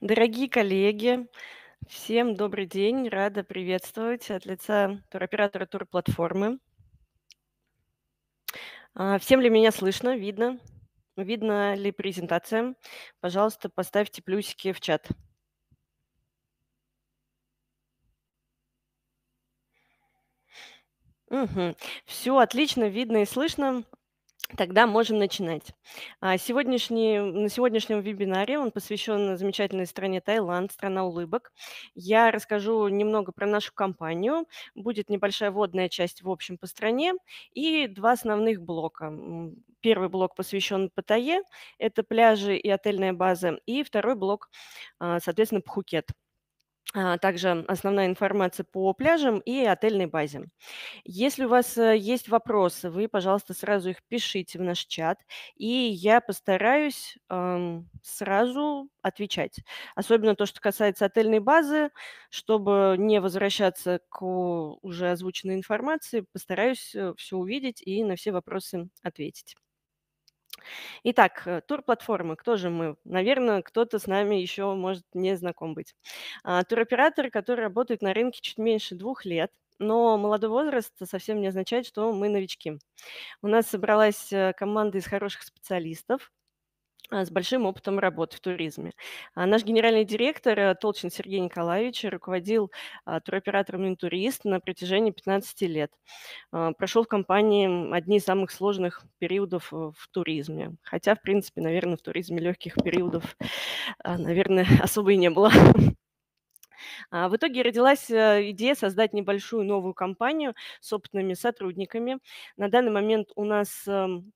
Дорогие коллеги, всем добрый день. Рада приветствовать от лица туроператора турплатформы. А, всем ли меня слышно, видно? Видно ли презентация? Пожалуйста, поставьте плюсики в чат. Угу. Все отлично, видно и слышно. Тогда можем начинать. А, сегодняшний, на сегодняшнем вебинаре он посвящен замечательной стране Таиланд, страна улыбок. Я расскажу немного про нашу компанию. Будет небольшая вводная часть в общем по стране и два основных блока. Первый блок посвящен Паттайе, это пляжи и отельная база, и второй блок, а, соответственно, Пхукет – а, также основная информация по пляжам и отельной базе. Если у вас э, есть вопросы, вы, пожалуйста, сразу их пишите в наш чат, и я постараюсь сразу отвечать. Особенно то, что касается отельной базы, чтобы не возвращаться к уже озвученной информации, постараюсь э, все увидеть и на все вопросы ответить. Итак, э, тур-платформы. Кто же мы? Наверное, кто-то с нами еще может не знаком быть. А, туроператоры, которые работают на рынке чуть меньше двух лет, но молодой возраст совсем не означает, что мы новички. У нас собралась э, команда из хороших специалистов, а, с большим опытом работы в туризме. А наш генеральный директор э, Толчин Сергей Николаевич руководил а, туроператором «Интурист» на протяжении 15 лет. Прошел в компании одни из самых сложных периодов э, в туризме. Хотя, в принципе, наверное, в туризме легких периодов, наверное, особо и не было. В итоге родилась э, идея создать небольшую новую компанию с опытными сотрудниками. На данный момент у нас эм,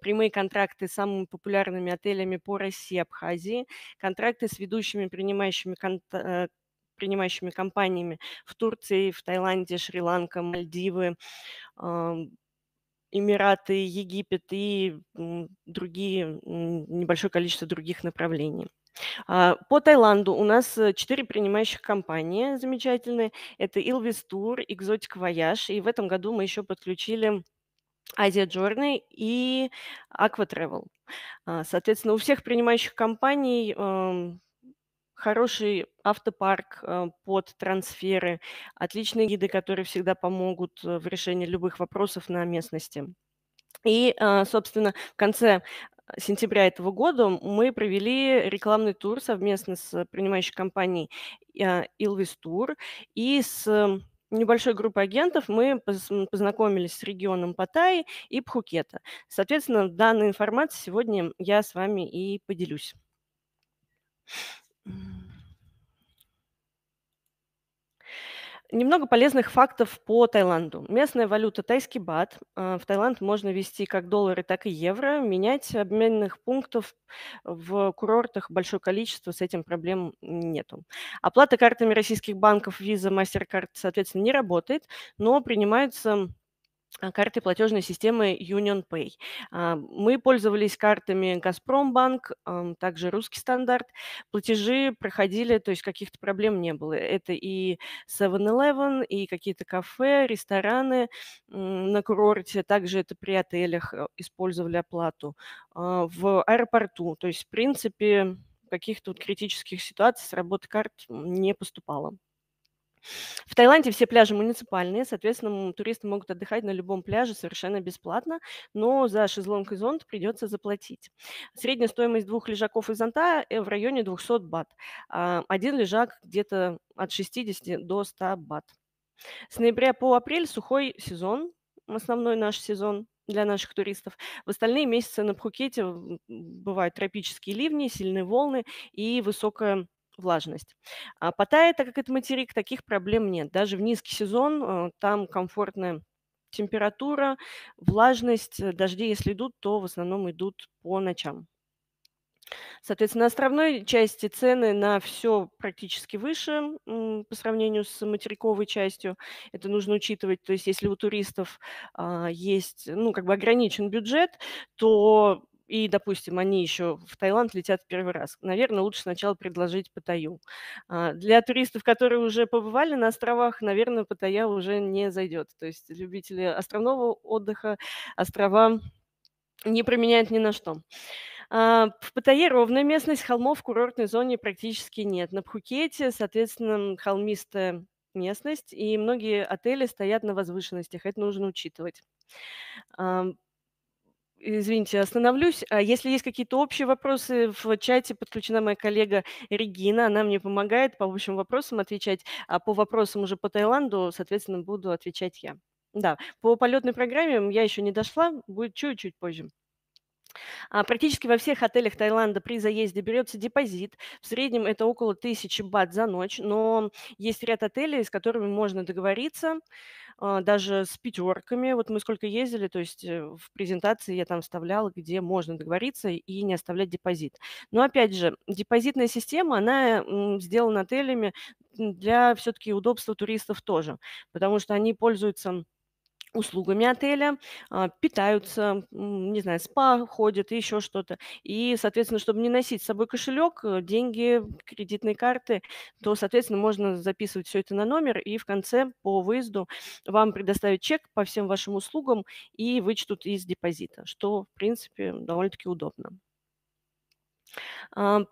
прямые контракты с самыми популярными отелями по России и Абхазии, контракты с ведущими принимающими конта- э, принимающими компаниями в Турции, в Таиланде, Шри-Ланка, Мальдивы, Эмираты, Египет и другие, небольшое количество других направлений. А, по Таиланду у нас э, четыре принимающих компании замечательные. Это Ilvis Tour, Exotic Voyage, и в этом году мы еще подключили Азия Journey и Aqua Travel. А, соответственно, у всех принимающих компаний эм, хороший автопарк э, под трансферы, отличные гиды, которые всегда помогут э, в решении любых вопросов на местности. И, э, собственно, в конце сентября этого года мы провели рекламный тур совместно с принимающей компанией Ilvis Tour и с небольшой группы агентов мы познакомились с регионом Паттайи и Пхукета. Соответственно, данной информацией сегодня я с вами и поделюсь. Немного полезных фактов по Таиланду. Местная валюта тайский бат. А, в Таиланд можно вести как доллары, так и евро. Менять обменных пунктов в курортах большое количество, с этим проблем нету. Оплата картами российских банков Visa, MasterCard, соответственно, не работает, но принимаются а, карты платежной системы UnionPay. А, мы пользовались картами Газпромбанк, также Русский стандарт. Платежи проходили, то есть каких-то проблем не было. Это и 7-Eleven, и какие-то кафе, рестораны на курорте. Также это при отелях э, использовали оплату. А, в аэропорту, то есть в принципе каких-то вот критических ситуаций с работы карт не поступало. В Таиланде все пляжи муниципальные, соответственно, туристы могут отдыхать на любом пляже совершенно бесплатно, но за шезлонг и зонт придется заплатить. Средняя стоимость двух лежаков и зонта э, в районе 200 бат. А один лежак где-то от 60 до 100 бат. С ноября по апрель сухой сезон, основной наш сезон для наших туристов. В остальные месяцы на Пхукете бывают тропические ливни, сильные волны и высокая влажность. А Паттайя, так как это материк, таких проблем нет. Даже в низкий сезон э, там комфортная температура, влажность, э, дожди, если идут, то в основном идут по ночам. Соответственно, на островной части цены на все практически выше по сравнению с материковой частью. Это нужно учитывать. То есть если у туристов а, есть ну, как бы ограничен бюджет, то и, допустим, они еще в Таиланд летят в первый раз, наверное, лучше сначала предложить Паттайю. А, для туристов, которые уже побывали на островах, наверное, Паттайя уже не зайдет. То есть любители островного отдыха, острова не променяют ни на что. А, в Паттайе ровная местность, холмов в курортной зоне практически нет. На Пхукете, соответственно, холмистая местность, и многие отели стоят на возвышенностях. Это нужно учитывать. Извините, остановлюсь. А если есть какие-то общие вопросы, в чате подключена моя коллега Регина. Она мне помогает по общим вопросам отвечать. А по вопросам уже по Таиланду, соответственно, буду отвечать я. Да, по полетной программе я еще не дошла, будет чуть-чуть позже. А, практически во всех отелях Таиланда при заезде берется депозит. В среднем это около 1000 бат за ночь, но есть ряд отелей, с которыми можно договориться, а, даже с пятерками. Вот мы сколько ездили, то есть э, в презентации я там вставляла, где можно договориться и не оставлять депозит. Но опять же, депозитная система, она сделана отелями для все-таки удобства туристов тоже, потому что они пользуются услугами отеля, а, питаются, не знаю, спа ходят и еще что-то. И, соответственно, чтобы не носить с собой кошелек, э, деньги, кредитные карты, то, соответственно, можно записывать все это на номер, и в конце по выезду вам предоставят чек по всем вашим услугам и вычтут из депозита, что, в принципе, довольно-таки удобно. А,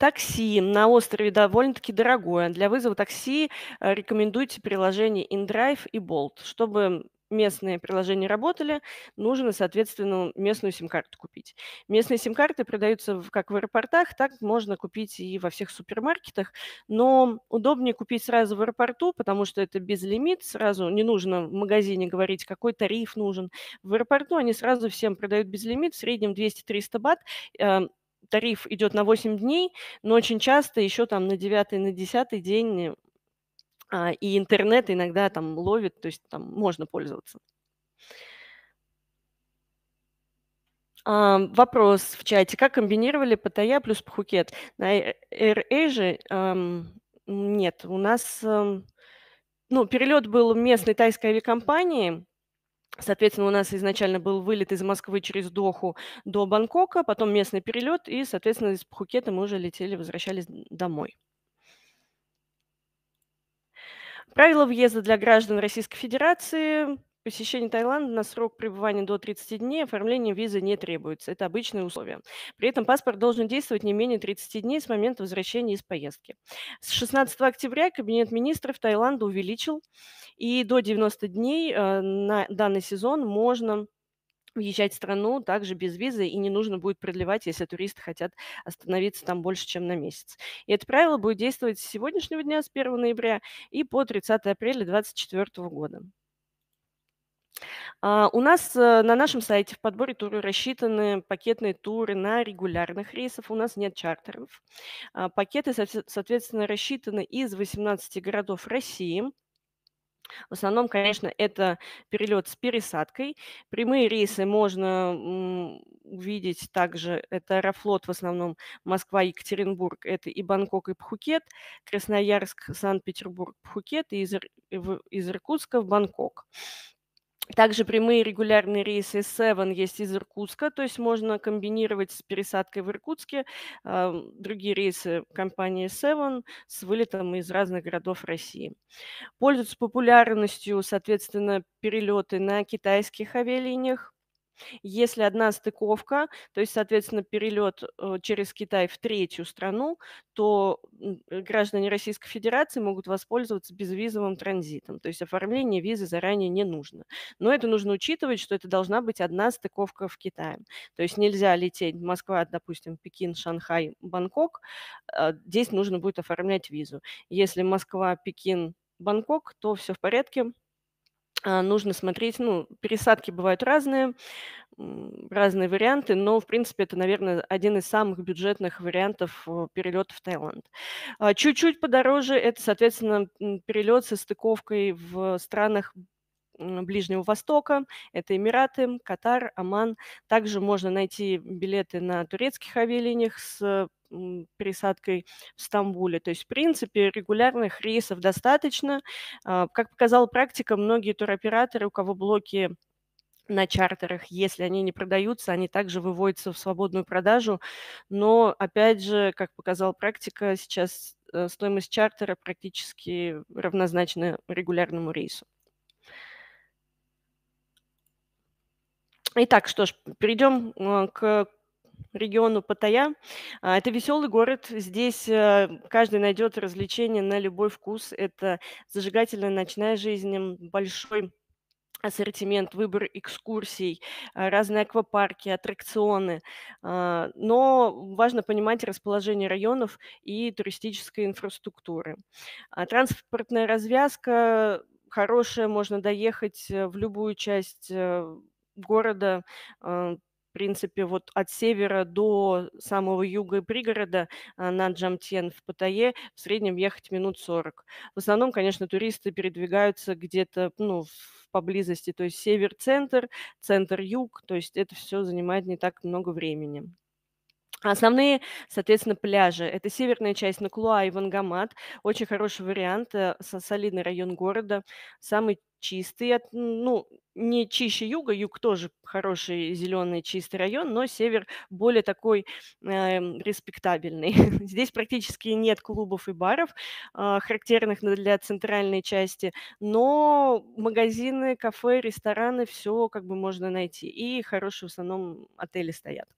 Такси на острове довольно-таки дорогое. Для вызова такси э, рекомендуйте приложение InDrive и Bolt. Чтобы местные приложения работали, нужно, соответственно, местную сим-карту купить. Местные сим-карты продаются как в аэропортах, так можно купить и во всех супермаркетах, но удобнее купить сразу в аэропорту, потому что это безлимит, сразу не нужно в магазине говорить, какой тариф нужен. В аэропорту они сразу всем продают безлимит, в среднем 200-300 бат, э, тариф идет на 8 дней, но очень часто еще там на 9 на 10 день а, и интернет иногда там ловит, то есть там можно пользоваться. А, вопрос в чате. Как комбинировали Паттайя плюс Пхукет? На AirAsia нет, у нас... Ну, перелет был местной тайской авиакомпании, Соответственно, у нас изначально был вылет из Москвы через Доху до Бангкока, потом местный перелет, и, соответственно, из Пхукета мы уже летели, возвращались домой. Правила въезда для граждан Российской Федерации Посещение Таиланда на срок пребывания до 30 дней оформление визы не требуется. Это обычные условия. При этом паспорт должен действовать не менее 30 дней с момента возвращения из поездки. С 16 октября Кабинет министров Таиланда увеличил, и до 90 дней э, на данный сезон можно въезжать в страну также без визы, и не нужно будет продлевать, если туристы хотят остановиться там больше, чем на месяц. И это правило будет действовать с сегодняшнего дня, с 1 ноября, и по 30 апреля 2024 года. А, у нас э, на нашем сайте в подборе туры рассчитаны пакетные туры на регулярных рейсов. У нас нет чартеров. А, пакеты, соответственно, рассчитаны из 18 городов России. В основном, конечно, это перелет с пересадкой. Прямые рейсы можно увидеть также. Это Аэрофлот в основном Москва, Екатеринбург. Это и Бангкок, и Пхукет. Красноярск, Санкт-Петербург, Пхукет. И из, из Иркутска в Бангкок. Также прямые регулярные рейсы S7 есть из Иркутска, то есть можно комбинировать с пересадкой в Иркутске а, другие рейсы компании s с вылетом из разных городов России. Пользуются популярностью, соответственно, перелеты на китайских авиалиниях, если одна стыковка, то есть, соответственно, перелет э, через Китай в третью страну, то э, граждане Российской Федерации могут воспользоваться безвизовым транзитом. То есть оформление визы заранее не нужно. Но это нужно учитывать, что это должна быть одна стыковка в Китае. То есть нельзя лететь Москва, допустим, Пекин, Шанхай, Бангкок. А, здесь нужно будет оформлять визу. Если Москва, Пекин, Бангкок, то все в порядке, а, нужно смотреть, ну, пересадки бывают разные, разные варианты, но, в принципе, это, наверное, один из самых бюджетных вариантов э, перелета в Таиланд. А, чуть-чуть подороже – это, соответственно, перелет со стыковкой в странах Ближнего Востока, это Эмираты, Катар, Оман. Также можно найти билеты на турецких авиалиниях с пересадкой в Стамбуле. То есть, в принципе, регулярных рейсов достаточно. А, как показала практика, многие туроператоры, у кого блоки на чартерах, если они не продаются, они также выводятся в свободную продажу. Но, опять же, как показала практика, сейчас э, стоимость чартера практически равнозначна регулярному рейсу. Итак, что ж, перейдем э, к региону Паттайя. А, это веселый город. Здесь э, каждый найдет развлечение на любой вкус. Это зажигательная ночная жизнь, большой ассортимент, выбор экскурсий, э, разные аквапарки, аттракционы. А, но важно понимать расположение районов и туристической инфраструктуры. А, транспортная развязка хорошая, можно доехать в любую часть города, э, в принципе, вот от севера до самого юга и пригорода э, на Джамтен в Паттайе в среднем ехать минут 40. В основном, конечно, туристы передвигаются где-то ну, поблизости, то есть север-центр, центр-юг, то есть это все занимает не так много времени. Основные, соответственно, пляжи. Это северная часть Наклуа и Вангамат. Очень хороший вариант, э, солидный район города. Самый чистый, ну, не чище юга, юг тоже хороший, зеленый, чистый район, но север более такой э, респектабельный. Здесь практически нет клубов и баров, э, характерных для центральной части, но магазины, кафе, рестораны, все как бы можно найти. И хорошие в основном отели стоят.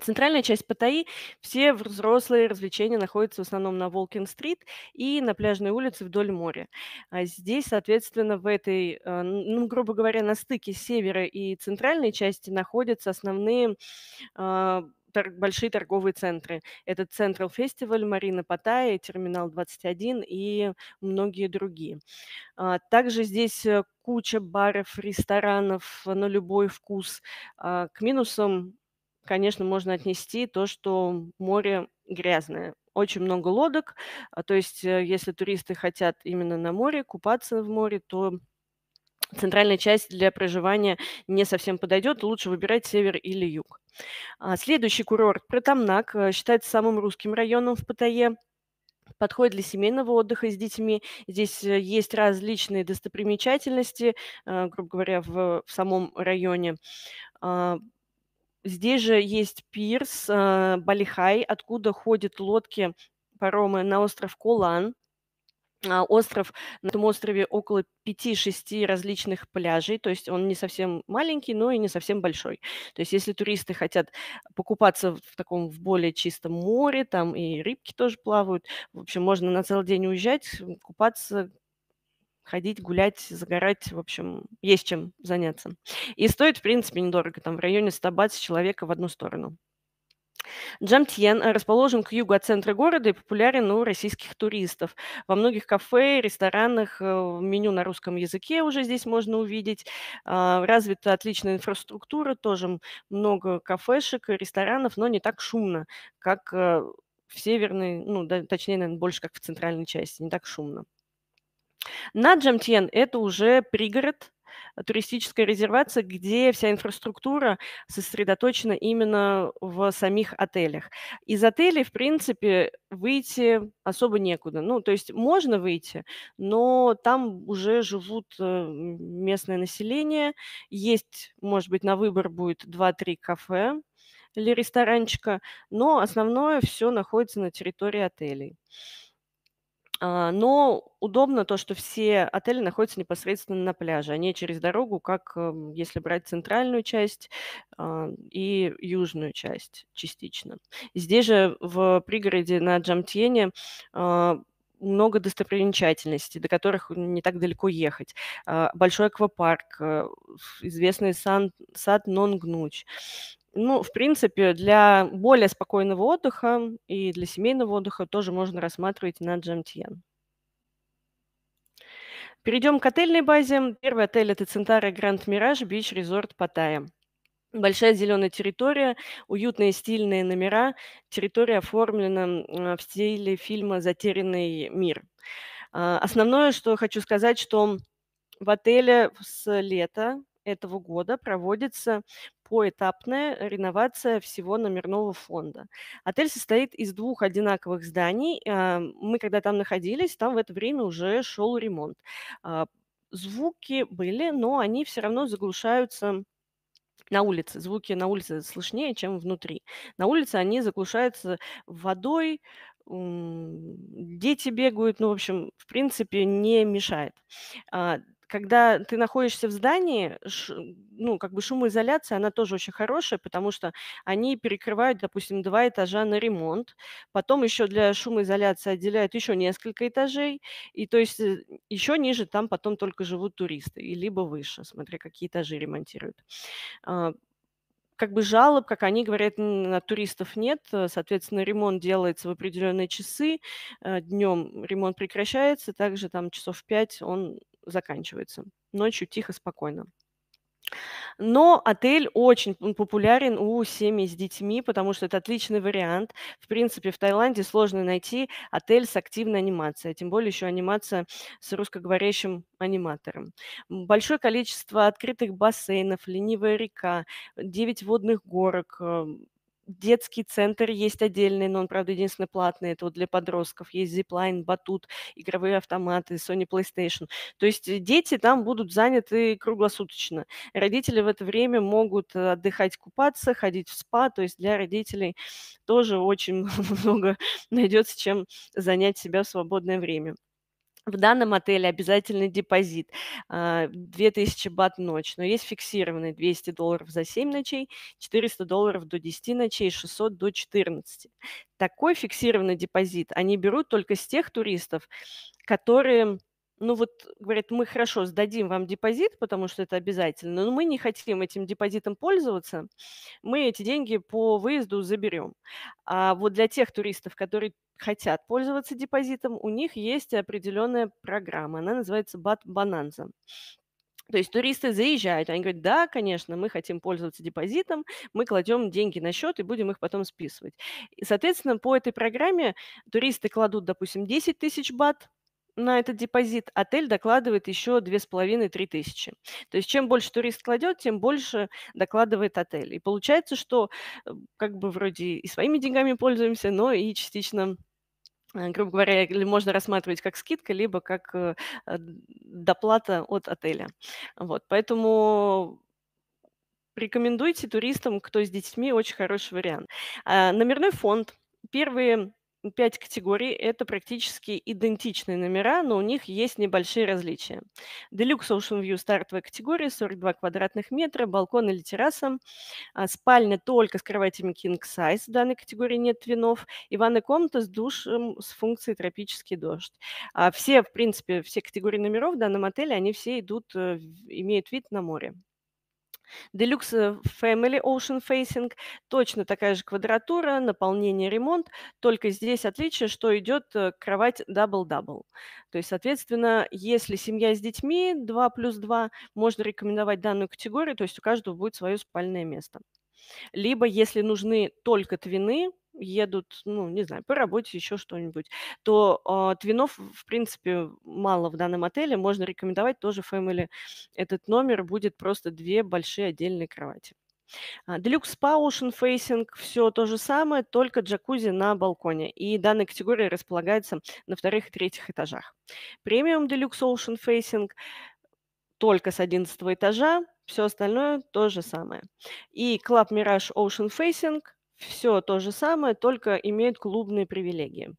Центральная часть Паттайи, все взрослые развлечения находятся в основном на Волкин-стрит и на пляжной улице вдоль моря. А здесь, соответственно, в этой, э, ну, грубо говоря, на стыке севера и центральной части находятся основные а, большие торговые центры. Это Централ Фестиваль Марина Паттайя, Терминал 21 и многие другие. А также здесь э, куча баров, ресторанов на любой вкус. К минусам конечно, можно отнести то, что море грязное. Очень много лодок, а, то есть э, если туристы хотят именно на море, купаться в море, то центральная часть для проживания не совсем подойдет, лучше выбирать север или юг. А, следующий курорт Протамнак э, считается самым русским районом в Паттайе подходит для семейного отдыха с детьми. Здесь э, есть различные достопримечательности, грубо говоря, в, в самом районе. А, Здесь же есть пирс э, Балихай, откуда ходят лодки, паромы на остров Кулан. А, остров, на этом острове около 5-6 различных пляжей, то есть он не совсем маленький, но и не совсем большой. То есть если туристы хотят покупаться в таком в более чистом море, там и рыбки тоже плавают, в общем, можно на целый день уезжать, купаться, ходить, гулять, загорать, в общем, есть чем заняться. И стоит, в принципе, недорого, там в районе 100 бат с человека в одну сторону. Джамтьен расположен к югу от центра города и популярен у российских туристов. Во многих кафе, ресторанах э, меню на русском языке уже здесь можно увидеть. А, развита отличная инфраструктура, тоже много кафешек, и ресторанов, но не так шумно, как э, в северной, ну, точнее, наверное, больше как в центральной части, не так шумно. На Джамтьен это уже пригород, э, туристическая резервация, где вся инфраструктура сосредоточена именно в самих отелях. Из отелей, в принципе, выйти особо некуда. Ну, то есть можно выйти, но там уже живут э, местное население. Есть, может быть, на выбор будет 2-3 кафе или ресторанчика, но основное все находится на территории отелей. А, но удобно то, что все отели находятся непосредственно на пляже, а не через дорогу, как эм, если брать центральную часть а, и южную часть частично. Здесь же в пригороде на Джамтьене а, много достопримечательностей, до которых не так далеко ехать. Большой аквапарк, э, известный сан, сад Нонгнуч, ну, в принципе, для более спокойного отдыха и для семейного отдыха тоже можно рассматривать на Джамтьян. Эм Перейдем к отельной базе. Первый отель – это Центара Гранд Мираж Бич Резорт Паттайя. Большая зеленая территория, уютные стильные номера. Территория оформлена в стиле фильма «Затерянный мир». А, основное, что хочу сказать, что в отеле с лета этого года проводится поэтапная реновация всего номерного фонда. Отель состоит из двух одинаковых зданий. Э, мы когда там находились, там в это время уже шел ремонт. А, звуки были, но они все равно заглушаются на улице. Звуки на улице слышнее, чем внутри. На улице они заглушаются водой, дети бегают, ну, в общем, в принципе, не мешает. А, когда ты находишься в здании, ну, как бы шумоизоляция, она тоже очень хорошая, потому что они перекрывают, допустим, два этажа на ремонт, потом еще для шумоизоляции отделяют еще несколько этажей, и то есть э, еще ниже там потом только живут туристы, и либо выше, смотря какие этажи ремонтируют а, как бы жалоб, как они говорят, на туристов нет. Э, соответственно, ремонт делается в определенные часы, э, днем ремонт прекращается, также там часов пять он заканчивается. Ночью тихо, спокойно. Но отель очень популярен у семей с детьми, потому что это отличный вариант. В принципе, в Таиланде сложно найти отель с активной анимацией, тем более еще анимация с русскоговорящим аниматором. Большое количество открытых бассейнов, ленивая река, 9 водных горок, э, детский центр есть отдельный, но он, правда, единственный платный, это вот для подростков. Есть зиплайн, батут, игровые автоматы, Sony PlayStation. То есть э, дети там будут заняты круглосуточно. Родители в это время могут э, отдыхать, купаться, ходить в спа. То есть для родителей тоже очень много найдется, чем занять себя в свободное время в данном отеле обязательный депозит 2000 а, бат ночь, но есть фиксированный 200 долларов за 7 ночей, 400 долларов до 10 ночей, 600 до 14. Такой фиксированный депозит они берут только с тех туристов, которые ну вот, говорят, мы хорошо сдадим вам депозит, потому что это обязательно, но мы не хотим этим депозитом пользоваться, мы эти деньги по выезду заберем. А вот для тех туристов, которые хотят пользоваться депозитом, у них есть определенная программа, она называется «Бат Бананза». То есть туристы заезжают, они говорят, да, конечно, мы хотим пользоваться депозитом, мы кладем деньги на счет и будем их потом списывать. И, соответственно, по этой программе туристы кладут, допустим, 10 тысяч бат – на этот депозит отель докладывает еще 2,5-3 тысячи. То есть чем больше турист кладет, тем больше докладывает отель. И получается, что э, как бы вроде и своими деньгами пользуемся, но и частично э, грубо говоря, можно рассматривать как скидка, либо как э, доплата от отеля. Вот, поэтому рекомендуйте туристам, кто с детьми, очень хороший вариант. А, номерной фонд. Первые пять категорий – это практически идентичные номера, но у них есть небольшие различия. Deluxe Ocean View – стартовая категория, 42 квадратных метра, балкон или терраса. А, спальня только с кроватями King Size, в данной категории нет винов. И ванная комната с душем с функцией тропический дождь. А все, в принципе, все категории номеров в данном отеле, они все идут, э, имеют вид на море. Deluxe Family Ocean Facing, точно такая же квадратура, наполнение, ремонт, только здесь отличие, что идет э, кровать double-double. То есть, соответственно, если семья с детьми 2 плюс 2, можно рекомендовать данную категорию, то есть у каждого будет свое спальное место. Либо, если нужны только твины, едут, ну, не знаю, по работе, еще что нибудь то э, а, твинов, в принципе, мало в данном отеле. Можно рекомендовать тоже Family. Этот номер будет просто две большие отдельные кровати. Делюкс спа, Ocean Facing, все то же самое, только джакузи на балконе. И данная категория располагается на вторых и третьих этажах. Премиум Делюкс Ocean Facing только с 11 этажа, все остальное то же самое. И Club Mirage Ocean Facing – все то же самое, только имеют клубные привилегии.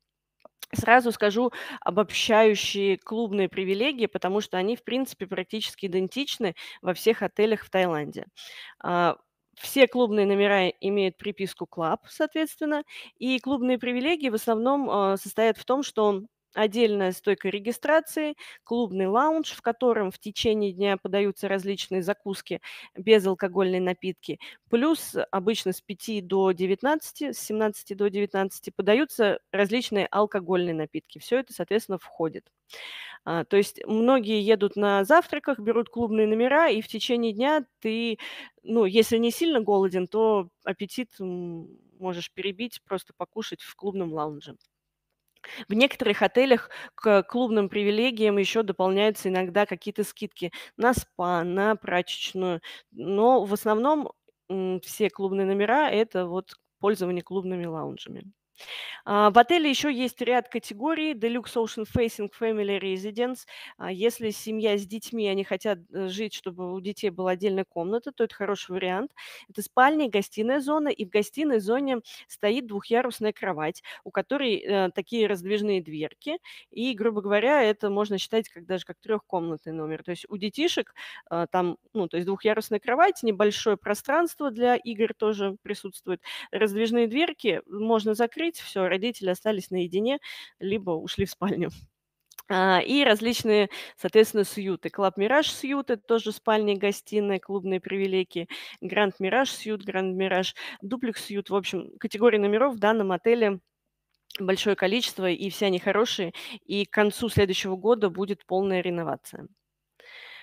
Сразу скажу обобщающие клубные привилегии, потому что они, в принципе, практически идентичны во всех отелях в Таиланде. А, все клубные номера имеют приписку «клаб», соответственно, и клубные привилегии в основном а, состоят в том, что отдельная стойка регистрации, клубный лаунж, в котором в течение дня подаются различные закуски, безалкогольные напитки, плюс обычно с 5 до 19, с 17 до 19 подаются различные алкогольные напитки. Все это, соответственно, входит. А, то есть многие едут на завтраках, берут клубные номера, и в течение дня ты, ну, если не сильно голоден, то аппетит можешь перебить, просто покушать в клубном лаунже. В некоторых отелях к клубным привилегиям еще дополняются иногда какие-то скидки на спа, на прачечную. Но в основном все клубные номера – это вот пользование клубными лаунжами. А, в отеле еще есть ряд категорий. Deluxe Ocean Facing Family Residence. А, если семья с детьми, они хотят э, жить, чтобы у детей была отдельная комната, то это хороший вариант. Это спальня и гостиная зона. И в гостиной зоне стоит двухъярусная кровать, у которой э, такие раздвижные дверки. И, грубо говоря, это можно считать как даже как трехкомнатный номер. То есть у детишек э, там, ну, то есть двухъярусная кровать, небольшое пространство для игр тоже присутствует. Раздвижные дверки можно закрыть, решить, все, родители остались наедине, либо ушли в спальню. А, и различные, соответственно, сьюты. Клаб Мираж сьют – это тоже спальни, гостиная, клубные привилегии. Гранд Мираж сьют, Гранд Мираж, Дуплекс сьют. В общем, категорий номеров в данном отеле большое количество, и все они хорошие. И к концу следующего года будет полная реновация.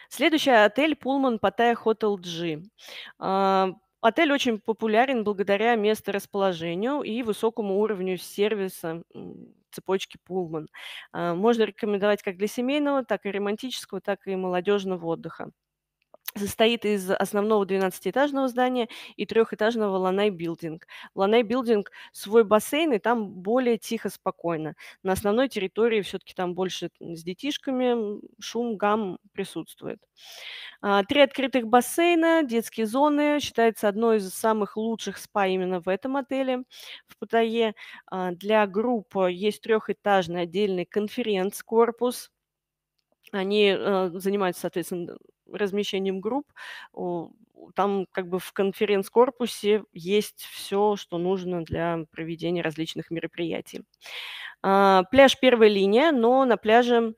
Следующий отель Пулман Паттайя Хотел G. Отель очень популярен благодаря месторасположению и высокому уровню сервиса цепочки Пулман. А, можно рекомендовать как для семейного, так и романтического, так и молодежного отдыха состоит из основного 12-этажного здания и трехэтажного Ланай Билдинг. Ланай Билдинг свой бассейн, и там более тихо, спокойно. На основной территории все-таки там больше с детишками, шум, гам присутствует. А, три открытых бассейна, детские зоны. Считается одной из самых лучших спа именно в этом отеле в Паттайе. А, для групп есть трехэтажный отдельный конференц-корпус, они э, занимаются, соответственно, размещением групп, там как бы в конференц-корпусе есть все, что нужно для проведения различных мероприятий. А, пляж первая линия, но на пляже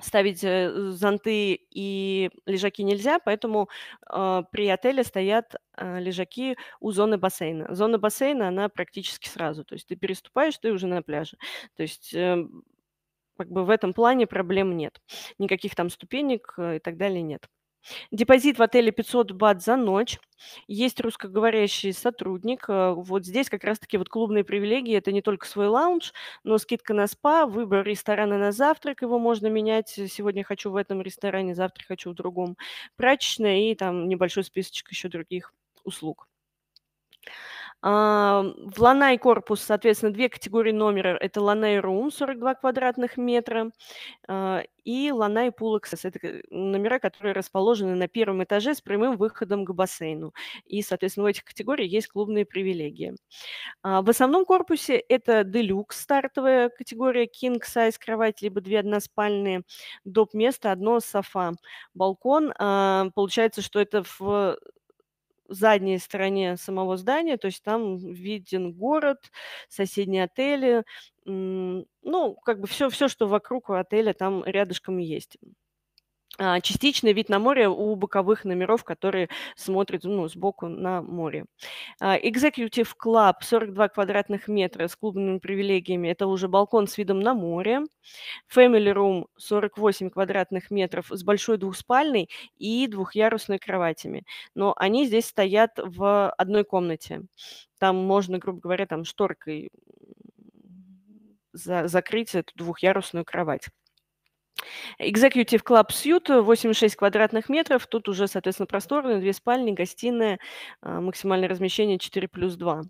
ставить э, зонты и лежаки нельзя, поэтому а, при отеле стоят а, лежаки у зоны бассейна. Зона бассейна, она практически сразу, то есть ты переступаешь, ты уже на пляже. То есть эм, как бы в этом плане проблем нет. Никаких там ступенек э, и так далее нет. Депозит в отеле 500 бат за ночь. Есть русскоговорящий сотрудник. Э, вот здесь как раз-таки вот клубные привилегии. Это не только свой лаунж, но скидка на спа, выбор ресторана на завтрак. Его можно менять. Сегодня хочу в этом ресторане, завтра хочу в другом. Прачечная и там небольшой списочек еще других услуг. А, в ланай корпус, соответственно, две категории номера. Это ланай и 42 квадратных метра, а, и ланай и Это э, номера, которые расположены на первом этаже с прямым выходом к бассейну. И, соответственно, у этих категорий есть клубные привилегии. А, в основном корпусе это делюкс, стартовая категория, king size кровать, либо две односпальные, доп. место, одно софа, балкон. Получается, что это в задней стороне самого здания, то есть там виден город, соседние отели, ну, как бы все, все, что вокруг отеля там рядышком есть. А, частичный вид на море у боковых номеров, которые смотрят ну, сбоку на море. А, Executive Club 42 квадратных метра с клубными привилегиями. Это уже балкон с видом на море. Family Room 48 квадратных метров с большой двухспальной и двухъярусной кроватями. Но они здесь стоят в одной комнате. Там можно, грубо говоря, там шторкой за, закрыть эту двухъярусную кровать. Executive Club Suite, 86 э, квадратных метров. Тут уже, соответственно, просторные, две спальни, гостиная, э, максимальное размещение 4 плюс 2.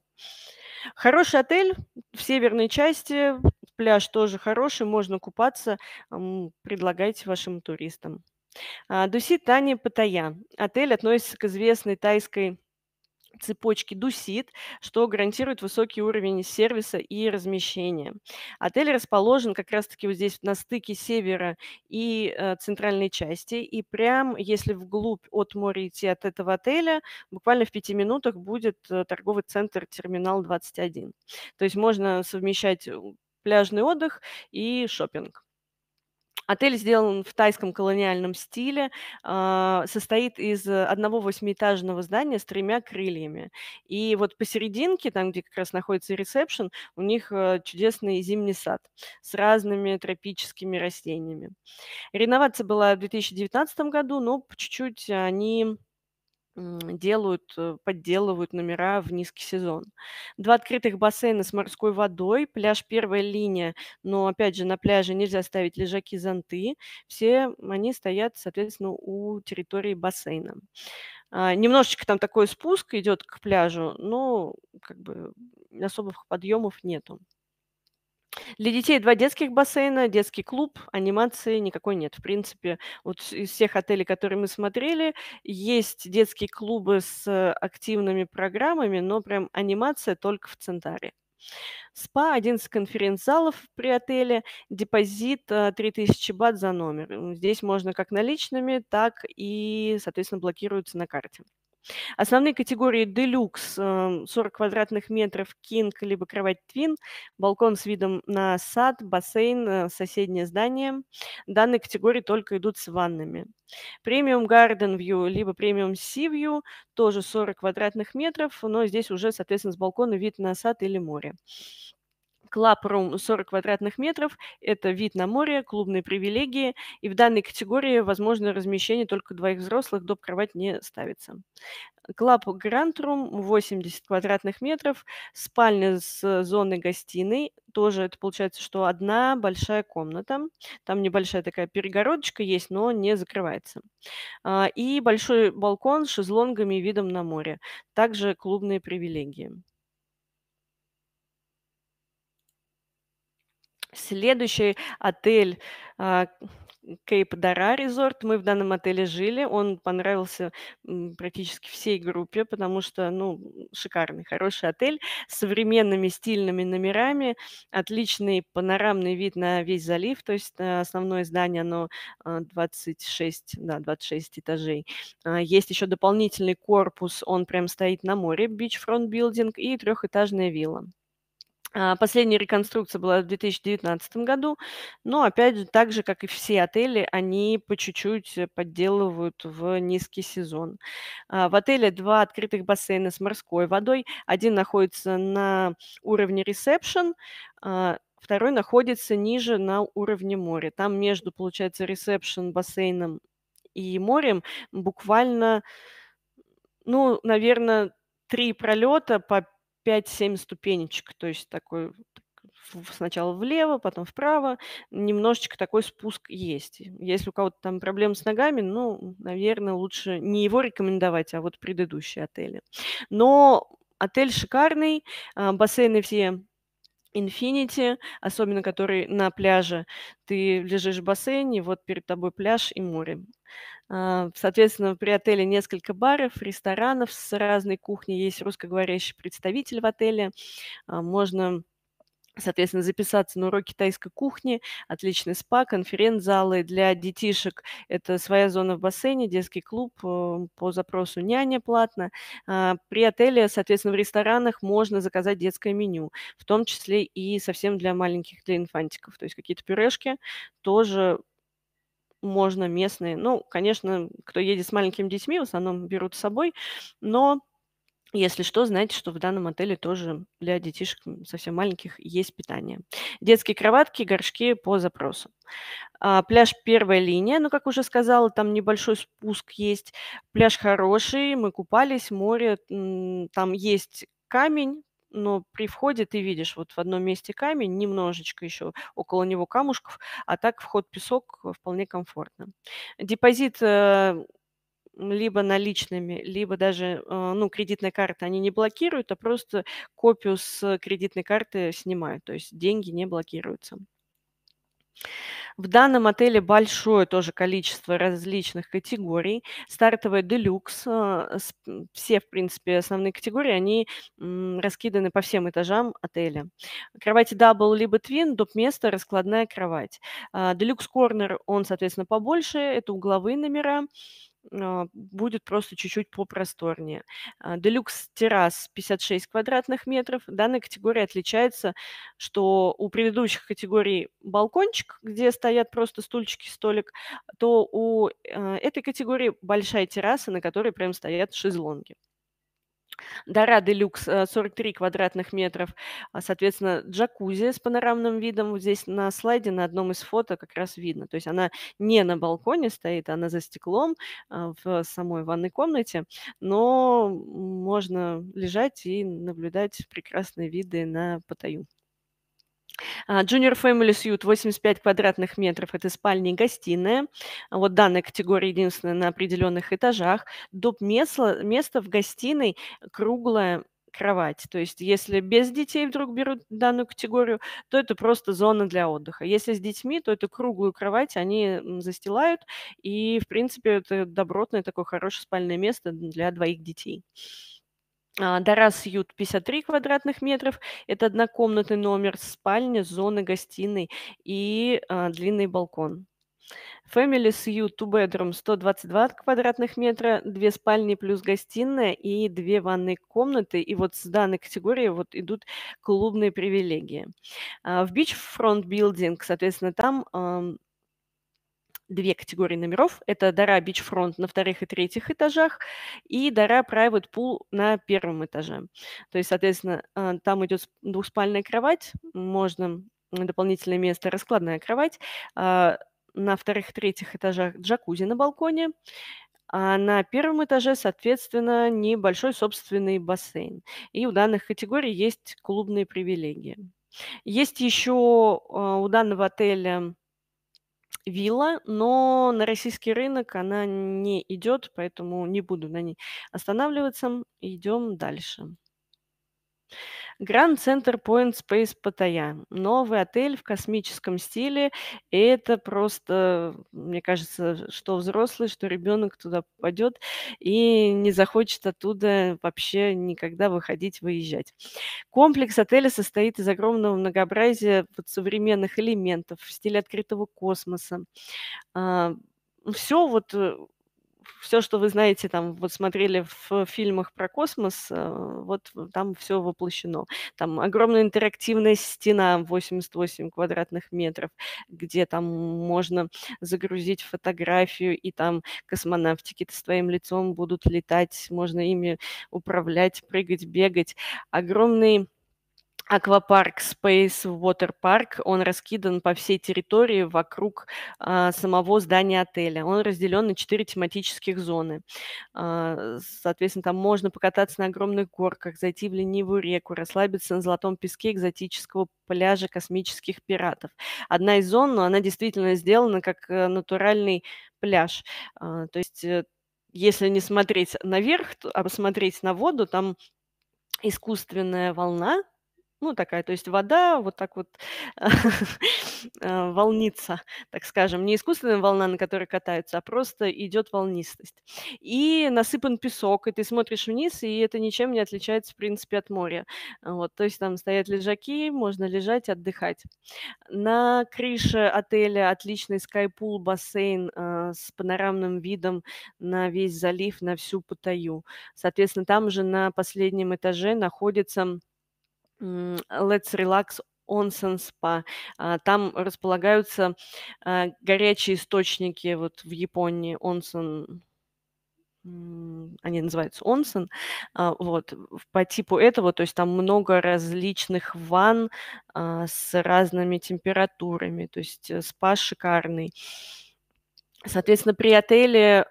Хороший отель в северной части, пляж тоже хороший, можно купаться, предлагайте вашим туристам. А, Дуси Тани Паттайя. Отель относится к известной тайской цепочки дусит, что гарантирует высокий уровень сервиса и размещения. Отель расположен как раз-таки вот здесь на стыке севера и э, центральной части, и прям, если вглубь от моря идти от этого отеля, буквально в пяти минутах будет э, торговый центр «Терминал 21». То есть можно совмещать э, пляжный отдых и шопинг. Отель сделан в тайском колониальном стиле, а, состоит из э, одного восьмиэтажного здания с тремя крыльями. И вот посерединке, там, где как раз находится ресепшн, у них э, чудесный зимний сад с разными тропическими растениями. Реновация была в 2019 году, но чуть-чуть они делают, э, подделывают номера в низкий сезон. Два открытых бассейна с морской водой, пляж первая линия, но, опять же, на пляже нельзя ставить лежаки, зонты. Все они стоят, соответственно, у территории бассейна. А, немножечко там такой спуск идет к пляжу, но как бы особых подъемов нету. Для детей два детских бассейна, детский клуб, анимации никакой нет. В принципе, вот из всех отелей, которые мы смотрели, есть детские клубы с э, активными программами, но прям анимация только в Центаре. СПА – один из конференц-залов при отеле, депозит 3000 э, бат за номер. Здесь можно как наличными, так и, соответственно, блокируется на карте. Основные категории Deluxe 40 эм, квадратных метров, King либо кровать Twin, балкон с видом на сад, бассейн, э, соседнее здание. Данные категории только идут с ваннами. Премиум Garden View либо премиум Sea View тоже 40 квадратных метров, но здесь уже, соответственно, с балкона вид на сад или море. Club Room 40 квадратных метров – это вид на море, клубные привилегии, и в данной категории возможно размещение только двоих взрослых, доп. кровать не ставится. Клаб Grand Room 80 квадратных метров, спальня с зоной гостиной, тоже это получается, что одна большая комната, там небольшая такая перегородочка есть, но не закрывается. А, и большой балкон с шезлонгами и видом на море, также клубные привилегии. Следующий отель Кейп Дара Резорт. Мы в данном отеле жили. Он понравился практически всей группе, потому что, ну, шикарный, хороший отель с современными стильными номерами, отличный панорамный вид на весь залив. То есть э, основное здание, оно 26, а, да, 26 этажей. А, есть еще дополнительный корпус, он прям стоит на море, бичфронт билдинг и трехэтажная вилла. А, последняя реконструкция была в 2019 году, но опять же, так же, как и все отели, они по чуть-чуть э, подделывают в низкий сезон. А, в отеле два открытых бассейна с морской водой. Один находится на уровне ресепшн, а, второй находится ниже на уровне моря. Там между, получается, ресепшн, бассейном и морем буквально, ну, наверное, три пролета по 5-7 ступенечек, то есть такой сначала влево, потом вправо, немножечко такой спуск есть. Если у кого-то там проблемы с ногами, ну, наверное, лучше не его рекомендовать, а вот предыдущие отели. Но отель шикарный, а, бассейны все Infinity, особенно который на пляже. Ты лежишь в бассейне, вот перед тобой пляж и море. А, соответственно, при отеле несколько баров, ресторанов с разной кухней. Есть русскоговорящий представитель в отеле. А, можно соответственно, записаться на уроки тайской кухни, отличный спа, конференц-залы для детишек. Это своя зона в бассейне, детский клуб э, по запросу няня платно. А, при отеле, соответственно, в ресторанах можно заказать детское меню, в том числе и совсем для маленьких, для инфантиков. То есть какие-то пюрешки тоже можно местные. Ну, конечно, кто едет с маленькими детьми, в основном берут с собой, но если что, знайте, что в данном отеле тоже для детишек совсем маленьких есть питание. Детские кроватки, горшки по запросу. А, пляж первая линия, ну, как уже сказала, там небольшой спуск есть. Пляж хороший, мы купались, море, там есть камень, но при входе ты видишь вот в одном месте камень, немножечко еще около него камушков, а так вход песок э, вполне комфортно. Депозит э, либо наличными, либо даже э, ну, кредитной карты они не блокируют, а просто копию с кредитной карты снимают, то есть деньги не блокируются. В данном отеле большое тоже количество различных категорий. Стартовая делюкс, э, все, в принципе, основные категории, они раскиданы по всем этажам отеля. Кровати дабл либо твин, доп. место, раскладная кровать. Э, делюкс корнер, он, соответственно, побольше, это угловые номера. А, будет просто чуть-чуть попросторнее. А, Делюкс террас 56 квадратных метров. Данная категория отличается, что у предыдущих категорий балкончик, где стоят просто стульчики, столик, то у э, этой категории большая терраса, на которой прям стоят шезлонги. Дора Делюкс 43 э, квадратных метров, а, соответственно, джакузи с панорамным видом. Вот здесь на слайде на одном из фото как раз видно. То есть она не на балконе стоит, она за стеклом а, в самой ванной комнате, но можно лежать и наблюдать прекрасные виды на Паттайю. А, Junior Family Suite 85 квадратных метров – это спальня и гостиная. Вот данная категория единственная на определенных этажах. Доп. Место, место в гостиной круглое кровать. То есть если без детей вдруг берут данную категорию, то это просто зона для отдыха. Если с детьми, то это круглую кровать они застилают. И, в принципе, это добротное такое хорошее спальное место для двоих детей. А, дара Сьют 53 квадратных метров. Это однокомнатный номер, спальня, зона гостиной и а, длинный балкон. Family Suite Two Bedroom 122 квадратных метра, две спальни плюс гостиная и две ванные комнаты. И вот с данной категории вот идут клубные привилегии. А, в Beachfront Building, соответственно, там две категории номеров. Это дара бичфронт на вторых и третьих этажах и дара private pool на первом этаже. То есть, соответственно, э, там идет двухспальная кровать, можно дополнительное место, раскладная кровать, а, на вторых и третьих этажах джакузи на балконе, а на первом этаже, соответственно, небольшой собственный бассейн. И у данных категорий есть клубные привилегии. Есть еще э, у данного отеля вилла, но на российский рынок она не идет, поэтому не буду на ней останавливаться. Идем дальше. Гранд Центр Point Space Паттайя. Новый отель в космическом стиле. И это просто, мне кажется, что взрослый, что ребенок туда попадет и не захочет оттуда вообще никогда выходить, выезжать. Комплекс отеля состоит из огромного многообразия вот современных элементов в стиле открытого космоса. А, Все вот э, все, что вы знаете, там, вот смотрели в фильмах про космос, э, вот там все воплощено. Там огромная интерактивная стена 88 квадратных метров, где там можно загрузить фотографию, и там космонавтики с твоим лицом будут летать, можно ими управлять, прыгать, бегать. Огромный аквапарк Space Water Park, он раскидан по всей территории вокруг а, самого здания отеля. Он разделен на четыре тематических зоны. А, соответственно, там можно покататься на огромных горках, зайти в ленивую реку, расслабиться на золотом песке экзотического пляжа космических пиратов. Одна из зон, но она действительно сделана как э, натуральный пляж. А, то есть э, если не смотреть наверх, а посмотреть на воду, там искусственная волна, ну, такая, то есть вода вот так вот э, волнится, так скажем. Не искусственная волна, на которой катаются, а просто идет волнистость. И насыпан песок, и ты смотришь вниз, и это ничем не отличается, в принципе, от моря. Вот, то есть там стоят лежаки, можно лежать, отдыхать. На крыше отеля отличный скайпул, бассейн э, с панорамным видом на весь залив, на всю Паттайю. Соответственно, там же на последнем этаже находится Let's Relax Onsen Spa. А, там располагаются а, горячие источники вот в Японии Онсен они называются онсен, а, вот, по типу этого, то есть там много различных ванн с разными температурами, то есть э, спа шикарный. Соответственно, при отеле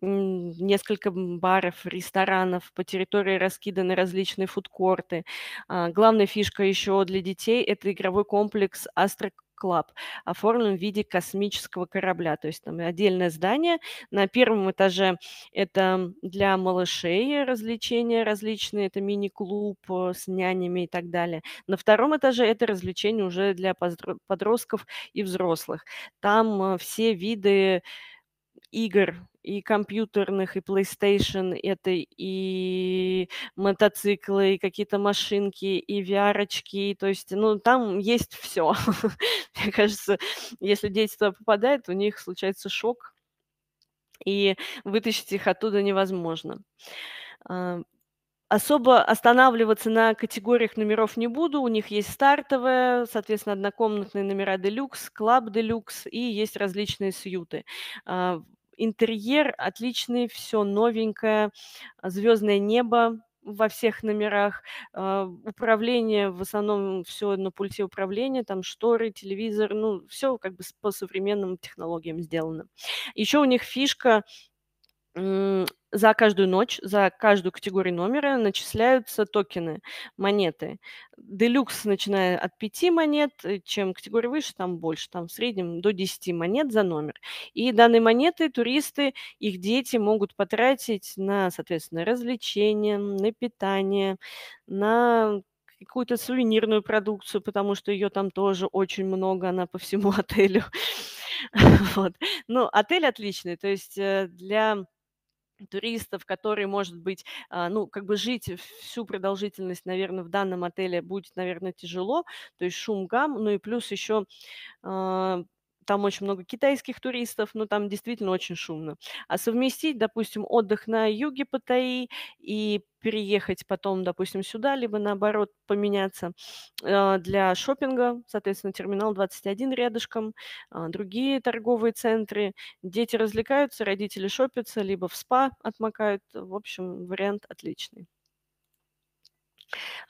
несколько баров, ресторанов, по территории раскиданы различные фудкорты. А, главная фишка еще для детей – это игровой комплекс «Астра Клаб, оформлен в виде космического корабля. То есть там отдельное здание. На первом этаже это для малышей развлечения различные, это мини-клуб э, с нянями и так далее. На втором этаже это развлечения уже для подростков и взрослых. Там э, все виды игр и компьютерных, и PlayStation, это и мотоциклы, и какие-то машинки, и vr -очки. то есть, ну, там есть все. Мне кажется, если детство попадает у них случается шок, и вытащить их оттуда невозможно. Особо останавливаться на категориях номеров не буду. У них есть стартовые, соответственно, однокомнатные номера делюкс, клаб делюкс и есть различные сьюты. А, интерьер отличный, все новенькое, звездное небо, во всех номерах, а, управление, в основном все на пульте управления, там шторы, телевизор, ну, все как бы по современным технологиям сделано. Еще у них фишка за каждую ночь, за каждую категорию номера начисляются токены, монеты. Делюкс, начиная от 5 монет, э, чем категория выше, там больше, там в среднем до 10 монет за номер. И данные монеты туристы, их дети могут потратить на, соответственно, развлечения, на питание, на какую-то сувенирную продукцию, потому что ее там тоже очень много, она по всему отелю. Вот. Ну, отель отличный, то есть э, для туристов, которые, может быть, а, ну, как бы жить всю продолжительность, наверное, в данном отеле будет, наверное, тяжело, то есть шум гам, ну и плюс еще а, там очень много китайских туристов, но там действительно очень шумно. А совместить, допустим, отдых на юге Паттайи и переехать потом, допустим, сюда, либо наоборот поменяться а, для шопинга, соответственно, терминал 21 рядышком, а, другие торговые центры, дети развлекаются, родители шопятся, либо в спа отмокают. В общем, вариант отличный.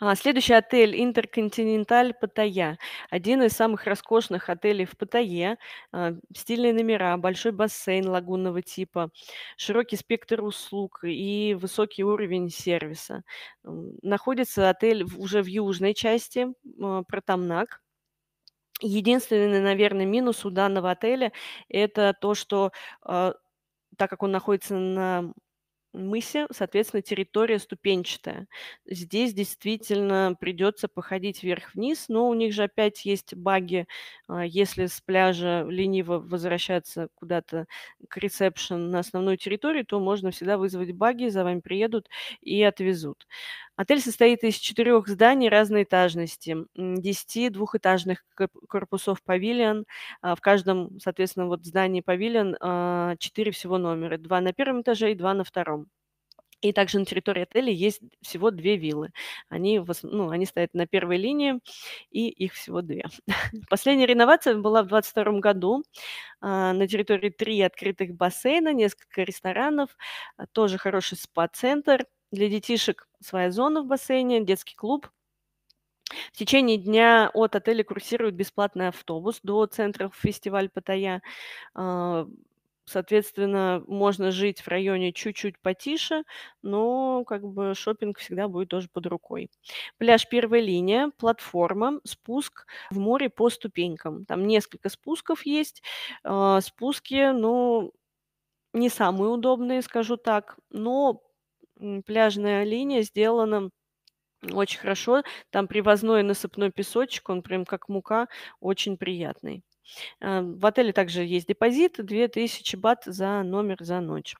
А, следующий отель «Интерконтиненталь Паттайя». Один из самых роскошных отелей в Паттайе. А, стильные номера, большой бассейн лагунного типа, широкий спектр услуг и высокий уровень сервиса. находится отель уже в южной части, а, Протамнак. Единственный, наверное, минус у данного отеля – это то, что так как он находится на мысе, соответственно, территория ступенчатая. Здесь действительно придется походить вверх-вниз, но у них же опять есть баги, а, если с пляжа лениво возвращаться куда-то к ресепшн на основную территорию, то можно всегда вызвать баги, за вами приедут и отвезут. Отель состоит из четырех зданий разной этажности, десяти двухэтажных корпусов павильон. А, в каждом, соответственно, вот здании павильон а, четыре всего номера. Два на первом этаже и два на втором. И также на территории отеля есть всего две виллы. Они, ну, они стоят на первой линии, и их всего две. Последняя реновация была в 2022 году. А, на территории три открытых бассейна, несколько ресторанов, тоже хороший спа-центр – для детишек своя зона в бассейне, детский клуб. В течение дня от отеля курсирует бесплатный автобус до центров фестиваль Паттайя. А, соответственно, можно жить в районе чуть-чуть потише, но как бы шопинг всегда будет тоже под рукой. Пляж первая линия, платформа, спуск в море по ступенькам. Там несколько спусков есть. А, спуски, ну, не самые удобные, скажу так, но пляжная линия сделана очень хорошо. Там привозной насыпной песочек, он прям как мука, очень приятный. А, в отеле также есть депозит, 2000 бат за номер за ночь.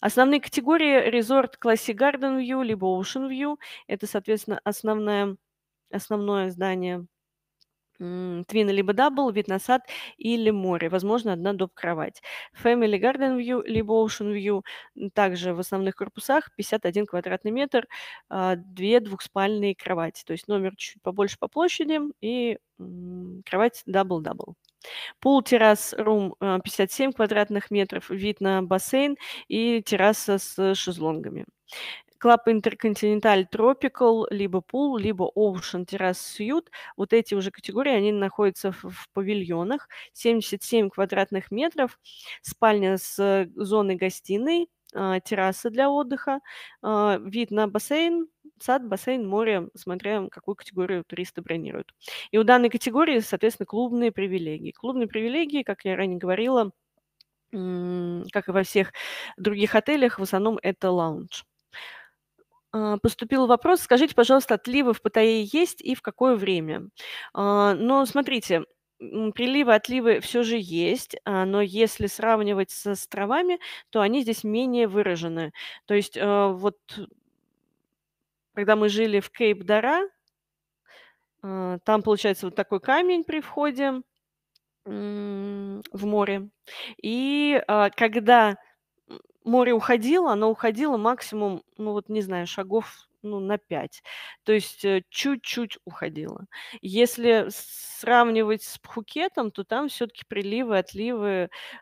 Основные категории резорт Classic Garden View либо Ocean View. Это, соответственно, основное, основное здание Твин либо дабл, вид на сад или море, возможно, одна доп. кровать. Family Garden View либо Ocean View, также в основных корпусах 51 квадратный метр, а, две двухспальные кровати, то есть номер чуть побольше по площади и кровать дабл-дабл. Пул террас рум 57 э, квадратных метров, вид на бассейн и терраса с шезлонгами. Club Intercontinental Tropical, либо Pool, либо Ocean Terrace Suite. Вот эти уже категории, они находятся в, в павильонах. 77 квадратных метров, спальня с э, зоной гостиной, э, терраса для отдыха, э, вид на бассейн, сад, бассейн, море, смотря какую категорию туристы бронируют. И у данной категории, соответственно, клубные привилегии. Клубные привилегии, как я ранее говорила, как и во всех других отелях, в основном это лаунж. А, поступил вопрос, скажите, пожалуйста, отливы в Паттайе есть и в какое время? А, но смотрите, приливы, отливы все же есть, а, но если сравнивать с островами, то они здесь менее выражены. То есть вот когда мы жили в Кейп-Дара, там получается вот такой камень при входе в море. И когда море уходило, оно уходило максимум, ну вот не знаю, шагов ну, на 5. То есть э, чуть-чуть уходило. Если сравнивать с Пхукетом, то там все-таки приливы, отливы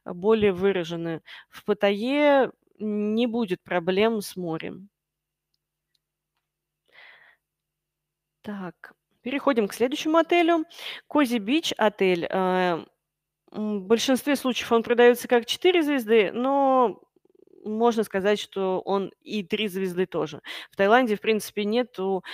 э, более выражены. В Паттайе не будет проблем с морем. Так, переходим к следующему отелю. Кози Бич отель. Э, в большинстве случаев он продается как 4 звезды, но можно сказать, что он и три звезды тоже. В Таиланде, в принципе, нету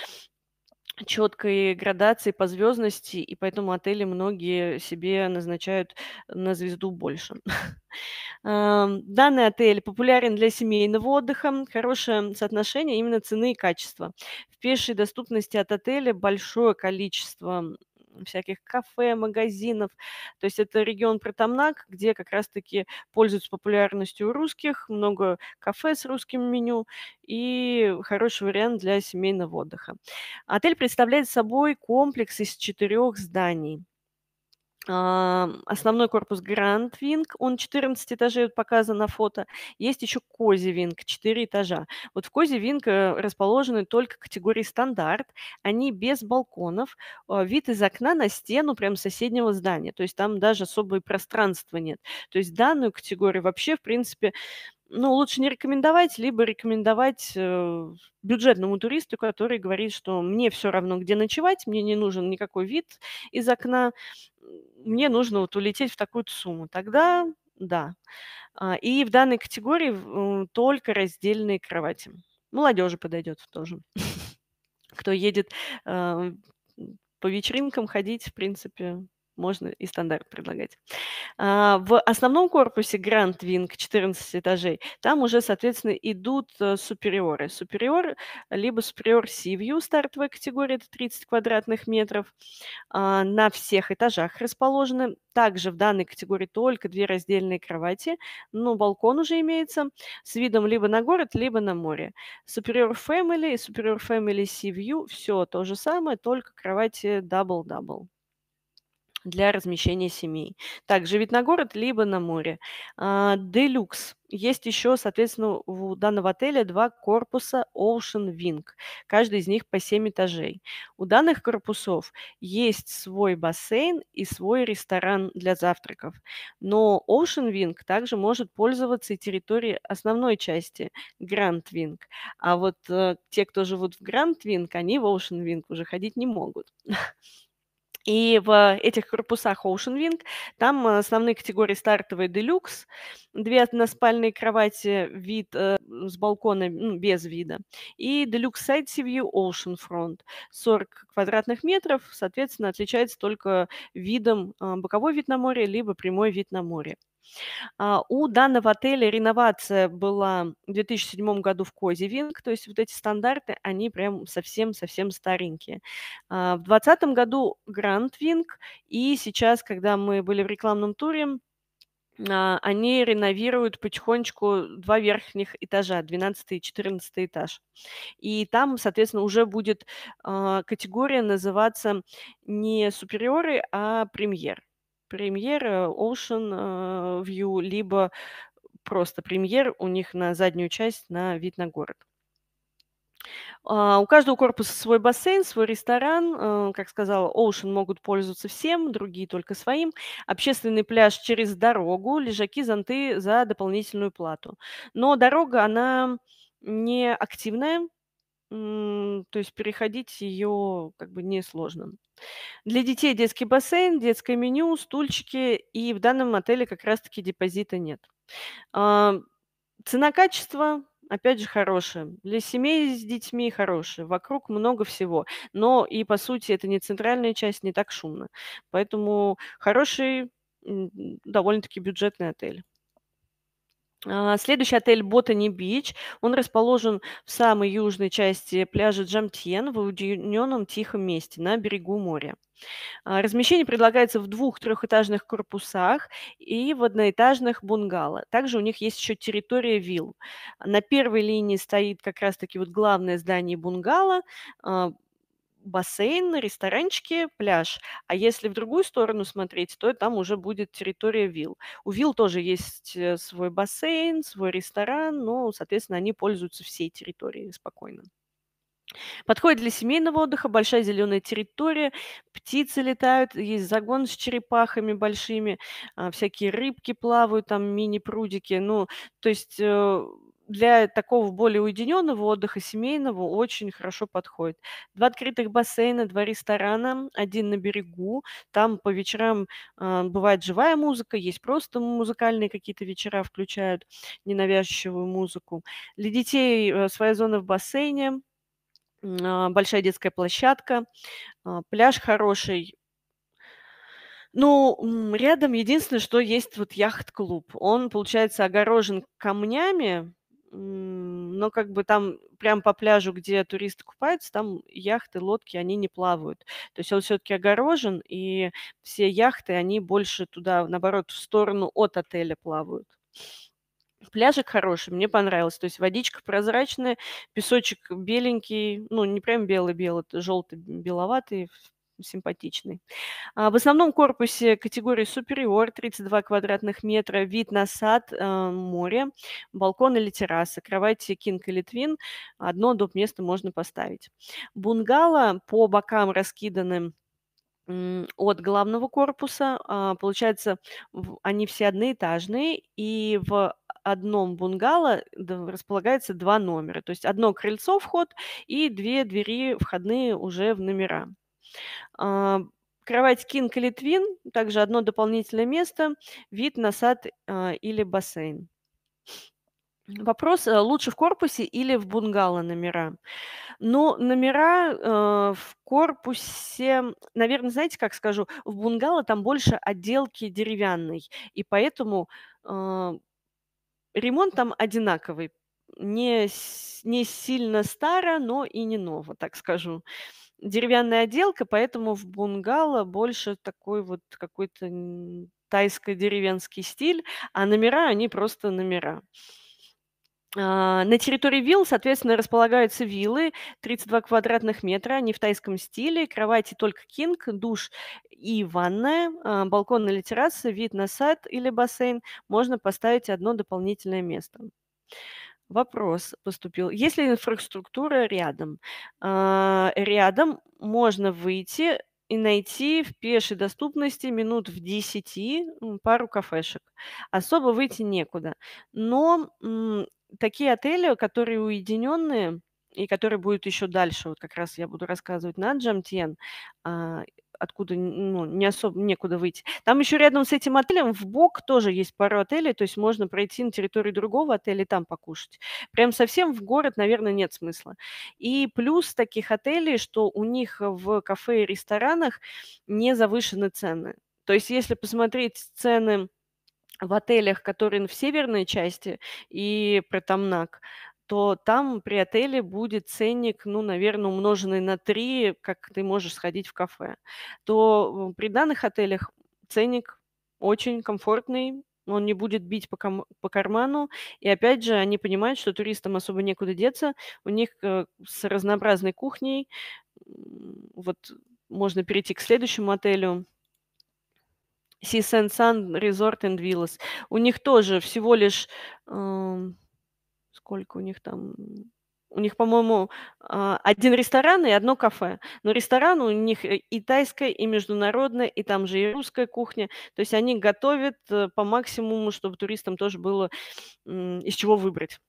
четкой градации по звездности, и поэтому отели многие себе назначают на звезду больше. Данный отель популярен для семейного отдыха, хорошее соотношение именно цены и качества. В пешей доступности от отеля большое количество всяких кафе, магазинов. То есть это регион Протамнак, где как раз-таки пользуются популярностью у русских, много кафе с русским меню и хороший вариант для семейного отдыха. Отель представляет собой комплекс из четырех зданий. А, основной корпус Grand Wing, он 14 этажей, вот показано на фото. Есть еще Кози Wing, 4 этажа. Вот в Кози Wing э, расположены только категории стандарт, они без балконов, а, вид из окна на стену прям соседнего здания, то есть там даже особое пространство нет. То есть данную категорию вообще, в принципе, ну, лучше не рекомендовать, либо рекомендовать э, бюджетному туристу, который говорит, что мне все равно, где ночевать, мне не нужен никакой вид из окна, мне нужно вот улететь в такую-то сумму. Тогда да. А, и в данной категории э, только раздельные кровати. Молодежи подойдет тоже. Кто едет э, по вечеринкам ходить, в принципе, можно и стандарт предлагать. А, в основном корпусе Grand Wing 14 этажей, там уже, соответственно, идут э, супериоры. Супериор, либо супериор Sea стартовая категория, это 30 квадратных метров, а, на всех этажах расположены. Также в данной категории только две раздельные кровати, но балкон уже имеется с видом либо на город, либо на море. Superior Family и Superior Family Sea View – все то же самое, только кровати double double для размещения семей. Также вид на город, либо на море. А, Делюкс. Есть еще, соответственно, у данного отеля два корпуса Ocean Wing. Каждый из них по 7 этажей. У данных корпусов есть свой бассейн и свой ресторан для завтраков. Но Ocean Wing также может пользоваться и территорией основной части Grand Wing. А вот э, те, кто живут в Grand Wing, они в Ocean Wing уже ходить не могут. И в этих корпусах Ocean Wing там э, основные категории стартовые делюкс, две односпальные кровати, вид э, с балкона ну, без вида, и делюкс сайт View Ocean Front. 40 квадратных метров, соответственно, отличается только видом э, боковой вид на море, либо прямой вид на море. А, у данного отеля реновация была в 2007 году в Козевинг, то есть вот эти стандарты, они прям совсем-совсем старенькие. А, в 2020 году Гранд Винг, и сейчас, когда мы были в рекламном туре, а, они реновируют потихонечку два верхних этажа, 12 и 14 этаж. И там, соответственно, уже будет категория называться не супериоры, а премьер. Премьер, Ocean э, View, либо просто премьер у них на заднюю часть на вид на город. А, у каждого корпуса свой бассейн, свой ресторан. Э, как сказала, Ocean могут пользоваться всем, другие только своим. Общественный пляж через дорогу, лежаки, зонты за дополнительную плату. Но дорога, она не активная, то есть переходить ее как бы несложно. Для детей детский бассейн, детское меню, стульчики, и в данном отеле как раз-таки депозита нет. А, Цена-качество, опять же, хорошая. Для семей с детьми хорошая. Вокруг много всего. Но и, по сути, это не центральная часть, не так шумно. Поэтому хороший, довольно-таки бюджетный отель. А, следующий отель Ботани Бич. Он расположен в самой южной части пляжа Джамтьен в уединенном тихом месте на берегу моря. А, размещение предлагается в двух трехэтажных корпусах и в одноэтажных бунгало. Также у них есть еще территория вилл. На первой линии стоит как раз-таки вот главное здание бунгало, а, бассейн, ресторанчики, пляж. А если в другую сторону смотреть, то там уже будет территория вилл. У вилл тоже есть э, свой бассейн, свой ресторан, но, соответственно, они пользуются всей территорией спокойно. Подходит для семейного отдыха большая зеленая территория, птицы летают, есть загон с черепахами большими, а, всякие рыбки плавают, там мини-прудики. Ну, то есть э, для такого более уединенного отдыха, семейного, очень хорошо подходит. Два открытых бассейна, два ресторана, один на берегу. Там по вечерам э, бывает живая музыка, есть просто музыкальные какие-то вечера, включают ненавязчивую музыку. Для детей э, своя зона в бассейне, э, большая детская площадка, э, пляж хороший, ну, рядом единственное, что есть вот яхт-клуб. Он, получается, огорожен камнями, но как бы там прям по пляжу, где туристы купаются, там яхты, лодки, они не плавают. То есть он все-таки огорожен, и все яхты, они больше туда, наоборот, в сторону от отеля плавают. Пляжик хороший, мне понравилось. То есть водичка прозрачная, песочек беленький, ну, не прям белый-белый, желтый-беловатый, симпатичный. А, в основном корпусе категории супериор, 32 квадратных метра, вид на сад, э, море, балкон или терраса, кровати king или твин, одно доп. место можно поставить. Бунгало по бокам раскиданы от главного корпуса. А, получается, они все одноэтажные, и в одном бунгало располагается два номера. То есть одно крыльцо вход и две двери входные уже в номера. А, кровать king или Твин, также одно дополнительное место, вид на сад а, или бассейн. Вопрос, э, лучше в корпусе или в бунгало номера? Ну, номера э, в корпусе, наверное, знаете, как скажу, в бунгало там больше отделки деревянной, и поэтому э, ремонт там одинаковый, не, не сильно старо, но и не ново, так скажу. Э, деревянная отделка, поэтому в бунгало больше такой вот какой-то тайско-деревенский стиль, а номера, они просто номера. А, на территории вилл, соответственно, располагаются виллы, 32 квадратных метра, они в тайском стиле, кровати только кинг, душ и ванная, а, балкон или терраса, вид на сад или бассейн, можно поставить одно дополнительное место. Вопрос поступил. Если инфраструктура рядом? А, рядом можно выйти и найти в пешей доступности минут в 10 пару кафешек. Особо выйти некуда. Но такие отели, которые уединенные, и которые будут еще дальше, вот как раз я буду рассказывать на Джамтьен, а, откуда ну, не особо некуда выйти. Там еще рядом с этим отелем в бок тоже есть пару отелей, то есть можно пройти на территорию другого отеля и там покушать. Прям совсем в город, наверное, нет смысла. И плюс таких отелей, что у них в кафе и ресторанах не завышены цены. То есть если посмотреть цены в отелях, которые в северной части и про то там при отеле будет ценник, ну, наверное, умноженный на 3, как ты можешь сходить в кафе, то э, при данных отелях ценник очень комфортный, он не будет бить по, ком- по карману. И опять же, они понимают, что туристам особо некуда деться. У них э, с разнообразной кухней вот можно перейти к следующему отелю. Sea Sun Resort and Villas. У них тоже всего лишь... Э, сколько у них там у них, по-моему, а, один ресторан и одно кафе. Но ресторан у них э, и тайская, и международная, и там же и русская кухня. То есть они готовят э, по максимуму, чтобы туристам тоже было из чего выбрать.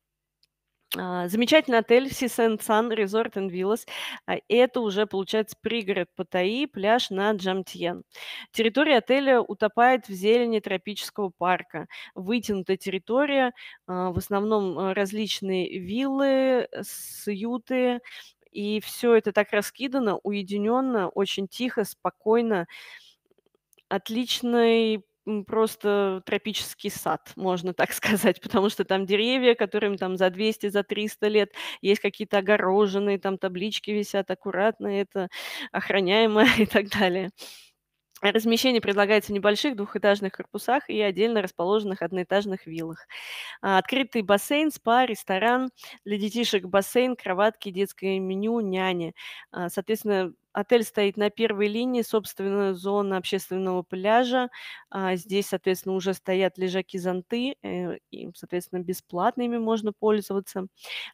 А, замечательный отель Сисен Сан Resort and Villas. А, это уже, получается, пригород Паттайи, пляж на Джамтьен. Территория отеля утопает в зелени тропического парка. Вытянутая территория, а, в основном различные виллы, э, сьюты, и все это так раскидано, уединенно, очень тихо, спокойно. Отличный просто тропический сад, можно так сказать, потому что там деревья, которым там за 200, за 300 лет есть какие-то огороженные, там таблички висят аккуратно, это охраняемое и так далее. Размещение предлагается в небольших двухэтажных корпусах и отдельно расположенных одноэтажных виллах. А, открытый бассейн, спа, ресторан, для детишек бассейн, кроватки, детское меню, няни. А, соответственно, Отель стоит на первой линии, собственно, зона общественного пляжа. А, здесь, соответственно, уже стоят лежаки-зонты, э, им, соответственно, бесплатными можно пользоваться.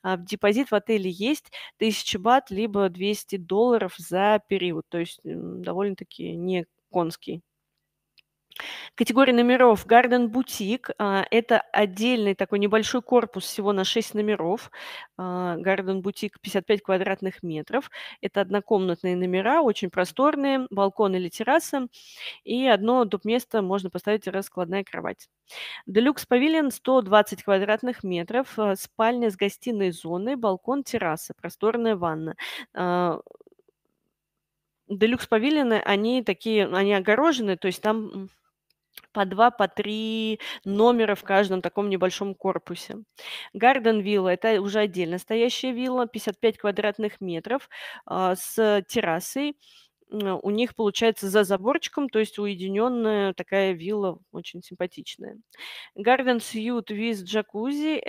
А, депозит в отеле есть 1000 бат, либо 200 долларов за период, то есть довольно-таки не конский. Категория номеров Garden Boutique а, – это отдельный такой небольшой корпус всего на 6 номеров. А, Garden Boutique 55 квадратных метров. Это однокомнатные номера, очень просторные, балкон или терраса. И одно доп. место можно поставить раскладная кровать. Deluxe Pavilion 120 квадратных метров, а, спальня с гостиной зоной, балкон, терраса, просторная ванна. Делюкс павильоны, они такие, они огорожены, то есть там по два, по три номера в каждом таком небольшом корпусе. Гарден вилла – это уже отдельно стоящая вилла, 55 квадратных метров а, с террасой, у них получается за заборчиком, то есть уединенная такая вилла очень симпатичная. Garden Сьют виз джакузи,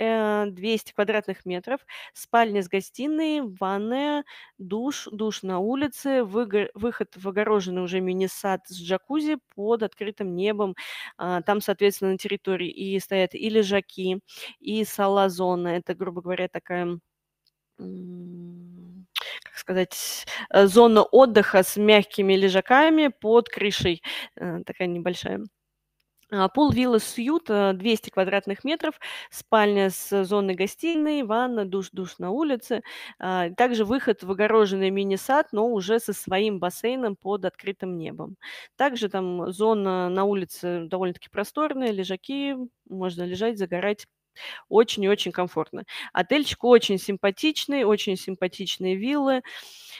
200 квадратных метров, спальня с гостиной, ванная, душ, душ на улице, выход в огороженный уже мини-сад с джакузи под открытым небом. А, там, соответственно, на территории и стоят и лежаки, и сала-зона. Это, грубо говоря, такая как сказать, э, зона отдыха с мягкими лежаками под крышей, э, такая небольшая. А, пол вилла сьют 200 э, квадратных метров, спальня с зоной гостиной, ванна, душ-душ на улице. А, также выход в огороженный мини-сад, но уже со своим бассейном под открытым небом. Также там зона на улице довольно-таки просторная, лежаки, можно лежать, загорать, очень и очень комфортно. Отельчик очень симпатичный, очень симпатичные виллы,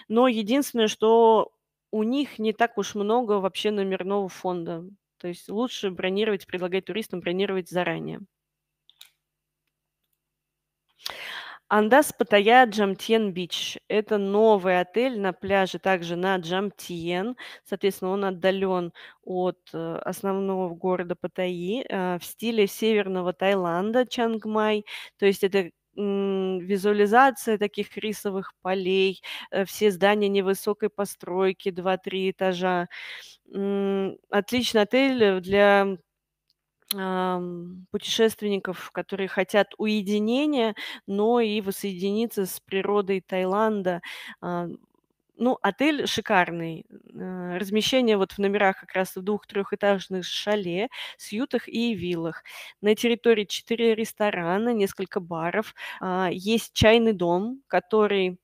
но единственное, что у них не так уж много вообще номерного фонда. То есть лучше бронировать, предлагать туристам бронировать заранее. Андас Паттайя Джамтьен Бич. Это новый отель на пляже, также на Джамтьен. Соответственно, он отдален от э, основного города Паттайи э, в стиле северного Таиланда, Чангмай. То есть это визуализация таких рисовых полей, э, все здания невысокой постройки, 2-3 этажа. Отличный отель для путешественников, которые хотят уединения, но и воссоединиться с природой Таиланда. А, ну, отель шикарный. Э, размещение вот в номерах как раз в двух-трехэтажных шале, сьютах и виллах. На территории четыре ресторана, несколько баров. А, есть чайный дом, который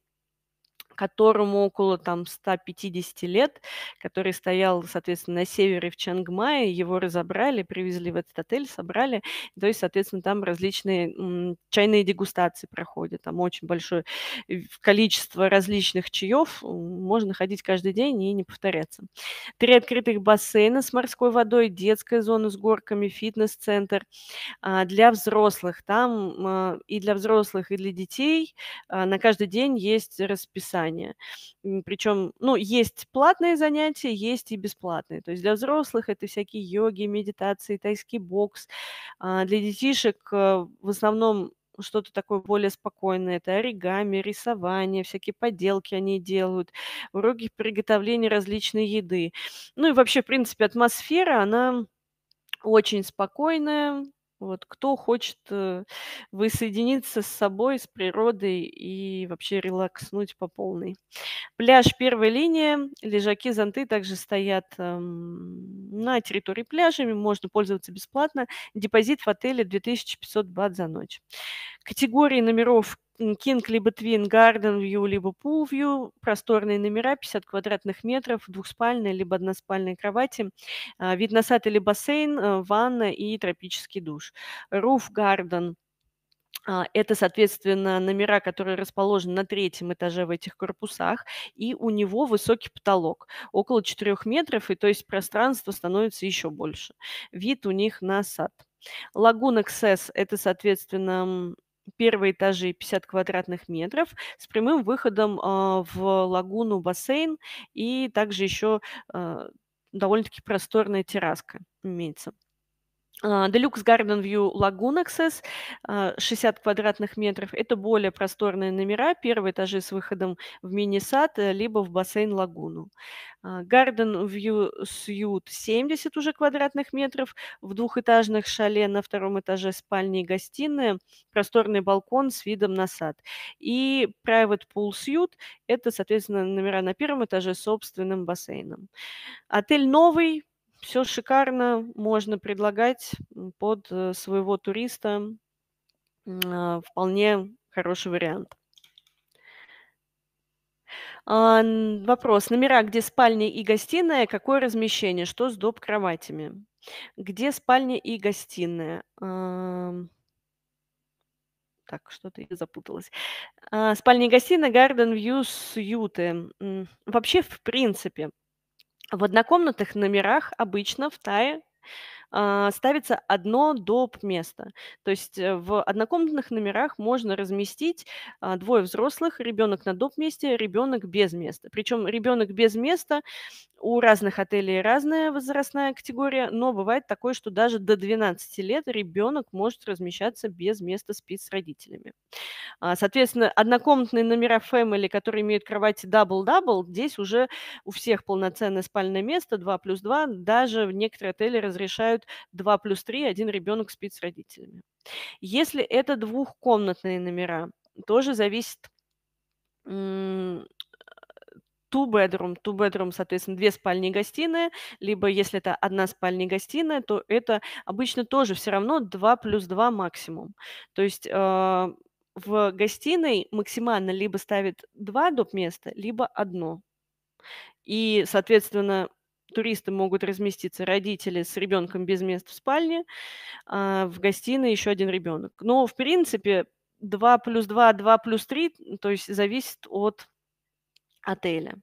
которому около там 150 лет, который стоял, соответственно, на севере в Чангмае, его разобрали, привезли в этот отель, собрали, то есть, соответственно, там различные чайные дегустации проходят, там очень большое э, количество различных чаев, э, можно ходить каждый день и не повторяться. Три открытых бассейна с морской водой, детская зона с горками, фитнес-центр а, для взрослых, там а, и для взрослых, и для детей а, на каждый день есть расписание питания. Причем, ну, есть платные занятия, есть и бесплатные. То есть для взрослых это всякие йоги, медитации, тайский бокс. А для детишек э, в основном что-то такое более спокойное. Это оригами, рисование, всякие поделки они делают, уроки приготовления различной еды. Ну и вообще, в принципе, атмосфера, она очень спокойная, вот, кто хочет э, воссоединиться с собой, с природой и вообще релакснуть по полной. Пляж первая линия. Лежаки, зонты также стоят э, на территории пляжами, можно пользоваться бесплатно. Депозит в отеле 2500 бат за ночь. Категории номеров King либо Twin Garden View, либо Pool View, просторные номера, 50 квадратных метров, двухспальные либо односпальные кровати, а, вид на сад или бассейн, а, ванна и тропический душ. Roof Garden а, – это, соответственно, номера, которые расположены на третьем этаже в этих корпусах, и у него высокий потолок, около 4 метров, и то есть пространство становится еще больше. Вид у них на сад. Лагун Эксес – это, соответственно, первые этажи 50 квадратных метров с прямым выходом а, в лагуну, бассейн и также еще э, довольно-таки просторная терраска имеется. А, Deluxe Garden View Lagoon Access, 60 а, квадратных метров. Это более просторные номера, первые этажи с выходом в мини-сад, э, либо в бассейн-лагуну. А, Garden View Suite 70 уже квадратных метров, в двухэтажных шале на втором этаже спальни и гостиная, просторный балкон с видом на сад. И Private Pool Suite – это, соответственно, номера на первом этаже с собственным бассейном. Отель новый, все шикарно, можно предлагать под э, своего туриста а, вполне хороший вариант. А, вопрос. Номера, где спальня и гостиная, какое размещение, что с доп. кроватями? Где спальня и гостиная? Так, что-то я запуталась. А, спальня и гостиная, Garden View, Сьюты. Вообще, в принципе, в однокомнатных номерах обычно в Тае а, ставится одно доп. место. То есть э, в однокомнатных номерах можно разместить а, двое взрослых, ребенок на доп. месте, ребенок без места. Причем ребенок без места у разных отелей разная возрастная категория, но бывает такое, что даже до 12 лет ребенок может размещаться без места спит с родителями. А, соответственно, однокомнатные номера Family, которые имеют кровати double double, здесь уже у всех полноценное спальное место 2 плюс 2. Даже некоторые отели разрешают бывают 2 плюс 3, один ребенок спит с родителями. Если это двухкомнатные номера, тоже зависит two bedroom, two bedroom, соответственно, две спальни и гостиная, либо если это одна спальня и гостиная, то это обычно тоже все равно 2 плюс 2 максимум. То есть э, в гостиной максимально либо ставит два доп. места, либо одно. И, соответственно, туристы могут разместиться родители с ребенком без мест в спальне, а в гостиной еще один ребенок. Но, в принципе, 2 плюс 2, 2 плюс 3, то есть зависит от отеля.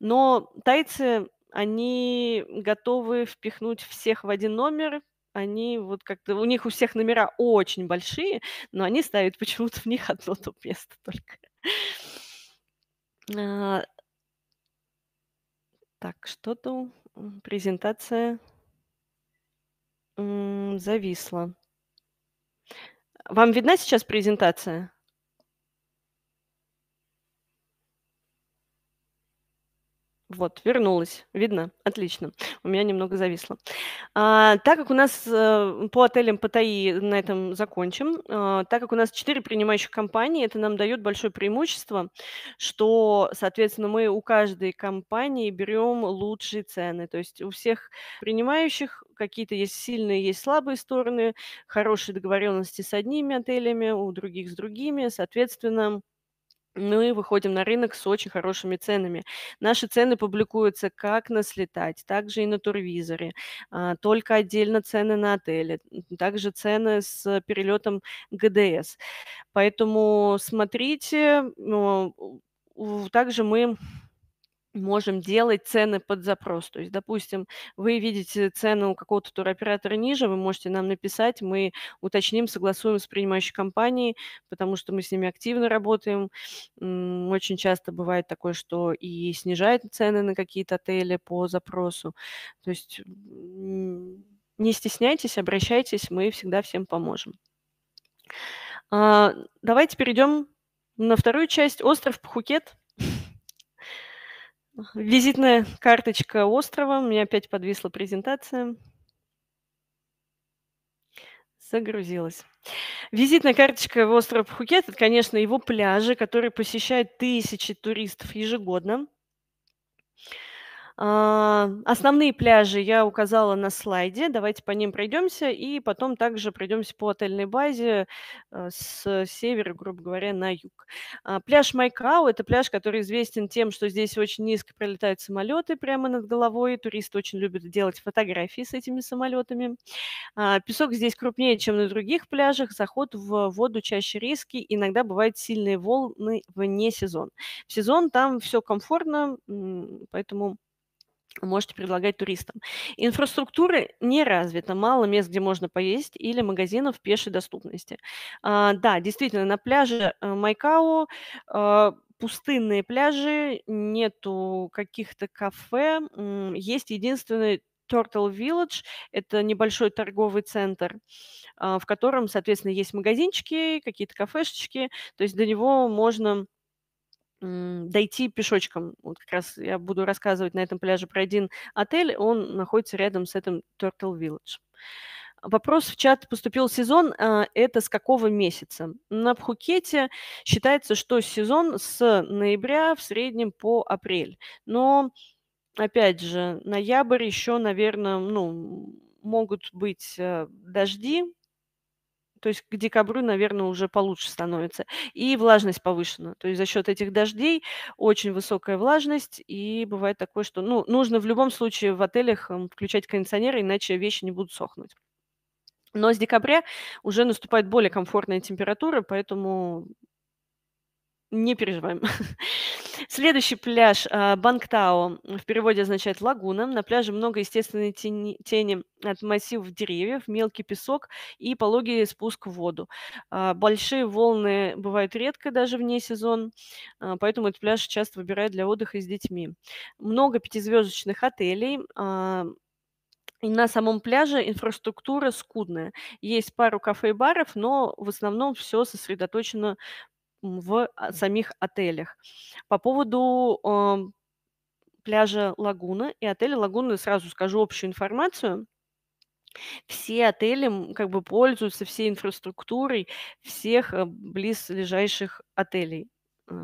Но тайцы, они готовы впихнуть всех в один номер, они вот как-то, у них у всех номера очень большие, но они ставят почему-то в них одно топ-место только. А, так, что-то презентация зависла. Вам видна сейчас презентация? Вот, вернулась. Видно? Отлично. У меня немного зависло. А, так как у нас э, по отелям Паттайи на этом закончим, а, так как у нас 4 принимающих компании, это нам дает большое преимущество, что, соответственно, мы у каждой компании берем лучшие цены. То есть у всех принимающих какие-то есть сильные, есть слабые стороны, хорошие договоренности с одними отелями, у других с другими. Соответственно, мы выходим на рынок с очень хорошими ценами. Наши цены публикуются как на слетать, так же и на турвизоре, а, только отдельно цены на отели, также цены с перелетом ГДС. Поэтому смотрите, э, также мы можем делать цены под запрос. То есть, допустим, вы видите цену у какого-то туроператора ниже, вы можете нам написать, мы уточним, согласуем с принимающей компанией, потому что мы с ними активно работаем. Очень часто бывает такое, что и снижают цены на какие-то отели по запросу. То есть не стесняйтесь, обращайтесь, мы всегда всем поможем. А, давайте перейдем на вторую часть. Остров Пхукет – Визитная карточка острова. У меня опять подвисла презентация. Загрузилась. Визитная карточка острова Пхукет – это, конечно, его пляжи, которые посещают тысячи туристов ежегодно. А, основные пляжи я указала на слайде. Давайте по ним пройдемся. И потом также пройдемся по отельной базе э, с севера, грубо говоря, на юг. А, пляж Майкау – это пляж, который известен тем, что здесь очень низко пролетают самолеты прямо над головой. Туристы очень любят делать фотографии с этими самолетами. А, песок здесь крупнее, чем на других пляжах. Заход в воду чаще резкий. Иногда бывают сильные волны вне сезона. В сезон там все комфортно, поэтому можете предлагать туристам. Инфраструктура не развита, мало мест, где можно поесть, или магазинов пешей доступности. А, да, действительно, на пляже э, Майкао а, пустынные пляжи, нету каких-то кафе, есть единственный Turtle Village – это небольшой торговый центр, а, в котором, соответственно, есть магазинчики, какие-то кафешечки, то есть до него можно дойти пешочком. Вот как раз я буду рассказывать на этом пляже про один отель, он находится рядом с этим Turtle Village. Вопрос в чат поступил сезон, а, это с какого месяца? На Пхукете считается, что сезон с ноября в среднем по апрель. Но, опять же, ноябрь еще, наверное, ну, могут быть э, дожди, то есть к декабрю, наверное, уже получше становится. И влажность повышена, то есть за счет этих дождей очень высокая влажность, и бывает такое, что ну, нужно в любом случае в отелях эм, включать кондиционеры, иначе вещи не будут сохнуть. Но с декабря уже наступает более комфортная температура, поэтому не переживаем. Следующий пляж а, Бангтао в переводе означает лагуна. На пляже много естественной тени, тени от массивов деревьев, мелкий песок и пологий спуск в воду. А, большие волны бывают редко даже вне сезон, а, поэтому этот пляж часто выбирают для отдыха с детьми. Много пятизвездочных отелей, и на самом пляже инфраструктура скудная. Есть пару кафе и баров, но в основном все сосредоточено в а, самих отелях. По поводу э, пляжа Лагуна и отеля Лагуна сразу скажу общую информацию. Все отели как бы пользуются всей инфраструктурой всех а, близлежащих отелей. А,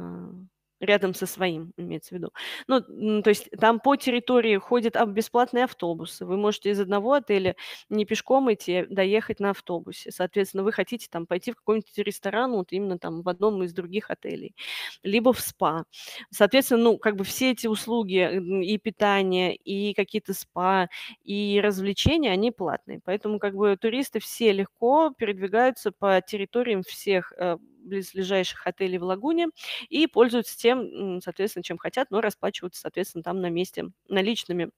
рядом со своим, имеется в виду. Ну, то есть там по территории ходят бесплатные автобусы. Вы можете из одного отеля не пешком идти, а доехать на автобусе. Соответственно, вы хотите там пойти в какой-нибудь ресторан, вот именно там в одном из других отелей, либо в спа. Соответственно, ну, как бы все эти услуги э, и питание, и какие-то спа, и развлечения, они платные. Поэтому как бы туристы все легко передвигаются по территориям всех э, близлежащих отелей в Лагуне и пользуются тем, соответственно, чем хотят, но расплачиваются, соответственно, там на месте наличными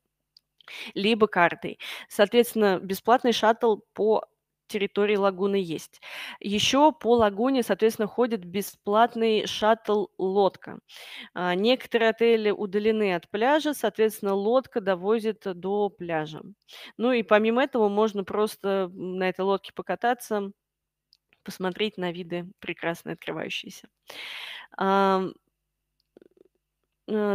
либо картой. Соответственно, бесплатный шаттл по территории лагуны есть. Еще по лагуне, соответственно, ходит бесплатный шаттл-лодка. А, некоторые отели удалены от пляжа, соответственно, лодка довозит до пляжа. Ну и помимо этого можно просто на этой лодке покататься, посмотреть на виды прекрасно открывающиеся. Э,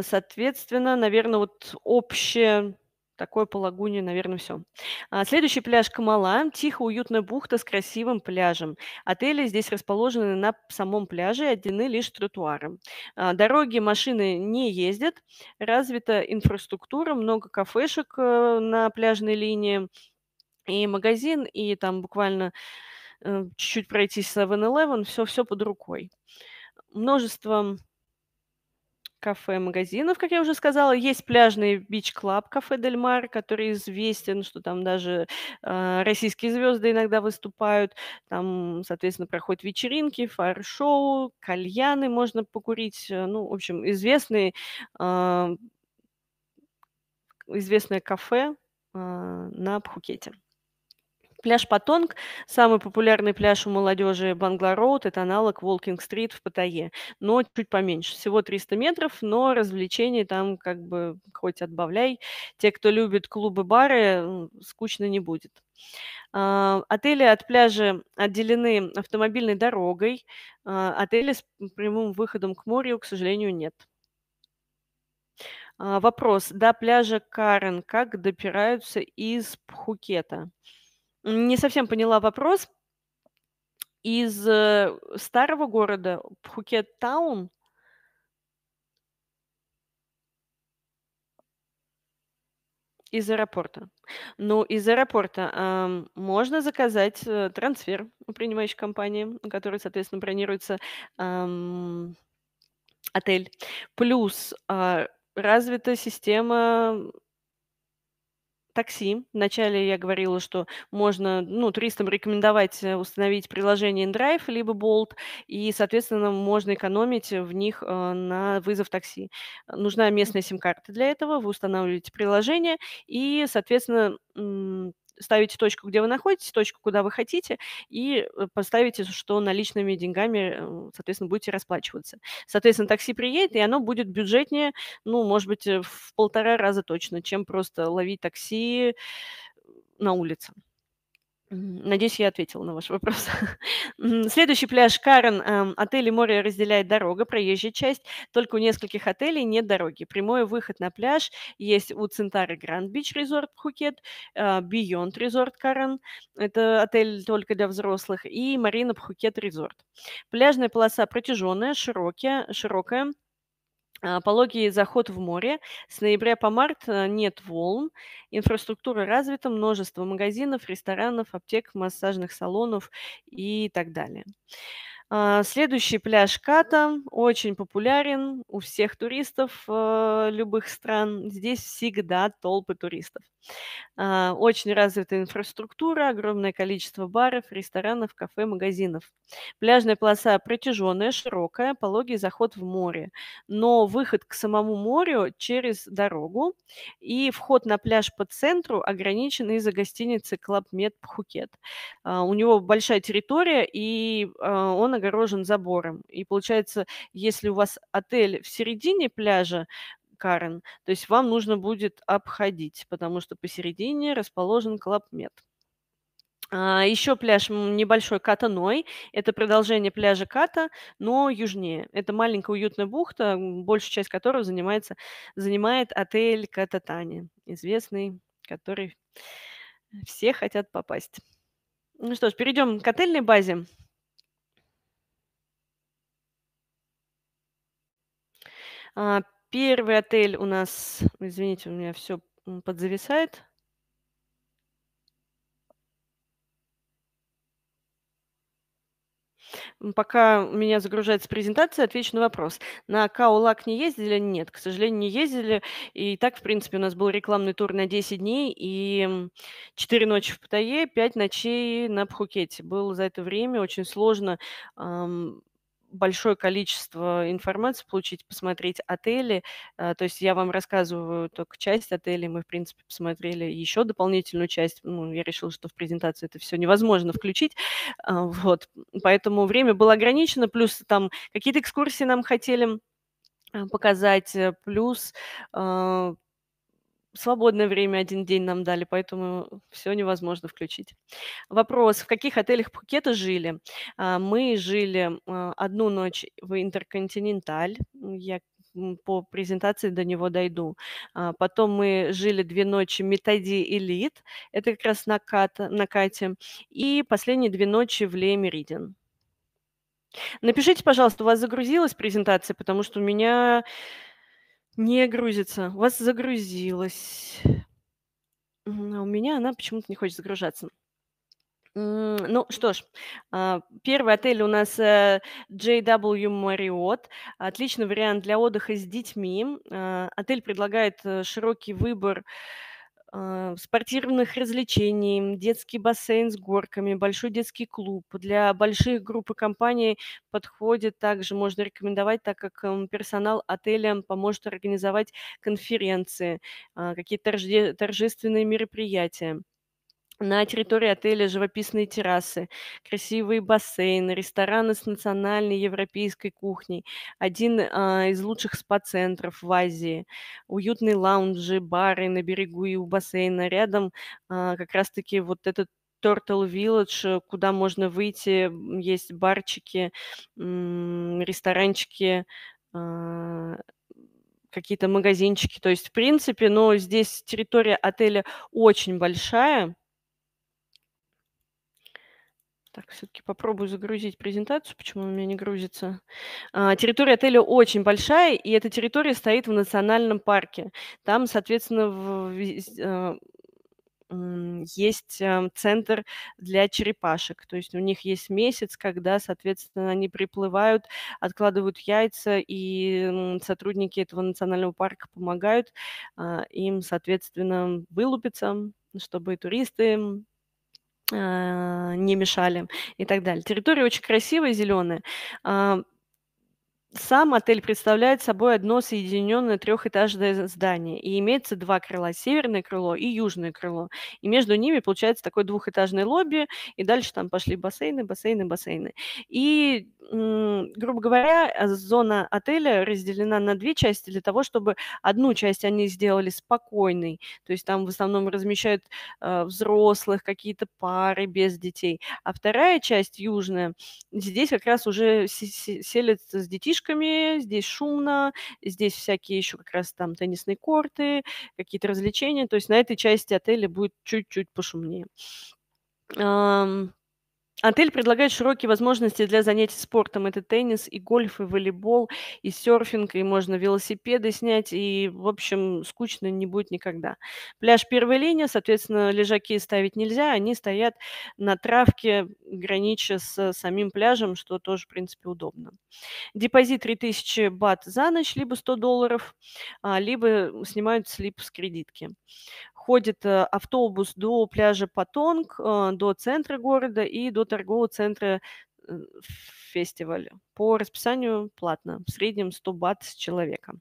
соответственно, наверное, вот общее такое по лагуне, наверное, все. А, следующий пляж Камала. тихая уютная бухта с красивым пляжем. Отели здесь расположены на самом пляже и отделены лишь тротуаром. А, дороги, машины не ездят. Развита инфраструктура, много кафешек э, на пляжной линии. И магазин, и там буквально Э, чуть-чуть пройтись 7-Eleven, все-все под рукой. Множество кафе, магазинов, как я уже сказала. Есть пляжный бич-клаб кафе Дель Мар, который известен, что там даже э, российские звезды иногда выступают. Там, соответственно, проходят вечеринки, фаер-шоу, кальяны можно покурить. Э, ну, в общем, известный, э, известное кафе э, на Пхукете. Пляж Патонг – самый популярный пляж у молодежи Бангла-Роуд, это аналог Волкинг-стрит в Паттайе, но чуть поменьше, всего 300 метров, но развлечений там как бы хоть отбавляй. Те, кто любит клубы-бары, скучно не будет. А, отели от пляжа отделены автомобильной дорогой, а, отели с прямым выходом к морю, к сожалению, нет. А, вопрос. До пляжа Карен как допираются из Пхукета? Не совсем поняла вопрос. Из э, старого города Пхукет-таун из аэропорта. Ну, из аэропорта э, можно заказать э, трансфер у принимающей компании, который, соответственно, бронируется э, отель. Плюс э, развита система такси. Вначале я говорила, что можно, ну, туристам рекомендовать э, установить приложение InDrive а либо Bolt, и, соответственно, можно экономить в них э, на вызов такси. Нужна местная сим-карта для этого, вы устанавливаете приложение, и, соответственно, ставите точку, где вы находитесь, точку, куда вы хотите, и э, поставите, что наличными деньгами, э, соответственно, будете расплачиваться. Соответственно, такси приедет, и оно будет бюджетнее, ну, может быть, э, в полтора раза точно, чем просто ловить такси на улице. Надеюсь, я ответила на ваш вопрос. Следующий пляж Карен. Эм, отели море разделяет дорога, проезжая часть. Только у нескольких отелей нет дороги. Прямой выход на пляж есть у Центары Гранд Бич Резорт Пхукет, Бионд э, Резорт Карен. Это отель только для взрослых. И Марина Пхукет Резорт. Пляжная полоса протяженная, широкая, широкая а, пологий заход в море. С ноября по март э, нет волн. Инфраструктура развита, множество магазинов, ресторанов, аптек, массажных салонов и так далее. А, следующий пляж Ката очень популярен у всех туристов э, любых стран. Здесь всегда толпы туристов. А, очень развитая инфраструктура, огромное количество баров, ресторанов, кафе, магазинов. Пляжная полоса протяженная, широкая, пологий заход в море. Но выход к самому морю через дорогу и вход на пляж по центру ограничен из-за гостиницы Club Med Phuket У него большая территория, и а, он огорожен забором. И получается, если у вас отель в середине пляжа, Карен. То есть вам нужно будет обходить, потому что посередине расположен Клабмед. А, еще пляж небольшой Катаной. Это продолжение пляжа Ката, но южнее. Это маленькая уютная бухта, большую часть которой занимается, занимает отель Кататани, известный, который все хотят попасть. Ну что ж, перейдем к отельной базе. А, Первый отель у нас, извините, у меня все подзависает. Пока у меня загружается презентация, отвечу на вопрос. На Каулак не ездили? Нет, к сожалению, не ездили. И так, в принципе, у нас был рекламный тур на 10 дней и 4 ночи в Паттайе, 5 ночей на Пхукете. Было за это время очень сложно эм, большое количество информации получить, посмотреть отели. Э, то есть я вам рассказываю только часть отелей. Мы, в принципе, посмотрели еще дополнительную часть. Ну, я решила, что в презентации это все невозможно включить. А, вот. Поэтому время было ограничено. Плюс там какие-то экскурсии нам хотели э, показать, э, плюс свободное время один день нам дали, поэтому все невозможно включить. Вопрос, в каких отелях Пхукета жили? А, мы жили а, одну ночь в Интерконтиненталь, я по презентации до него дойду. А, потом мы жили две ночи Метади Элит, это как раз на, Кат, на Кате, и последние две ночи в Ле Меридин. Напишите, пожалуйста, у вас загрузилась презентация, потому что у меня не грузится. У вас загрузилась. А у меня она почему-то не хочет загружаться. Ну что ж, а, первый отель у нас JW э, Marriott. Отличный вариант для отдыха с детьми. А, отель предлагает э, широкий выбор а, спортивных развлечений, детский бассейн с горками, большой детский клуб. Для больших групп и компаний подходит также, можно рекомендовать, так как эм, персонал отеля поможет организовать конференции, а, какие-то торжественные мероприятия. На территории отеля живописные террасы, красивые бассейны, рестораны с национальной европейской кухней, один а, из лучших спа-центров в Азии, уютные лаунжи, бары на берегу и у бассейна. Рядом а, как раз-таки вот этот Turtle Village, куда можно выйти, есть барчики, ресторанчики, а, какие-то магазинчики. То есть, в принципе, но ну, здесь территория отеля очень большая, так, все-таки попробую загрузить презентацию, почему у меня не грузится. А, территория отеля очень большая, и эта территория стоит в национальном парке. Там, соответственно, в, а, есть а, центр для черепашек. То есть у них есть месяц, когда, соответственно, они приплывают, откладывают яйца, и сотрудники этого национального парка помогают им, соответственно, вылупиться, чтобы и туристы Э, не мешали и так далее. Территория очень красивая, зеленая. А, сам отель представляет собой одно соединенное трехэтажное здание, и имеется два крыла, северное крыло и южное крыло. И между ними получается такое двухэтажное лобби, и дальше там пошли бассейны, бассейны, бассейны. И, грубо говоря, а, зона отеля разделена на две части для того, чтобы одну часть они сделали спокойной, то есть там в основном размещают э, взрослых, какие-то пары без детей, а вторая часть, южная, здесь как раз уже селятся с детишками детишками, здесь шумно, здесь всякие еще как раз там теннисные корты, какие-то развлечения. То есть на этой части отеля будет чуть-чуть пошумнее. Отель предлагает широкие возможности для занятий спортом. Это теннис, и гольф, и волейбол, и серфинг, и можно велосипеды снять, и, в общем, скучно не будет никогда. Пляж первой линии, соответственно, лежаки ставить нельзя, они стоят на травке, гранича с самим пляжем, что тоже, в принципе, удобно. Депозит 3000 бат за ночь, либо 100 долларов, а, либо снимают слип с кредитки ходит э, автобус до пляжа Патонг, э, до центра города и до торгового центра э, фестиваль. По расписанию платно, в среднем 100 бат с человека.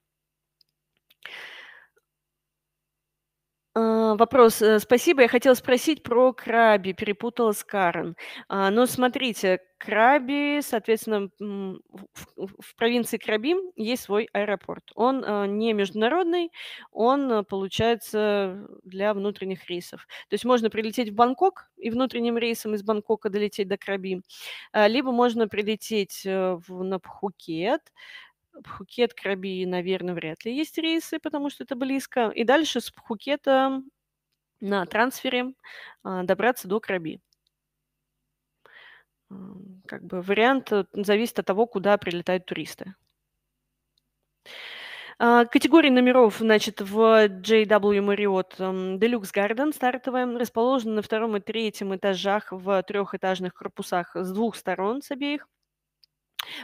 А, вопрос. Э, спасибо. Я хотела спросить про Краби. Перепутала с Карен. А, Но ну, смотрите, Краби, соответственно, в провинции Краби есть свой аэропорт. Он э, не международный, он, э, получается, для внутренних рейсов. То есть можно прилететь в Бангкок и внутренним рейсом из Бангкока долететь до Краби, а, либо можно прилететь в, на Пхукет, Пхукет, Краби, наверное, вряд ли есть рейсы, потому что это близко. И дальше с Пхукета на трансфере а, добраться до Краби. Как бы вариант э, зависит от того, куда прилетают туристы. А, Категории номеров, значит, в JW Marriott Deluxe Garden стартовая расположена на втором и третьем этажах в трехэтажных корпусах с двух сторон с обеих.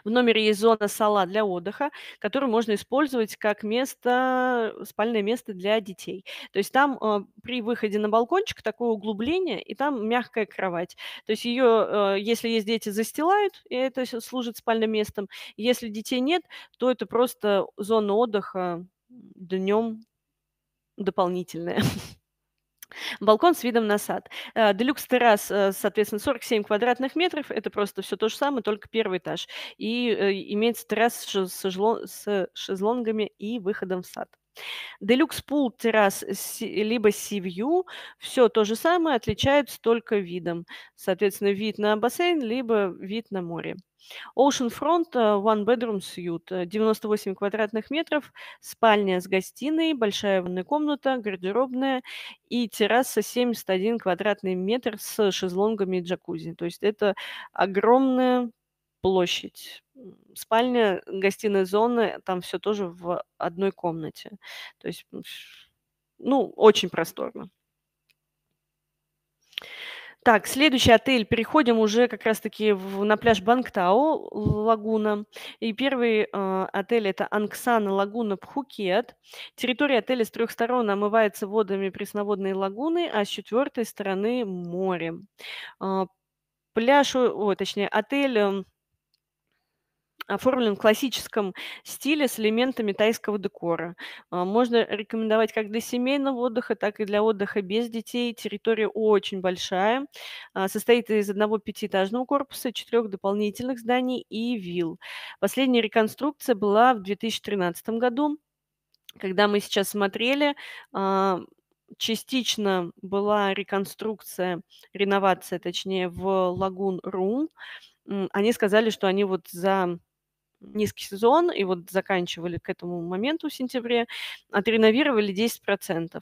В номере есть зона сала для отдыха, которую можно использовать как место, спальное место для детей. То есть там э, при выходе на балкончик такое углубление, и там мягкая кровать. То есть ее, э, если есть дети, застилают, и это служит спальным местом. Если детей нет, то это просто зона отдыха днем дополнительная. Балкон с видом на сад. Э, делюкс террас, э, соответственно, 47 квадратных метров. Это просто все то же самое, только первый этаж. И э, имеется террас с шезлонгами и выходом в сад. Делюкс пул террас либо сивью, все то же самое, отличается только видом. Соответственно, вид на бассейн, либо вид на море. Ocean Front э, One Bedroom Suite, 98 э, квадратных метров, спальня с гостиной, большая ванная комната, гардеробная и терраса 71 квадратный метр с шезлонгами и джакузи. То есть это огромная площадь. Спальня, гостиная зона, там все тоже в одной комнате. То есть, ну, очень просторно. Так, следующий отель. Переходим уже как раз-таки в- на пляж Бангтао Лагуна. И первый э, отель – это Анксана Лагуна Пхукет. Территория отеля с трех сторон омывается водами пресноводной лагуны, а с четвертой стороны – море. Э, а, пляж, о, точнее, отель эм, оформлен в классическом стиле с элементами тайского декора. А, можно рекомендовать как для семейного отдыха, так и для отдыха без детей. Территория очень большая, а, состоит из одного пятиэтажного корпуса, четырех дополнительных зданий и вилл. Последняя реконструкция была в 2013 году. Когда мы сейчас смотрели, а, частично была реконструкция, реновация, точнее, в Лагун Рум. Они сказали, что они вот за низкий сезон, и вот заканчивали к этому моменту в сентябре, а отреновировали 10%.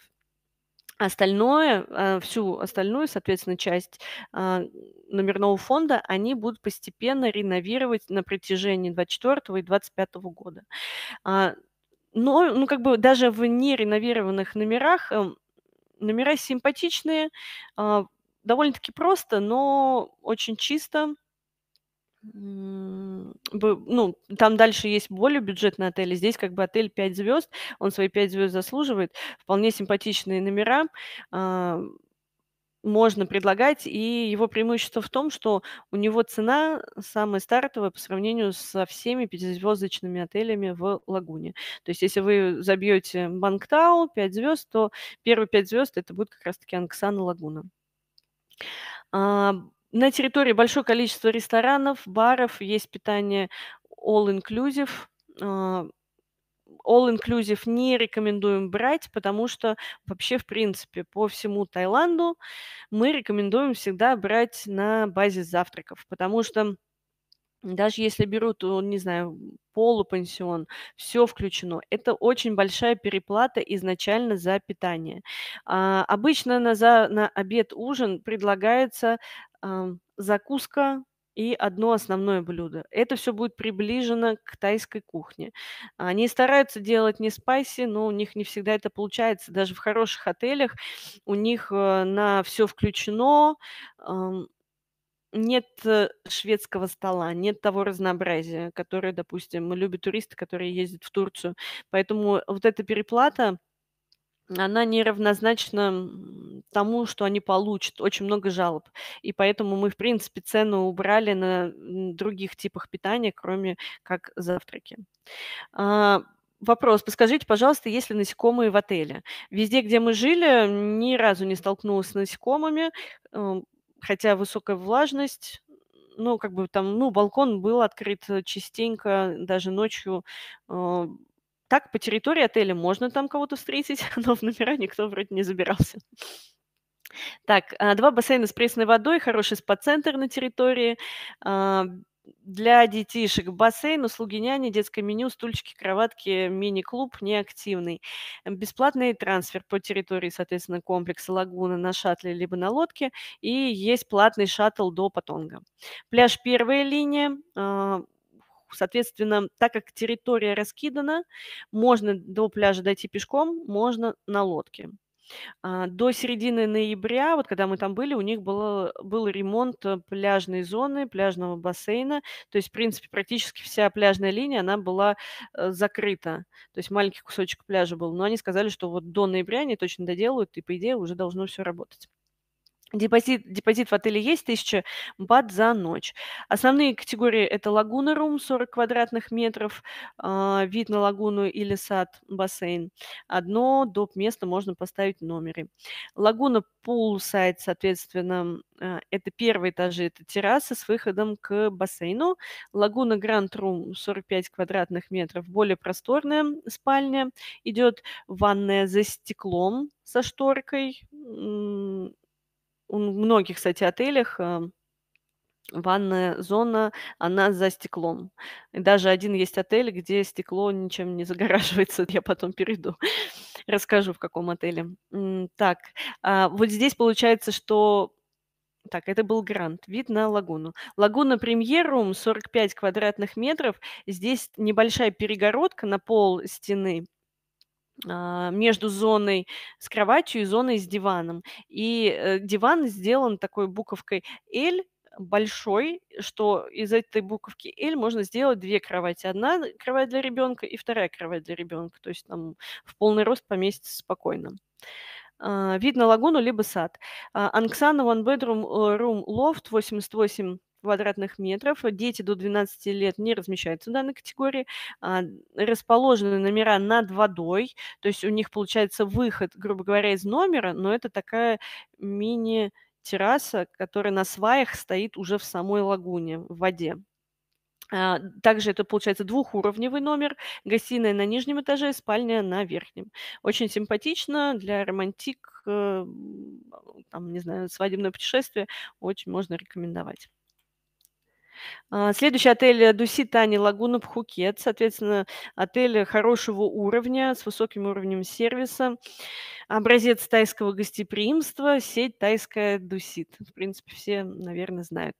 Остальное, а, всю остальную, соответственно, часть а, номерного фонда они будут постепенно реновировать на протяжении 2024 и 2025 года. Но, ну, как бы даже в нереновированных номерах эм, номера симпатичные, довольно-таки просто, но очень чисто, ну, там дальше есть более бюджетные отели. Здесь как бы отель 5 звезд, он свои 5 звезд заслуживает. Вполне симпатичные номера а, можно предлагать. И его преимущество в том, что у него цена самая стартовая по сравнению со всеми пятизвездочными отелями в Лагуне. То есть если вы забьете Бангтау 5 звезд, то первые 5 звезд это будет как раз-таки Анксана Лагуна. А, на территории большое количество ресторанов, баров, есть питание all-inclusive. А, all-inclusive не рекомендуем брать, потому что вообще, в принципе, по всему Таиланду мы рекомендуем всегда брать на базе завтраков, потому что даже если берут, ну, не знаю, полупансион, все включено. Это очень большая переплата изначально за питание. А, обычно на, за, на обед, ужин предлагается а, закуска, и одно основное блюдо. Это все будет приближено к тайской кухне. Они стараются делать не спайси, но у них не всегда это получается. Даже в хороших отелях у них э, на все включено, нет э, шведского стола, нет того разнообразия, которое, допустим, любят туристы, которые ездят в Турцию. Поэтому вот эта переплата, она неравнозначна тому, что они получат. Очень много жалоб. И поэтому мы, в принципе, цену убрали на других типах питания, кроме как завтраки а, вопрос. Подскажите, пожалуйста, есть ли насекомые в отеле? Везде, где мы жили, ни разу не столкнулась с насекомыми. Эм, хотя высокая влажность, ну, как бы там, ну, балкон был открыт э, частенько, даже ночью. Э, так, по территории отеля можно там кого-то встретить, но в номера никто вроде не забирался. Так, а, два бассейна с пресной водой, хороший спа-центр на территории, а, для детишек бассейн, услуги няни, детское меню, стульчики, кроватки, мини-клуб неактивный. Эм, бесплатный трансфер по территории, соответственно, комплекса лагуна на шаттле либо на лодке. И есть платный шаттл до Патонга. Пляж первая линия. А, соответственно, так как территория раскидана, можно до пляжа дойти пешком, можно на лодке. А, до середины ноября, вот когда мы там были, у них было, был ремонт э, пляжной зоны, пляжного бассейна. То есть, в принципе, практически вся пляжная линия, она была э, закрыта. То есть маленький кусочек пляжа был. Но они сказали, что вот до ноября они точно доделают, и, по идее, уже должно все работать. Депозит, депозит в отеле есть 1000 бат за ночь. Основные категории – это лагуна рум 40 квадратных метров, э, вид на лагуну или сад, бассейн. Одно доп. место можно поставить в номере. Лагуна пул сайт, соответственно, э, это первый этаж это терраса с выходом к бассейну. Лагуна гранд рум 45 квадратных метров, более просторная спальня. Идет ванная за стеклом со шторкой, у многих, кстати, отелях э, ванная зона, она за стеклом. даже один есть отель, где стекло ничем не загораживается. Я потом перейду, расскажу, в каком отеле. Так, а, вот здесь получается, что... Так, это был грант. Вид на лагуну. Лагуна премьерум 45 квадратных метров. Здесь небольшая перегородка на пол стены – а, между зоной с кроватью и зоной с диваном. И э, диван сделан такой буковкой L, большой, что из этой буковки L можно сделать две кровати. Одна кровать для ребенка и вторая кровать для ребенка. То есть там в полный рост поместится спокойно. А, вид на лагуну либо сад. Анксана One Bedroom э, Room Loft 88 квадратных метров. Дети до 12 лет не размещаются в данной категории. А, расположены номера над водой, то есть у них получается выход, грубо говоря, из номера, но это такая мини терраса, которая на сваях стоит уже в самой лагуне, в воде. А, также это получается двухуровневый номер, гостиная на нижнем этаже, спальня на верхнем. Очень симпатично для романтик, э, там, не знаю, свадебное путешествие, очень можно рекомендовать. А, следующий отель э, Дуси Тани Лагуна Пхукет. Соответственно, отель хорошего уровня, с высоким уровнем сервиса, образец тайского гостеприимства, сеть тайская Дусит. В принципе, все, наверное, знают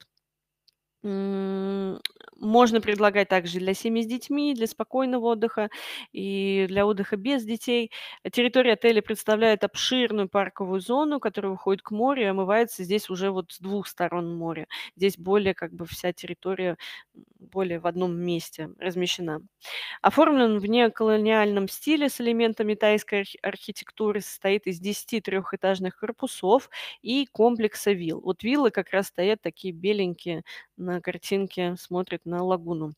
можно предлагать также для семьи с детьми, для спокойного отдыха и для отдыха без детей. Территория отеля представляет обширную парковую зону, которая выходит к морю и омывается здесь уже вот с двух сторон моря. Здесь более как бы вся территория более в одном месте размещена. Оформлен в неоколониальном стиле с элементами тайской архитектуры, состоит из 10 трехэтажных корпусов и комплекса вилл. Вот виллы как раз стоят такие беленькие на картинке, смотрят на лагуну.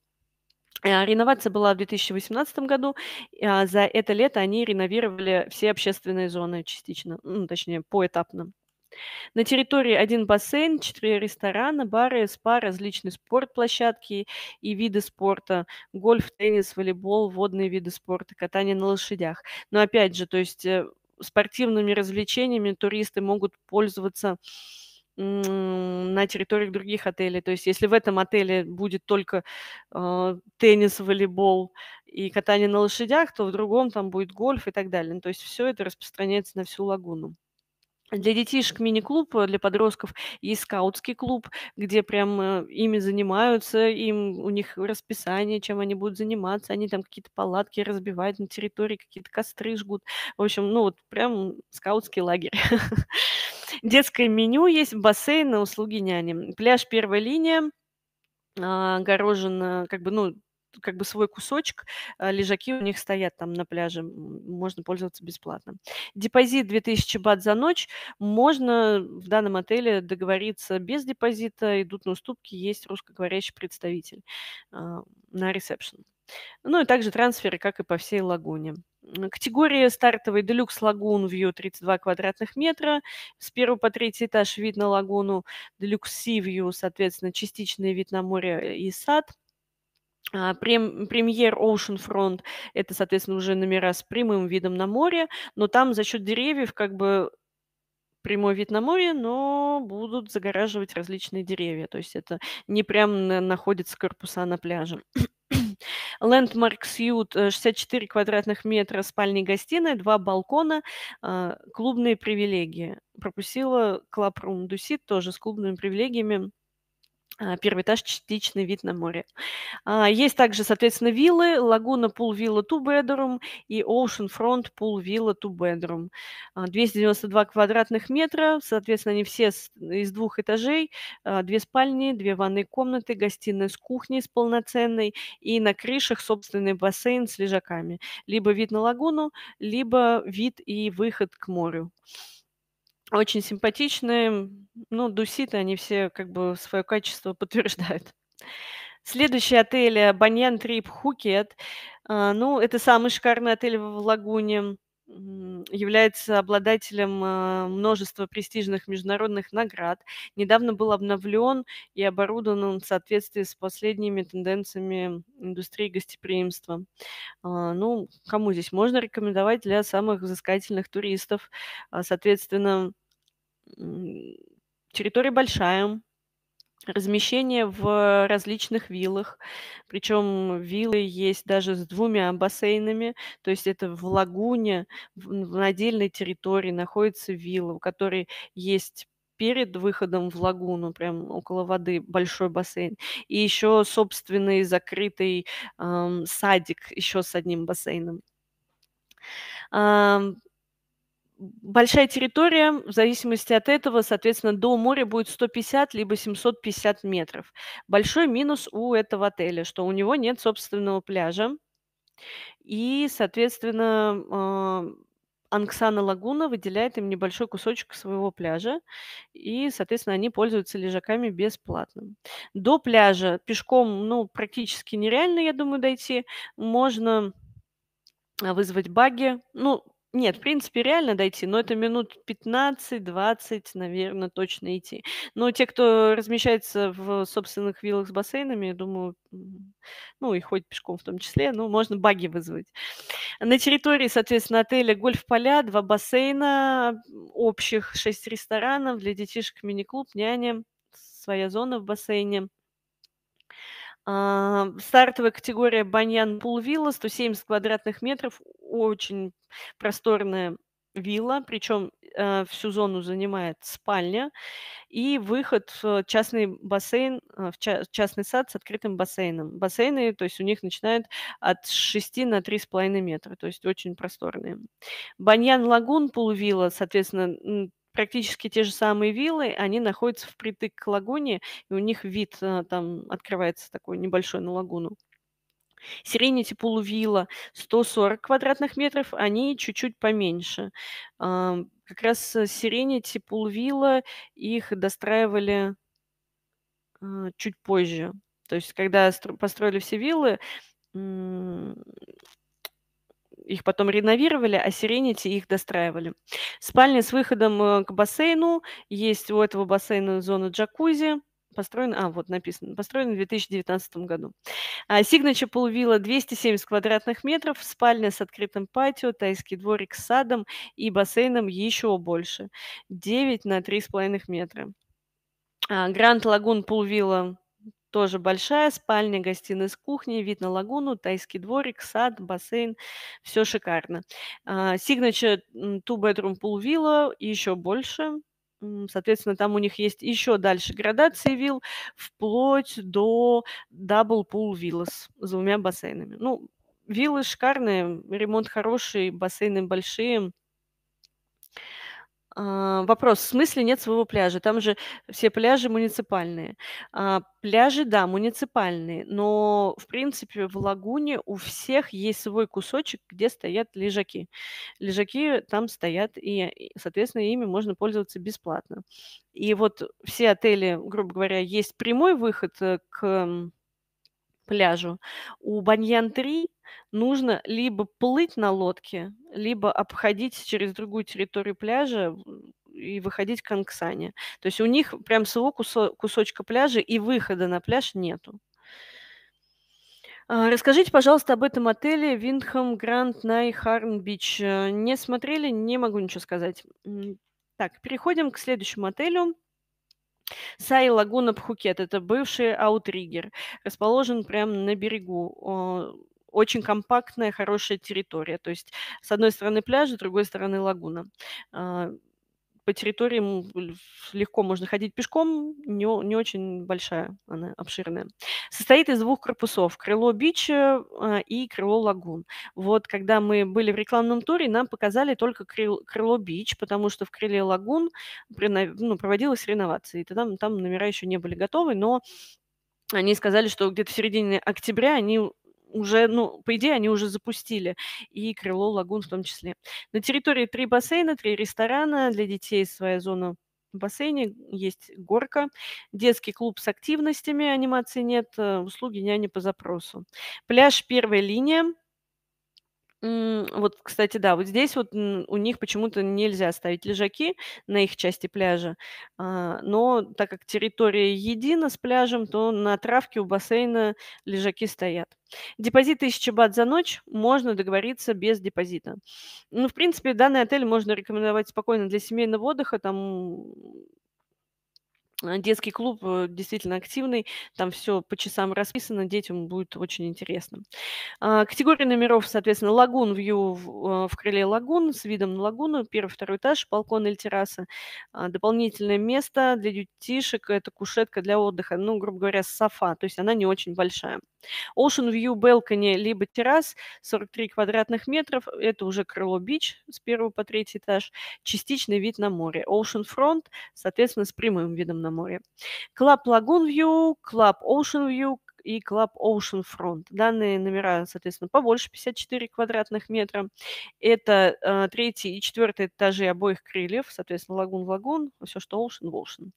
А, реновация была в 2018 году. А, за это лето они реновировали все общественные зоны частично, ну, точнее, поэтапно. На территории один бассейн, четыре ресторана, бары, спа, различные спортплощадки и виды спорта. Гольф, теннис, волейбол, водные виды спорта, катание на лошадях. Но опять же, то есть э, спортивными развлечениями туристы могут пользоваться на территориях других отелей. То есть если в этом отеле будет только э, теннис, волейбол и катание на лошадях, то в другом там будет гольф и так далее. Ну, то есть все это распространяется на всю лагуну для детишек мини-клуб, э, для подростков есть скаутский клуб, где прям э, ими занимаются, им у них расписание, чем они будут заниматься, они там какие-то палатки разбивают на территории, какие-то костры жгут. В общем, ну вот прям скаутский лагерь. Детское меню есть, бассейн на услуги няни. Пляж первая линия, а, огорожен, э, как бы, ну, как бы свой кусочек, а, лежаки у них стоят там на пляже, можно пользоваться бесплатно. Депозит 2000 бат за ночь, можно в данном отеле договориться без депозита, идут на уступки, есть русскоговорящий представитель а, на ресепшн. Ну и также трансферы, как и по всей лагуне. Категория стартовый Deluxe Lagoon View 32 квадратных метра. С первого по третий этаж вид на лагуну Deluxe Sea View, соответственно, частичный вид на море и сад – а, премьер Ocean Front – это, соответственно, уже номера с прямым видом на море, но там за счет деревьев как бы прямой вид на море, но будут загораживать различные деревья. То есть это не прямо находится корпуса на пляже. Landmark Suite 64 э, квадратных метра, спальни и гостиная, два балкона, а, клубные привилегии. Пропустила Club Room Dusit тоже с клубными привилегиями. А, первый этаж, частичный вид на море. А, есть также, соответственно, виллы. Лагуна пул вилла ту Bedroom и оушен фронт пул вилла ту Bedroom. 292 а, квадратных метра. Соответственно, они все из двух этажей. Две спальни, две ванные комнаты, гостиная с кухней с полноценной. И на крышах собственный бассейн с лежаками. Либо вид на лагуну, либо вид и выход к морю очень симпатичные. Ну, дуситы, они все как бы свое качество подтверждают. Следующий отель э, Баньян Трип Хукет. А, ну, это самый шикарный отель в Лагуне. Является обладателем а, множества престижных международных наград. Недавно был обновлен и оборудован он в соответствии с последними тенденциями индустрии гостеприимства. А, ну, кому здесь можно рекомендовать для самых взыскательных туристов. Соответственно, территория большая, размещение в различных виллах. Причем виллы есть даже с двумя бассейнами. То есть это в лагуне, на отдельной территории находится вилла, у которой есть перед выходом в лагуну, прям около воды, большой бассейн. И еще собственный закрытый эм, садик еще с одним бассейном. Эм, большая территория, в зависимости от этого, соответственно, до моря будет 150 либо 750 метров. Большой минус у этого отеля, что у него нет собственного пляжа. И, соответственно, э, Анксана Лагуна выделяет им небольшой кусочек своего пляжа, и, соответственно, они пользуются лежаками бесплатно. До пляжа пешком, ну, практически нереально, я думаю, дойти. Можно э, вызвать баги. Ну, нет, в принципе, реально дойти, но это минут 15-20, наверное, точно идти. Но те, кто размещается в собственных виллах с бассейнами, я думаю, ну и ходит пешком в том числе, ну, можно баги вызвать. На территории, соответственно, отеля гольф-поля, два бассейна общих, шесть ресторанов для детишек, мини-клуб, няня, своя зона в бассейне. А, стартовая категория Баньян вилла 170 квадратных метров, очень просторная вилла, причем э, всю зону занимает спальня и выход в частный бассейн, э, в ча- частный сад с открытым бассейном. Бассейны, то есть у них начинают от 6 на 3,5 метра, то есть очень просторные. Баньян-лагун, полувилла, соответственно, практически те же самые виллы, они находятся впритык к лагуне, и у них вид э, там открывается такой небольшой на лагуну. Serenity Puluvilla 140 квадратных метров, а они чуть-чуть поменьше. Как раз Serenity э, Puluvilla их достраивали э, чуть позже. То есть, когда построили все виллы, их потом реновировали, а Serenity их достраивали. Спальня с выходом э, к бассейну. Есть у этого бассейна зона джакузи построен, а, вот написано, построен в 2019 году. Сигнача Полвилла 270 квадратных метров, спальня с открытым патио, тайский дворик с садом и бассейном еще больше, 9 на 3,5 метра. Гранд Лагун Пулвилла тоже большая, спальня, гостиная с кухней, вид на лагуну, тайский дворик, сад, бассейн, все шикарно. Сигнача Two Bedroom Pool Villa еще больше, Соответственно, там у них есть еще дальше градации вилл, вплоть до дабл пул виллас с двумя бассейнами. Ну, виллы шикарные, ремонт хороший, бассейны большие. А, вопрос, в смысле нет своего пляжа? Там же все пляжи муниципальные. А, пляжи, да, муниципальные, но, в принципе, в лагуне у всех есть свой кусочек, где стоят лежаки. Лежаки там стоят, и, соответственно, ими можно пользоваться бесплатно. И вот все отели, грубо говоря, есть прямой выход э, к пляжу. У Баньян-3 нужно либо плыть на лодке, либо обходить через другую территорию пляжа и выходить к Анксане. То есть у них прям своего кусо- кусочка пляжа и выхода на пляж нету. А, расскажите, пожалуйста, об этом отеле Виндхэм Гранд Найхарн Бич. Не смотрели, не могу ничего сказать. Так, переходим к следующему отелю. Сай Лагуна Пхукет – это бывший аутриггер, расположен прямо на берегу а, очень компактная, хорошая территория. То есть с одной стороны пляж, с другой стороны лагуна. А, по территории легко можно ходить пешком, не, не очень большая она, обширная. Состоит из двух корпусов – крыло бича а, и крыло лагун. Вот когда мы были в рекламном туре, нам показали только крыло, крыло бич, потому что в крыле лагун ну, проводилась реновация, и там, там номера еще не были готовы, но они сказали, что где-то в середине октября они уже, ну, по идее, они уже запустили, и крыло лагун в том числе. На территории три бассейна, три ресторана, для детей своя зона в бассейне, есть горка, детский клуб с активностями, анимации нет, э, услуги няни по запросу. Пляж первая линия, вот, кстати, да, вот здесь вот у них почему-то нельзя ставить лежаки на их части пляжа, а, но так как территория едина с пляжем, то на травке у бассейна лежаки стоят. Депозит 1000 бат за ночь можно договориться без депозита. Ну, в принципе, данный отель можно рекомендовать спокойно для семейного отдыха, там Детский клуб э, действительно активный, там все по часам расписано, детям будет очень интересно. А, категория номеров, соответственно, лагун вью в, э, в крыле лагун с видом на лагуну, первый, второй этаж, балкон или терраса. А, дополнительное место для детишек – это кушетка для отдыха, ну, грубо говоря, софа, то есть она не очень большая. Ocean View Balcony либо террас 43 квадратных метров. Это уже крыло бич с первого по третий этаж. Частичный вид на море. Ocean Front, соответственно, с прямым видом на море. Club Lagoon View, Club Ocean View, и Club Ocean Front. Данные номера, соответственно, побольше 54 квадратных метра. Это э, третий и четвертый этажи обоих крыльев, соответственно, лагун в лагун, все, что Ocean в Ocean.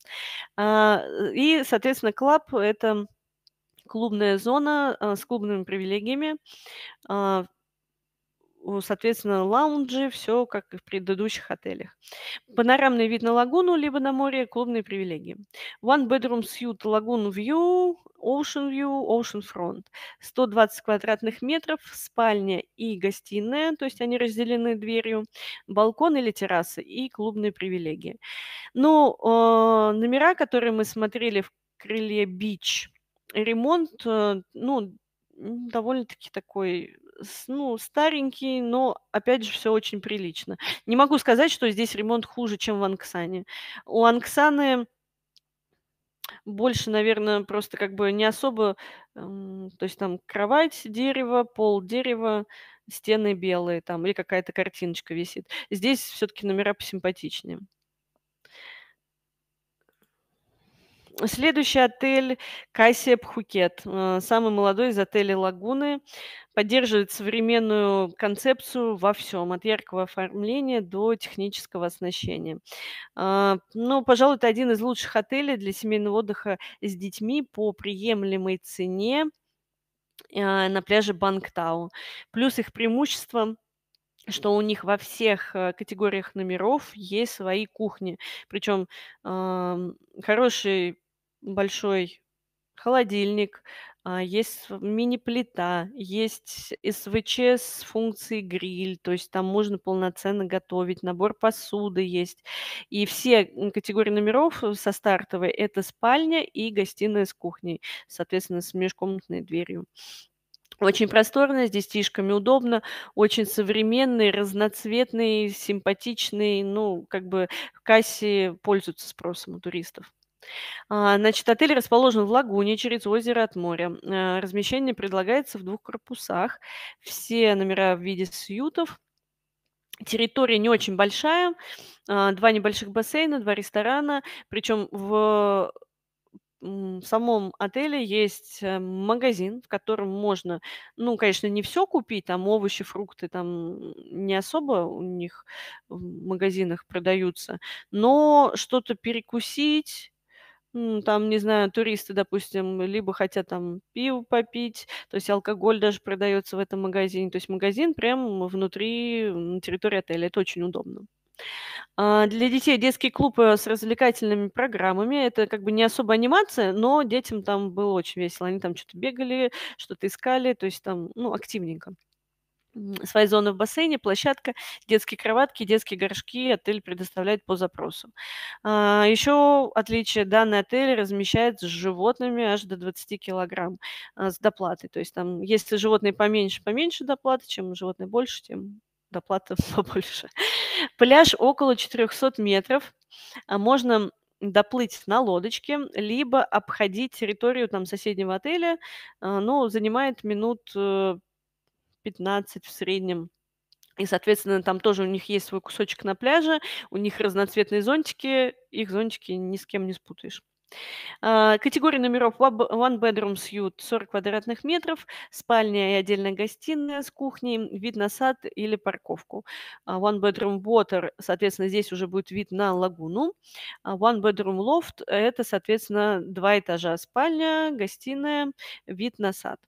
Э, и, соответственно, Club – это клубная зона э, с клубными привилегиями, э, соответственно, лаунджи, все как и в предыдущих отелях. Панорамный вид на лагуну, либо на море, клубные привилегии. One bedroom suite, lagoon view, ocean view, ocean front. 120 квадратных метров, спальня и гостиная, то есть они разделены дверью, балкон или терраса и клубные привилегии. Ну, а, номера, которые мы смотрели в крыле бич, ремонт, э, ну, довольно-таки такой, ну, старенький, но, опять же, все очень прилично. Не могу сказать, что здесь ремонт хуже, чем в Анксане. У Анксаны больше, наверное, просто как бы не особо, эм, то есть там кровать, дерево, пол, дерево, стены белые там или какая-то картиночка висит. Здесь все-таки номера посимпатичнее. Следующий отель Кассия Пхукет, э, самый молодой из отелей Лагуны, поддерживает современную концепцию во всем, от яркого оформления до технического оснащения. Э, ну, пожалуй, это один из лучших отелей для семейного отдыха с детьми по приемлемой цене э, на пляже Бангтау. Плюс их преимущество что у них во всех категориях номеров есть свои кухни. Причем э, эм, хороший большой холодильник, а, есть мини-плита, есть СВЧ с функцией гриль, то есть там можно полноценно готовить, набор посуды есть. И все категории номеров э, со стартовой – это спальня и гостиная с кухней, соответственно, с межкомнатной дверью. Очень просторно, с детишками удобно, очень современный, разноцветный, симпатичный, ну, как бы в кассе пользуются спросом у туристов. А, значит, отель расположен в лагуне через озеро от моря. Э, размещение предлагается в двух корпусах. Все номера в виде сьютов. Территория не очень большая. А, два небольших бассейна, два ресторана. Причем в в самом отеле есть э, магазин, в котором можно, ну, конечно, не все купить, там овощи, фрукты там не особо у них в магазинах продаются, но что-то перекусить, там, не знаю, туристы, допустим, либо хотят там пиво попить, то есть алкоголь даже продается в этом магазине. То есть магазин прямо внутри м, территории отеля. Это очень удобно. А, для детей детский клуб э, с развлекательными программами. Это как бы не особо анимация, но детям там было очень весело. Они там что-то бегали, что-то искали, то есть там, ну, активненько свои зоны в бассейне, площадка, детские кроватки, детские горшки отель предоставляет по запросу. А, Еще отличие, данный отель размещает с животными аж до 20 килограмм а, с доплатой. То есть там, если животные поменьше, поменьше доплаты, чем животные больше, тем доплата побольше. Пляж около 400 метров. А, можно доплыть на лодочке, либо обходить территорию там соседнего отеля, но занимает минут э, 15 в среднем. И, соответственно, там тоже у них есть свой кусочек на пляже, у них разноцветные зонтики, их зонтики ни с кем не спутаешь. А, категория номеров One Bedroom Suite 40 квадратных метров, спальня и отдельная гостиная с кухней, вид на сад или парковку. А, one Bedroom Water, соответственно, здесь уже будет вид на лагуну. А, one Bedroom Loft – это, соответственно, два этажа спальня, гостиная, вид на сад.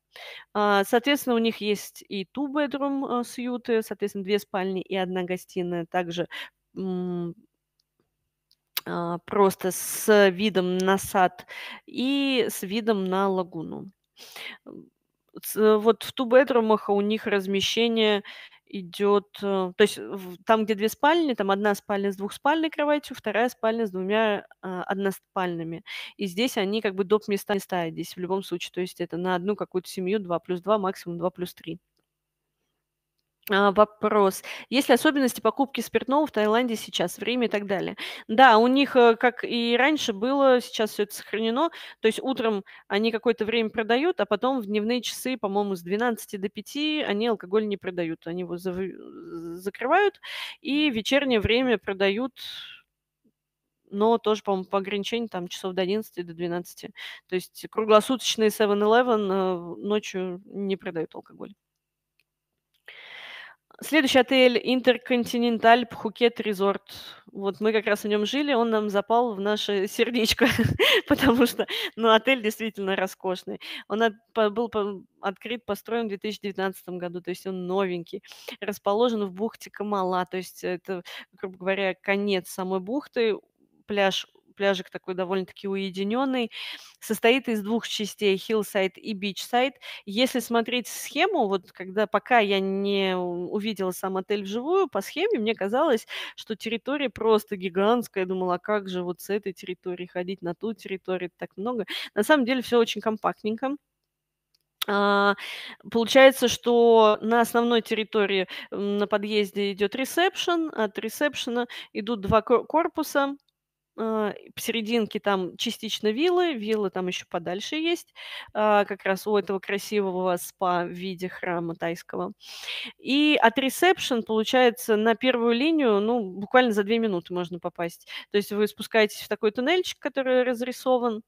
Соответственно, у них есть и two-bedroom сьюты, э, соответственно, две спальни и одна гостиная. Также а, просто с видом на сад и с видом на лагуну. Э, вот в тубедрумах у них размещение идет, э, то есть там, где две спальни, там одна спальня с двухспальной кроватью, вторая спальня с двумя а, односпальными. И здесь они как бы доп. места не ставят здесь в любом случае. То есть это на одну какую-то семью 2 плюс 2, максимум 2 плюс 3. А, вопрос. Есть ли особенности покупки спиртного в Таиланде сейчас, время и так далее? Да, у них, э, как и раньше было, сейчас все это сохранено. То есть утром они какое-то время продают, а потом в дневные часы, по-моему, с 12 до 5 они алкоголь не продают. Они его зав... Э, закрывают и в вечернее время продают но тоже, по-моему, по ограничению там часов до 11 до 12. То есть круглосуточные 7-Eleven э, ночью не продают алкоголь. Следующий отель Интерконтиненталь Пхукет Резорт. Вот мы как раз в нем жили, он нам запал в наше сердечко, потому что ну, отель действительно роскошный. Он от, по, был по, открыт, построен в 2019 году, то есть он новенький. Расположен в бухте Камала, то есть это, грубо говоря, конец самой бухты, пляж пляжик такой довольно-таки уединенный, состоит из двух частей, Hillside и Beachside. Если смотреть схему, вот когда пока я не увидела сам отель вживую, по схеме мне казалось, что территория просто гигантская. Я думала, а как же вот с этой территории ходить на ту территорию, так много. На самом деле все очень компактненько. А, получается, что на основной территории на подъезде идет ресепшн, от ресепшена идут два корпуса, а, серединке там частично виллы, виллы там еще подальше есть, а, как раз у этого красивого спа в виде храма тайского. И от ресепшн, получается, на первую линию, ну, буквально за две минуты можно попасть. То есть вы спускаетесь в такой туннельчик, который разрисован,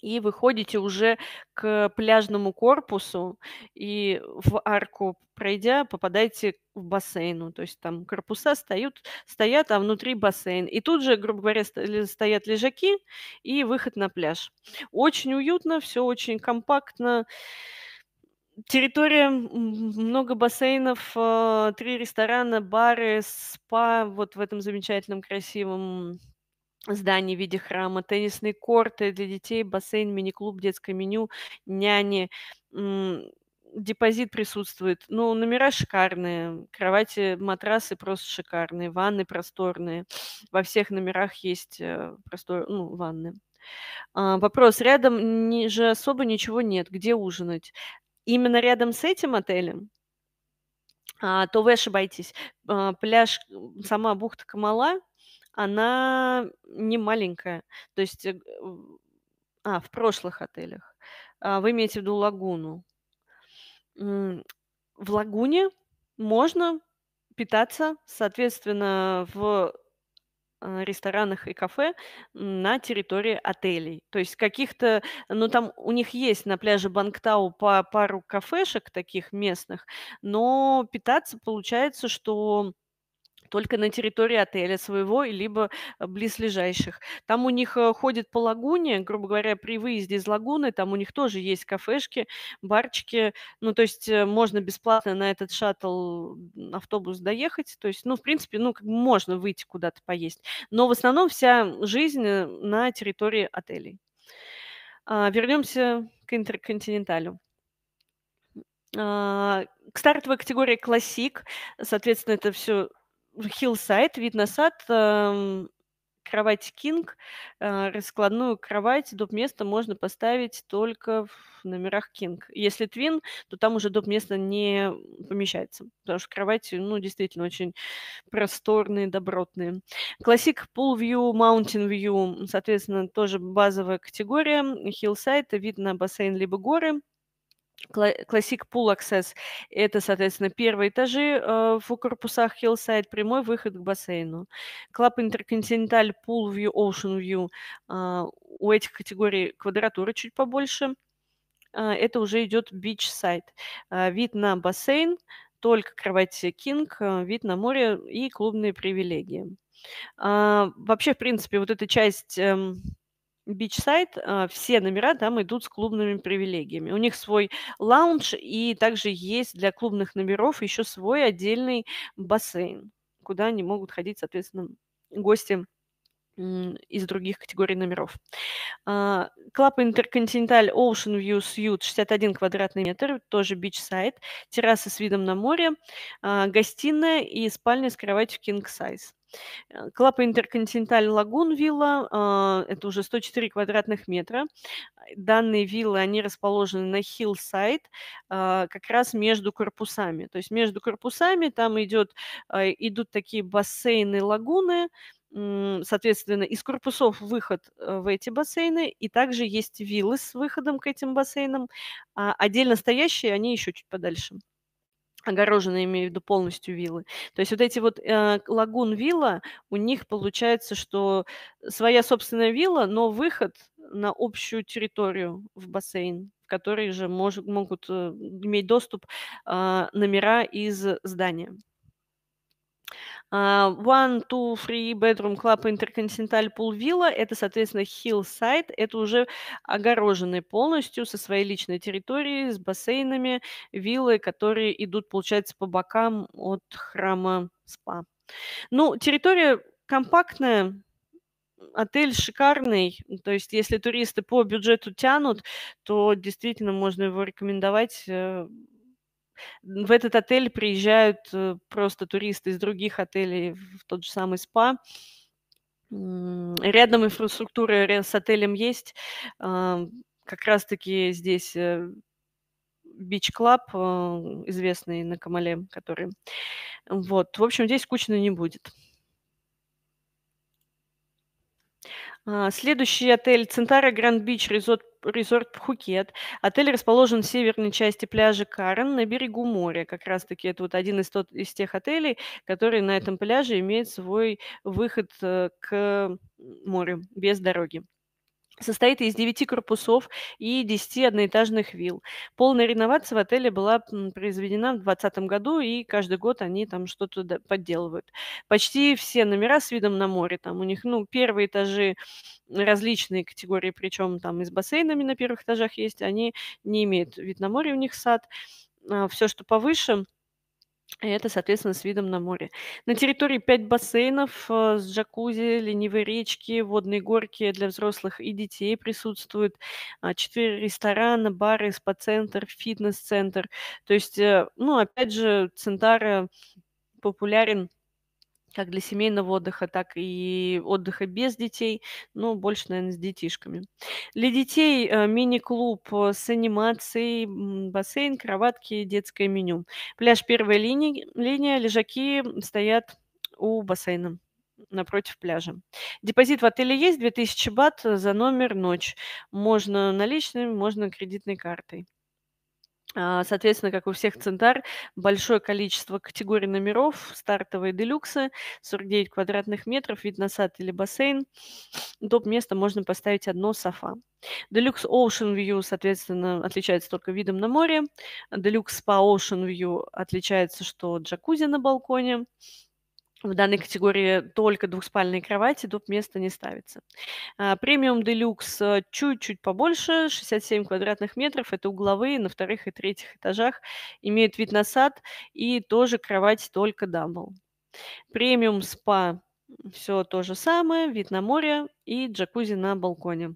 и выходите уже к пляжному корпусу, и в арку пройдя, попадаете в бассейн. Ну, то есть там корпуса стоят, стоят, а внутри бассейн. И тут же, грубо говоря, стоят лежаки и выход на пляж. Очень уютно, все очень компактно. Территория, много бассейнов, э, три ресторана, бары, спа вот в этом замечательном красивом здание в виде храма, теннисные корты для детей, бассейн, мини-клуб, детское меню, няни, депозит присутствует. Ну, номера шикарные, кровати, матрасы просто шикарные, ванны просторные. Во всех номерах есть э, простор, ну, ванны. А, вопрос. Рядом ни, же особо ничего нет. Где ужинать? Именно рядом с этим отелем? А, то вы ошибаетесь. А, пляж, сама бухта Камала – она не маленькая. То есть, э, а, в прошлых отелях. А, вы имеете в виду лагуну. В лагуне можно питаться, соответственно, в э, ресторанах и кафе на территории отелей. То есть каких-то, ну там у них есть на пляже Бангтау по пару кафешек таких местных, но питаться получается, что только на территории отеля своего, либо э, близлежащих. Там у них э, ходят по лагуне, грубо говоря, при выезде из лагуны, там у них тоже есть кафешки, барчики, ну, то есть э, можно бесплатно на этот шаттл автобус доехать, то есть, ну, в принципе, ну, как бы можно выйти куда-то поесть. Но в основном вся жизнь на территории отелей. А, вернемся к интерконтиненталю а, к стартовой категории классик, соответственно, это все Хиллсайд, вид на сад эм, кровать кинг, э, раскладную кровать, доп. место можно поставить только в номерах кинг. Если твин, то там уже доп. место не помещается, потому что кровати, ну, действительно очень просторные, добротные. Классик Pool View, Mountain View, соответственно, тоже базовая категория. Хиллсайд, вид на бассейн либо горы – Classic Pool Access – это, соответственно, первые этажи э, в корпусах Hillside, прямой выход к бассейну. Club Intercontinental Pool View, Ocean View э, – у этих категорий квадратура чуть побольше. Э, это уже идет Beachside. Э, вид на бассейн, только кровать King, э, вид на море и клубные привилегии. Вообще, в принципе, вот эта часть эм, Бичсайд, а, все номера там идут с клубными привилегиями. У них свой лаунж и также есть для клубных номеров еще свой отдельный бассейн, куда они могут ходить, соответственно, гости из других категорий номеров. Клаб Интерконтиненталь Ocean View Suite 61 квадратный метр, тоже бич-сайт, терраса с видом на море, а, гостиная и спальня с кроватью king size. Э, Клапа Интерконтиненталь Лагун вилла, а, это уже 104 квадратных метра. Данные виллы, они расположены на Hillside, а, как раз между корпусами. То есть между корпусами там идет, а, идут такие бассейны, лагуны, соответственно, из корпусов выход э, в эти бассейны, и также есть виллы с выходом к этим бассейнам, а отдельно стоящие, они еще чуть подальше огороженные, я имею в виду полностью виллы. То есть вот эти вот э, лагун вилла, у них получается, что своя собственная вилла, но выход на общую территорию в бассейн, в который же мож, могут э, иметь доступ э, номера из здания. А, One, two, three bedroom club Intercontinental Pool Villa – это, соответственно, hillside. Это уже огороженные полностью со своей личной территорией, с бассейнами, виллы, которые идут, получается, по бокам от храма СПА. Ну, территория компактная, отель шикарный. То есть, если туристы по бюджету тянут, то действительно можно его рекомендовать э, в этот отель приезжают э, просто туристы из других отелей в тот же самый спа. Рядом инфраструктура с отелем есть. А, как раз-таки здесь Бич э, Клаб, э, известный на Камале, который... Вот. В общем, здесь скучно не будет. А, следующий отель Центара Гранд Бич Резорт резорт Пхукет. Отель расположен в северной части пляжа Карен на берегу моря. Как раз-таки это вот один из, тот, из тех отелей, который на этом пляже имеет свой выход э, к морю без дороги состоит из 9 корпусов и 10 одноэтажных вилл. Полная реновация в отеле была произведена в 2020 году, и каждый год они там что-то подделывают. Почти все номера с видом на море. Там у них, ну, первые этажи различные категории, причем там и с бассейнами на первых этажах есть, они не имеют вид на море, у них сад. А все, что повыше – это, соответственно, с видом на море. На территории 5 бассейнов э, с джакузи, ленивые речки, водные горки для взрослых и детей присутствуют. Э, а, 4 ресторана, бары, спа-центр, фитнес-центр. То есть, э, ну, опять же, Центара популярен как для семейного отдыха, так и отдыха без детей, ну, больше, наверное, с детишками. Для детей э, мини-клуб э, с анимацией, бассейн, кроватки, детское меню. Пляж первой линии, линия, лежаки стоят у бассейна напротив пляжа. Депозит в отеле есть 2000 бат за номер ночь. Можно наличными, можно кредитной картой. А, соответственно, как у всех центар, большое количество категорий номеров, стартовые делюксы, 49 квадратных метров, вид на сад или бассейн. Доп-место можно поставить одно софа. Deluxe Ocean View, соответственно, отличается только видом на море. Deluxe Spa Ocean View отличается, что джакузи на балконе в данной категории только двухспальные кровати, доп. места не ставится. А, премиум делюкс э, чуть-чуть побольше, 67 квадратных метров, это угловые на вторых и третьих этажах, имеют вид на сад и тоже кровать только дамбл. Премиум спа все то же самое, вид на море и джакузи на балконе.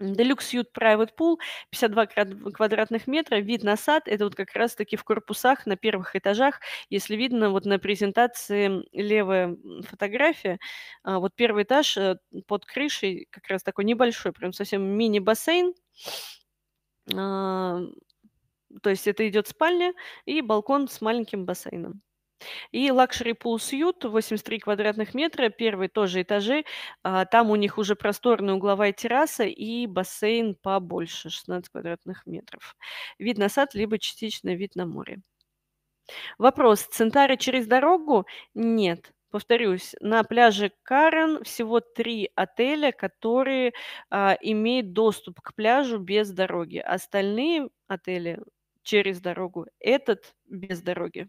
Deluxe Ute Private Pool, 52 квадратных метра, вид на сад, это вот как раз-таки в корпусах на первых этажах, если видно вот на презентации левая фотография, а, вот первый этаж э, под крышей, как раз такой небольшой, прям совсем мини-бассейн, а, то есть это идет спальня и балкон с маленьким бассейном. И лакшери Pool Suite, 83 квадратных метра, первые тоже этажи. А, там у них уже просторная угловая терраса и бассейн побольше, 16 квадратных метров. Вид на сад, либо частично вид на море. Вопрос. Центары через дорогу? Нет. Повторюсь, на пляже Карен всего три отеля, которые а, имеют доступ к пляжу без дороги. Остальные отели через дорогу, этот без дороги.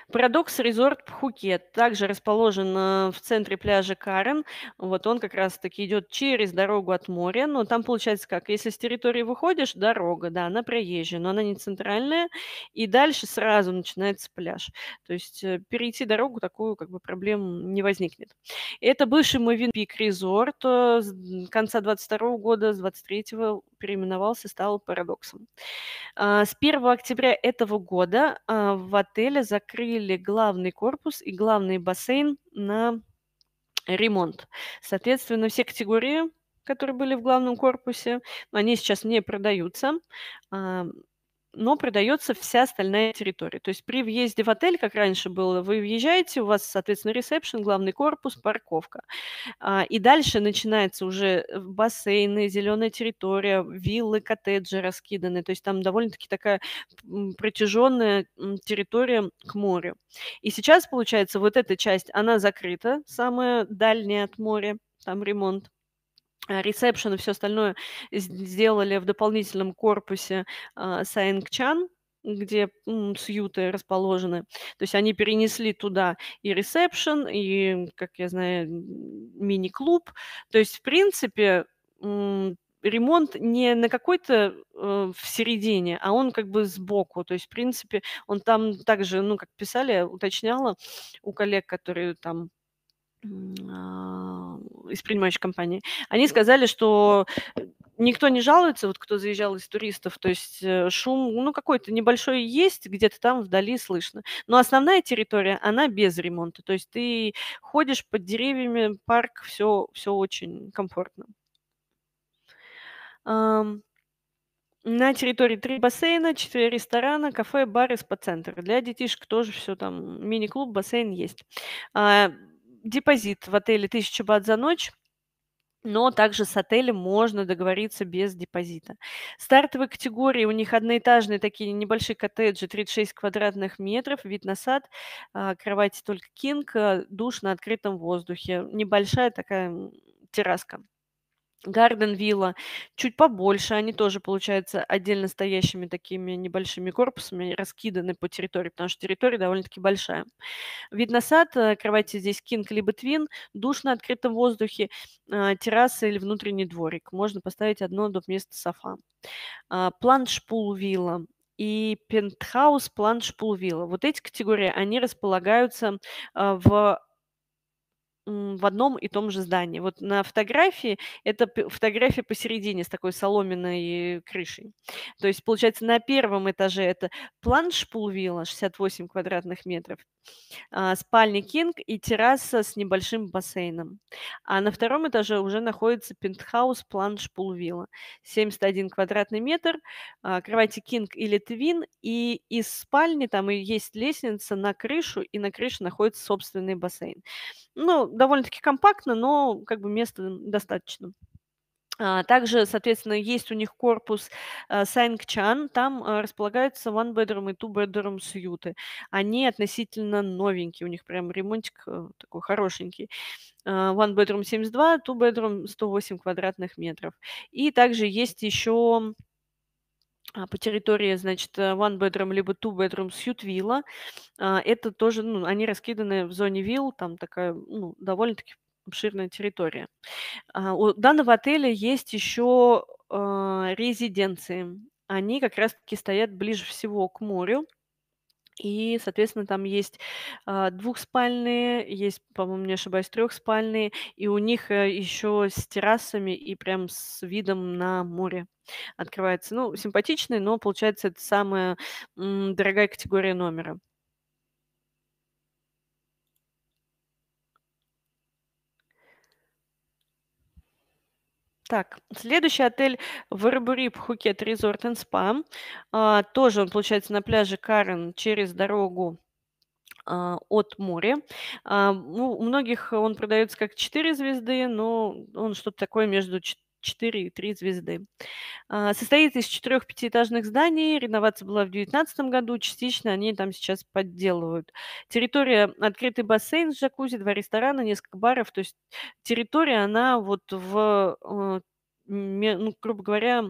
Парадокс Резорт Пхукет также расположен э, в центре пляжа Карен. Вот он как раз-таки идет через дорогу от моря. Но там получается как, если с территории выходишь, дорога, да, она проезжая, но она не центральная. И дальше сразу начинается пляж. То есть э, перейти дорогу такую как бы проблем не возникнет. Это бывший Мовин Пик Резорт э, с конца 22 года, с 23-го переименовался, стал парадоксом. А, с 1 октября этого года а, в отеле закрыли выделили главный корпус и главный бассейн на ремонт. Соответственно, все категории, которые были в главном корпусе, они сейчас не продаются но продается вся остальная территория. То есть при въезде в отель, как раньше было, вы въезжаете, у вас, соответственно, ресепшн, главный корпус, парковка. А, и дальше начинается уже э, бассейны, зеленая территория, виллы, коттеджи раскиданы. То есть там довольно-таки такая протяженная территория к морю. И сейчас, получается, вот эта часть, она закрыта, самая дальняя от моря, там ремонт Э, ресепшн и все остальное сделали в дополнительном корпусе э, Сайнгчан, где сьюты расположены. То есть они перенесли туда и ресепшн, и, как я знаю, мини-клуб. То есть, в принципе, ремонт не на какой-то э, в середине, а он как бы сбоку. То есть, в принципе, он там также, ну, как писали, уточняла у коллег, которые там а, из принимающей компании, они сказали, что никто не жалуется, вот кто заезжал из туристов, то есть э, шум, ну, какой-то небольшой есть, где-то там вдали слышно. Но основная территория, она без ремонта, то есть ты ходишь под деревьями, парк, все, все очень комфортно. На территории три бассейна, четыре ресторана, кафе, бары, спа-центр. Для детишек тоже все там, мини-клуб, бассейн есть. А, депозит в отеле 1000 бат за ночь, но также с отелем можно договориться без депозита. Стартовые категории у них одноэтажные такие небольшие коттеджи, 36 квадратных метров, вид на сад, а, кровати только кинг, а, душ на открытом воздухе, небольшая такая терраска. Гарден Вилла чуть побольше, они тоже, получаются отдельно стоящими такими небольшими корпусами раскиданы по территории, потому что территория довольно-таки большая. Вид на сад, э, кровати здесь кинг либо твин, душ на открытом воздухе, э, терраса или внутренний дворик. Можно поставить одно до вместо софа. А, планшпул вилла и пентхаус планш вилла. Вот эти категории, они располагаются э, в в одном и том же здании. Вот на фотографии это фотография посередине с такой соломенной крышей. То есть, получается, на первом этаже это планш Пулвилла, 68 квадратных метров, а, спальня Кинг и терраса с небольшим бассейном. А на втором этаже уже находится пентхаус планш Пулвилла, 71 квадратный метр, а, кровати Кинг или Твин, и из спальни там и есть лестница на крышу, и на крыше находится собственный бассейн. Ну, довольно-таки компактно, но как бы места достаточно. А, также, соответственно, есть у них корпус э, Сайнгчан, там э, располагаются one-bedroom и two-bedroom сьюты. Они относительно новенькие, у них прям ремонтик э, такой хорошенький. One-bedroom 72, two-bedroom 108 квадратных метров. И также есть еще а, по территории, значит, э, one bedroom либо two bedroom сьют вилла. А, это тоже, ну, они раскиданы в зоне вилл, там такая, ну, довольно-таки обширная территория. А, у данного отеля есть еще э, резиденции. Они как раз-таки стоят ближе всего к морю. И, соответственно, там есть а, двухспальные, есть, по-моему, не ошибаюсь, трехспальные, и у них э, еще с террасами и прям с видом на море открывается. Ну, симпатичный, но получается это самая м, дорогая категория номера. Так, следующий отель Варбурип Хукет Resort and Spa. А, тоже он получается на пляже Карен через дорогу а, от моря. А, ну, у многих он продается как 4 звезды, но он что-то такое между 4 и 3 звезды. А, состоит из четырех пятиэтажных зданий. Реновация была в 2019 году. Частично они там сейчас подделывают. Территория – открытый бассейн с джакузи, два ресторана, несколько баров. То есть территория, она вот в, э, ну, грубо говоря,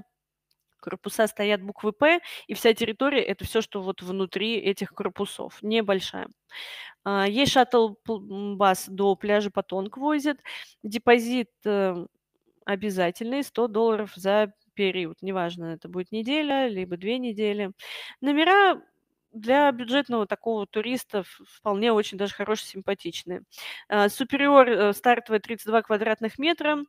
корпуса стоят буквы «П», и вся территория – это все, что вот внутри этих корпусов, небольшая. А, есть шаттл-бас до пляжа Потонг возит, депозит э, обязательный 100 долларов за период. Неважно, это будет неделя, либо две недели. Номера для бюджетного такого туриста вполне очень даже хорошие, симпатичные. А, супериор э, стартовая 32 квадратных метра,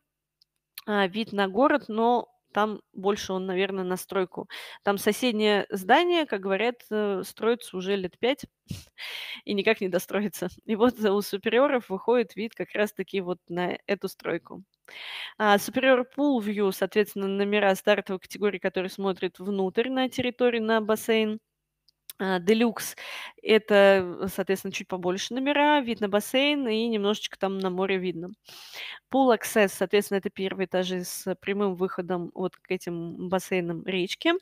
а, вид на город, но там больше он, наверное, на стройку. Там соседнее здание, как говорят, э, строится уже лет пять и никак не достроится. И вот у супериоров выходит вид как раз-таки вот на эту стройку. А, Superior Pool View, соответственно, номера стартовой категории, которые смотрят внутрь на территорию, на бассейн. Делюкс а, – это, соответственно, чуть побольше номера, вид на бассейн и немножечко там на море видно. Пул Access, соответственно, это первый этаж с прямым выходом вот к этим бассейнам речки.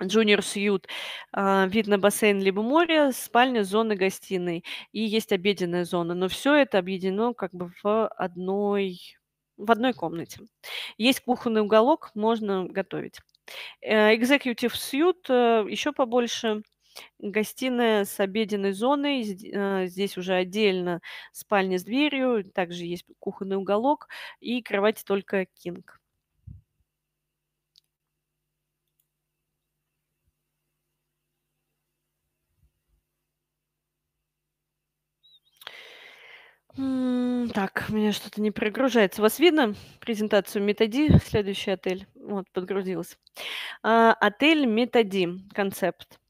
Junior Suite, а, вид на бассейн либо море, спальня, зона гостиной. И есть обеденная зона. Но все это объединено как бы в одной в одной комнате. Есть кухонный уголок, можно готовить. Э, executive Suite э, еще побольше. Гостиная с обеденной зоной. Э, здесь уже отдельно спальня с дверью. Также есть кухонный уголок и кровать только кинг. Так, у меня что-то не прогружается. У вас видно презентацию Метади, следующий отель? Вот, подгрузился. А, отель Метади, концепт.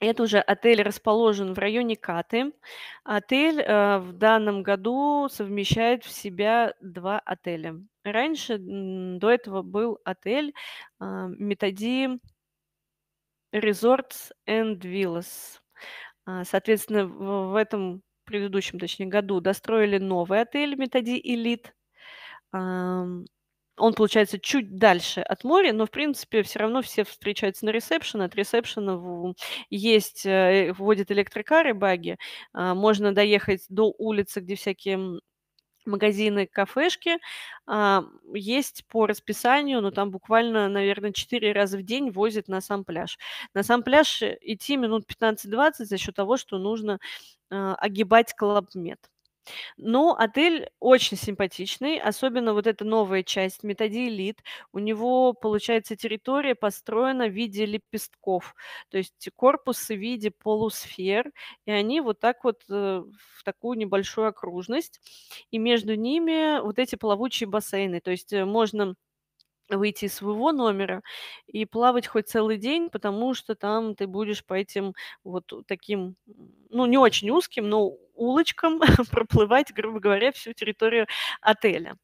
Это уже отель расположен в районе Каты. Отель э, в данном году совмещает в себя два отеля. Раньше до этого был отель э, Метади Resorts and Villas. А, соответственно, в в этом предыдущем, точнее, году достроили новый отель Методи Элит. Он получается чуть дальше от моря, но, в принципе, все равно все встречаются на ресепшен. От ресепшена есть, э, вводят электрокары, баги. А, можно доехать до улицы, где всякие магазины, кафешки а, есть по расписанию, но там буквально, наверное, 4 раза в день возят на сам пляж. На сам пляж идти минут 15-20 за счет того, что нужно а, огибать Клабмед. Но отель очень симпатичный, особенно вот эта новая часть методи элит. У него, получается, территория построена в виде лепестков, то есть корпусы в виде полусфер, и они вот так вот э, в такую небольшую окружность, и между ними вот эти плавучие бассейны, то есть э, можно выйти из своего номера и плавать хоть целый день, потому что там ты будешь по этим вот таким, ну, не очень узким, но улочкам проплывать, грубо говоря, всю территорию отеля.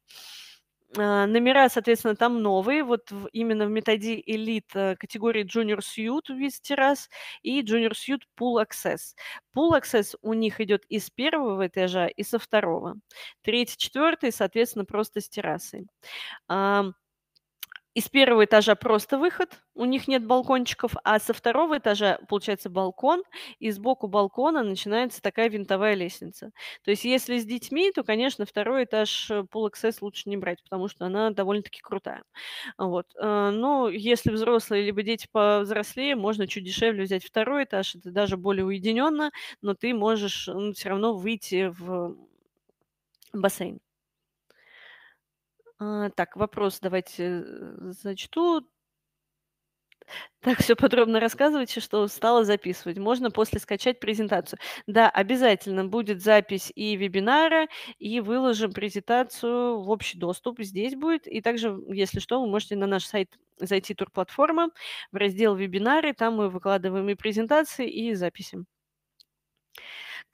А, номера, соответственно, там новые. Вот в, именно в методе элит э, категории Junior Suite везде раз и Junior Suite Pool Access. Pool Access у них идет и с первого этажа, и со второго. Третий, четвертый, соответственно, просто с террасой из первого этажа просто выход, у них нет балкончиков, а со второго этажа получается балкон, и сбоку балкона начинается такая винтовая лестница. То есть если с детьми, то, конечно, второй этаж Full э, Access лучше не брать, потому что она довольно-таки крутая. Вот. Э, но если взрослые либо дети повзрослее, можно чуть дешевле взять второй этаж, это даже более уединенно, но ты можешь ну, все равно выйти в бассейн. А, так, вопрос давайте э, зачту. Так, все подробно рассказывайте, что стало записывать. Можно после скачать презентацию. Да, обязательно будет запись и вебинара, и выложим презентацию в общий доступ. Здесь будет. И также, если что, вы можете на наш сайт зайти турплатформа в раздел вебинары. Там мы выкладываем и презентации, и записи.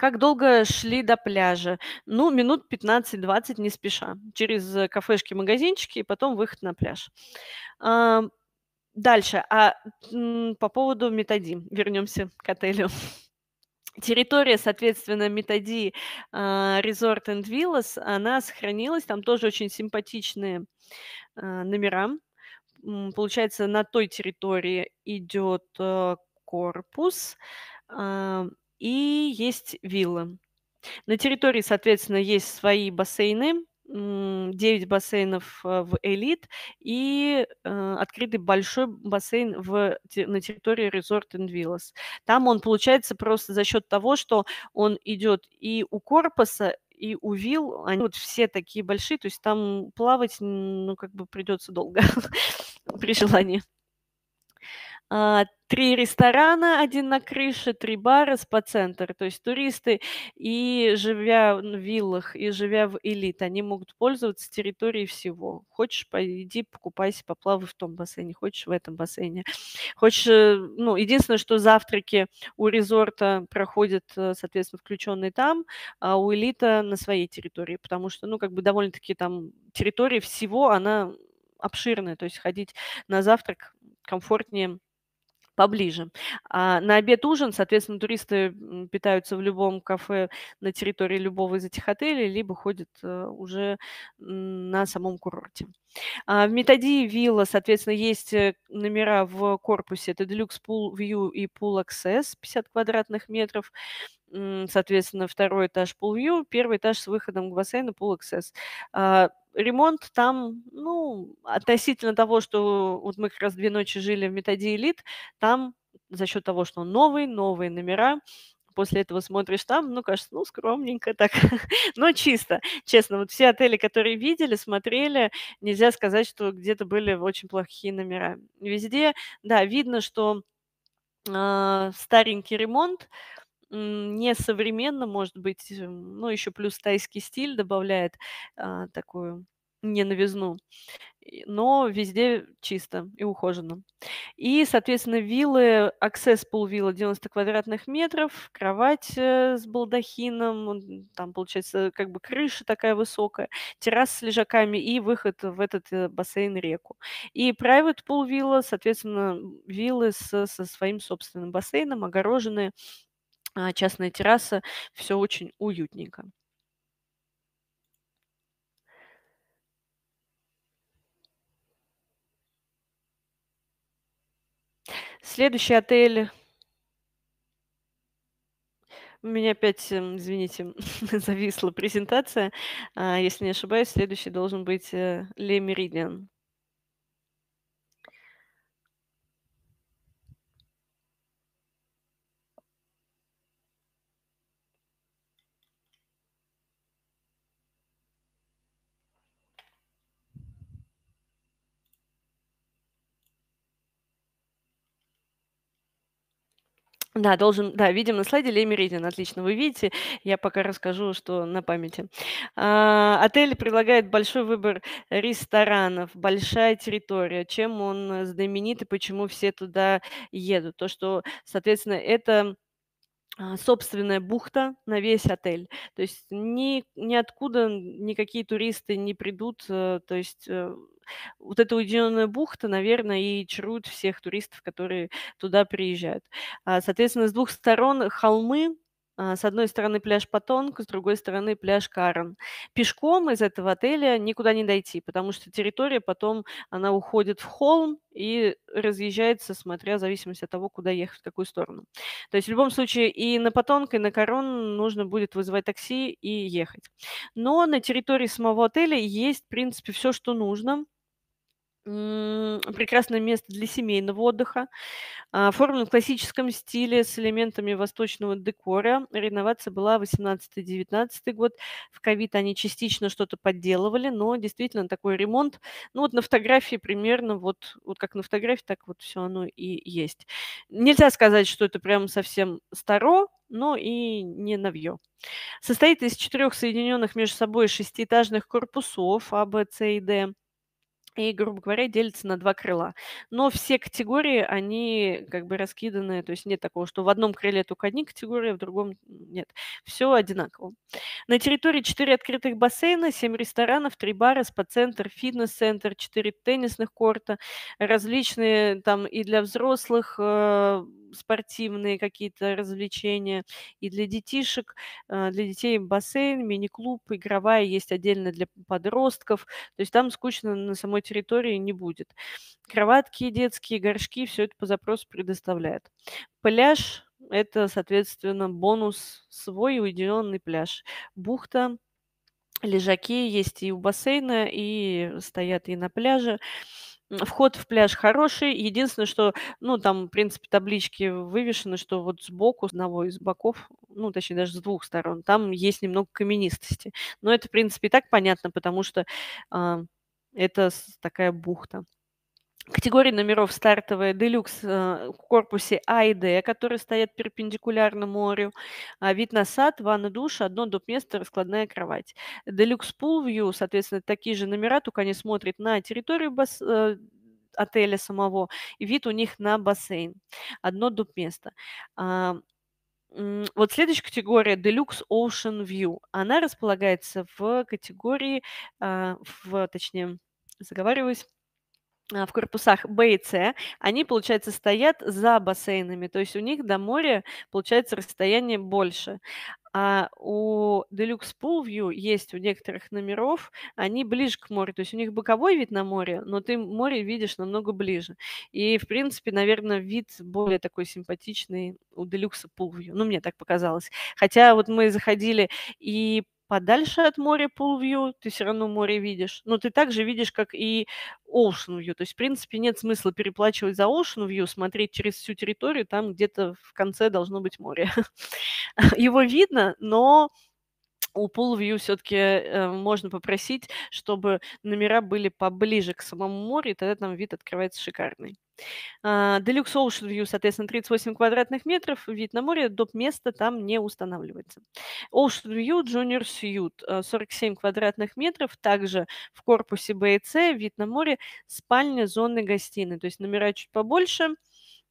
Как долго шли до пляжа? Ну, минут 15-20 не спеша. Через э, кафешки, магазинчики и потом выход на пляж. Дальше. А по поводу методи. Вернемся к отелю. Территория, соответственно, Методи а, Resort and Villas, она сохранилась. Там тоже очень симпатичные а, номера. Получается, на той территории идет э, корпус, и есть виллы. На территории, соответственно, есть свои бассейны, 9 бассейнов э, в элит и э, открытый большой бассейн в, на территории Resort and Villas. Там он получается просто за счет того, что он идет и у корпуса, и у вилл, они вот все такие большие, то есть там плавать, ну, как бы придется долго при желании. А, три ресторана, один на крыше, три бара, спа-центр. То есть туристы, и живя в виллах, и живя в элит, они могут пользоваться территорией всего. Хочешь, пойди, покупайся, поплавай в том бассейне, хочешь в этом бассейне. Хочешь, э, ну, единственное, что завтраки у резорта проходят, э, соответственно, включенные там, а у элита на своей территории, потому что, ну, как бы довольно-таки там территория всего, она обширная, то есть ходить на завтрак комфортнее поближе. А на обед-ужин, соответственно, туристы питаются в любом кафе на территории любого из этих отелей, либо ходят э, уже на самом курорте. А в Методии вилла, соответственно, есть э, номера в корпусе. Это Deluxe Pool View и Pool Access, 50 квадратных метров соответственно, второй этаж Pool View, первый этаж с выходом к бассейну Pool Access. А, ремонт там, ну, относительно того, что вот мы как раз две ночи жили в Методе Элит, там за счет того, что новые, новые номера, после этого смотришь там, ну, кажется, ну, скромненько так, но чисто. Честно, вот все отели, которые видели, смотрели, нельзя сказать, что где-то были очень плохие номера. Везде, да, видно, что э, старенький ремонт, несовременно, может быть, эм, ну, еще плюс тайский стиль добавляет а, такую не новизну, но везде чисто и ухоженно. И, соответственно, виллы, аксесс пол вилла 90 квадратных метров, кровать э, с балдахином, там, получается, как бы крыша такая высокая, терраса с лежаками и выход в этот э, бассейн-реку. И private пол вилла, соответственно, виллы со, со своим собственным бассейном, огороженные а, частная терраса, все очень уютненько. Следующий отель. У меня опять, эм, извините, зависла презентация. А, если не ошибаюсь, следующий должен быть э, Ле Меридиан. Да, должен, да, видим на слайде Лей отлично, вы видите, я пока расскажу, что на памяти. А, отель предлагает большой выбор ресторанов, большая территория, чем он знаменит и почему все туда едут. То, что, соответственно, это а, собственная бухта на весь отель. То есть ни, ниоткуда никакие туристы не придут. Э, то есть э, вот эта уединенная бухта, наверное, и чарует всех туристов, которые туда приезжают. А, соответственно, с двух сторон холмы, а, с одной стороны пляж Патонг, с другой стороны пляж Карен. Пешком из этого отеля никуда не дойти, потому что территория потом, она уходит в холм и разъезжается, смотря в зависимости от того, куда ехать, в какую сторону. То есть в любом случае и на Патонг, и на Карен нужно будет вызывать такси и ехать. Но на территории самого отеля есть, в принципе, все, что нужно прекрасное место для семейного отдыха, оформлен а, в классическом стиле с элементами восточного декора. Реновация была 18-19 год. В ковид они частично что-то подделывали, но действительно такой ремонт. Ну вот на фотографии примерно, вот, вот как на фотографии, так вот все оно и есть. Нельзя сказать, что это прям совсем старо, но и не новье. Состоит из четырех соединенных между собой шестиэтажных корпусов А, Б, С и Д и, грубо говоря, делится на два крыла. Но все категории, они как бы раскиданы, то есть нет такого, что в одном крыле только одни категории, а в другом нет. Все одинаково. На территории 4 открытых бассейна, 7 ресторанов, 3 бара, спа-центр, фитнес-центр, 4 теннисных корта, различные там и для взрослых э, спортивные какие-то развлечения, и для детишек, э, для детей бассейн, мини-клуб, игровая есть отдельно для подростков, то есть там скучно на самой территории не будет. Кроватки детские, горшки, все это по запросу предоставляет. Пляж – это, соответственно, бонус свой уединенный пляж. Бухта лежаки есть и у бассейна, и стоят и на пляже. Вход в пляж хороший. Единственное, что, ну, там, в принципе, таблички вывешены, что вот сбоку, с одного из боков, ну, точнее, даже с двух сторон, там есть немного каменистости. Но это, в принципе, и так понятно, потому что э, это такая бухта. Категории номеров стартовые делюкс э, в корпусе А и Д, которые стоят перпендикулярно морю. А, вид на сад, ванна, душ, одно доп. место, раскладная кровать. Делюкс Pool View, соответственно, такие же номера, только они смотрят на территорию бас э, отеля самого, и вид у них на бассейн. Одно доп. место. А, вот следующая категория Deluxe Ocean View. Она располагается в категории, а, в, точнее, заговариваюсь, а, в корпусах Б и С, они, получается, стоят за бассейнами, то есть у них до моря, получается, расстояние больше. А у Deluxe Pool View есть у некоторых номеров, они ближе к морю. То есть у них боковой вид на море, но ты море видишь намного ближе. И, в принципе, наверное, вид более такой симпатичный у Deluxe Pool View. Ну, мне так показалось. Хотя вот мы заходили и подальше от моря pool ты все равно море видишь, но ты также видишь, как и ocean view. То есть, в принципе, нет смысла переплачивать за ocean view, смотреть через всю территорию, там где-то в конце должно быть море. Его видно, но у Pool View все-таки э, можно попросить, чтобы номера были поближе к самому морю, и тогда там вид открывается шикарный. Э, Deluxe Ocean View, соответственно, 38 квадратных метров, вид на море, доп. место там не устанавливается. Ocean View Junior Suite, 47 э, квадратных метров, также в корпусе B и C, вид на море, спальня, зоны гостиной, то есть номера чуть побольше,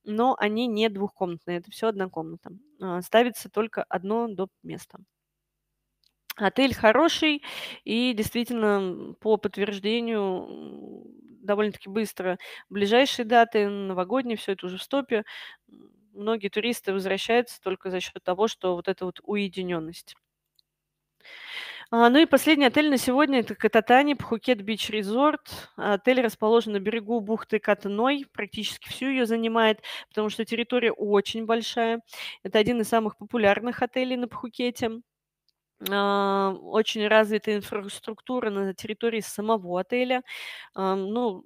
но они не двухкомнатные, это все одна комната. А, ставится только одно доп. место. Отель хороший, и действительно, по подтверждению, довольно-таки быстро ближайшие даты, новогодние, все это уже в стопе. Многие туристы возвращаются только за счет того, что вот эта вот уединенность. А, ну и последний отель на сегодня – это Кататани, Пхукет Бич Резорт. Отель расположен на берегу бухты Катаной, практически всю ее занимает, потому что территория очень большая. Это один из самых популярных отелей на Пхукете. А, очень развитая инфраструктура на территории самого отеля. Ну,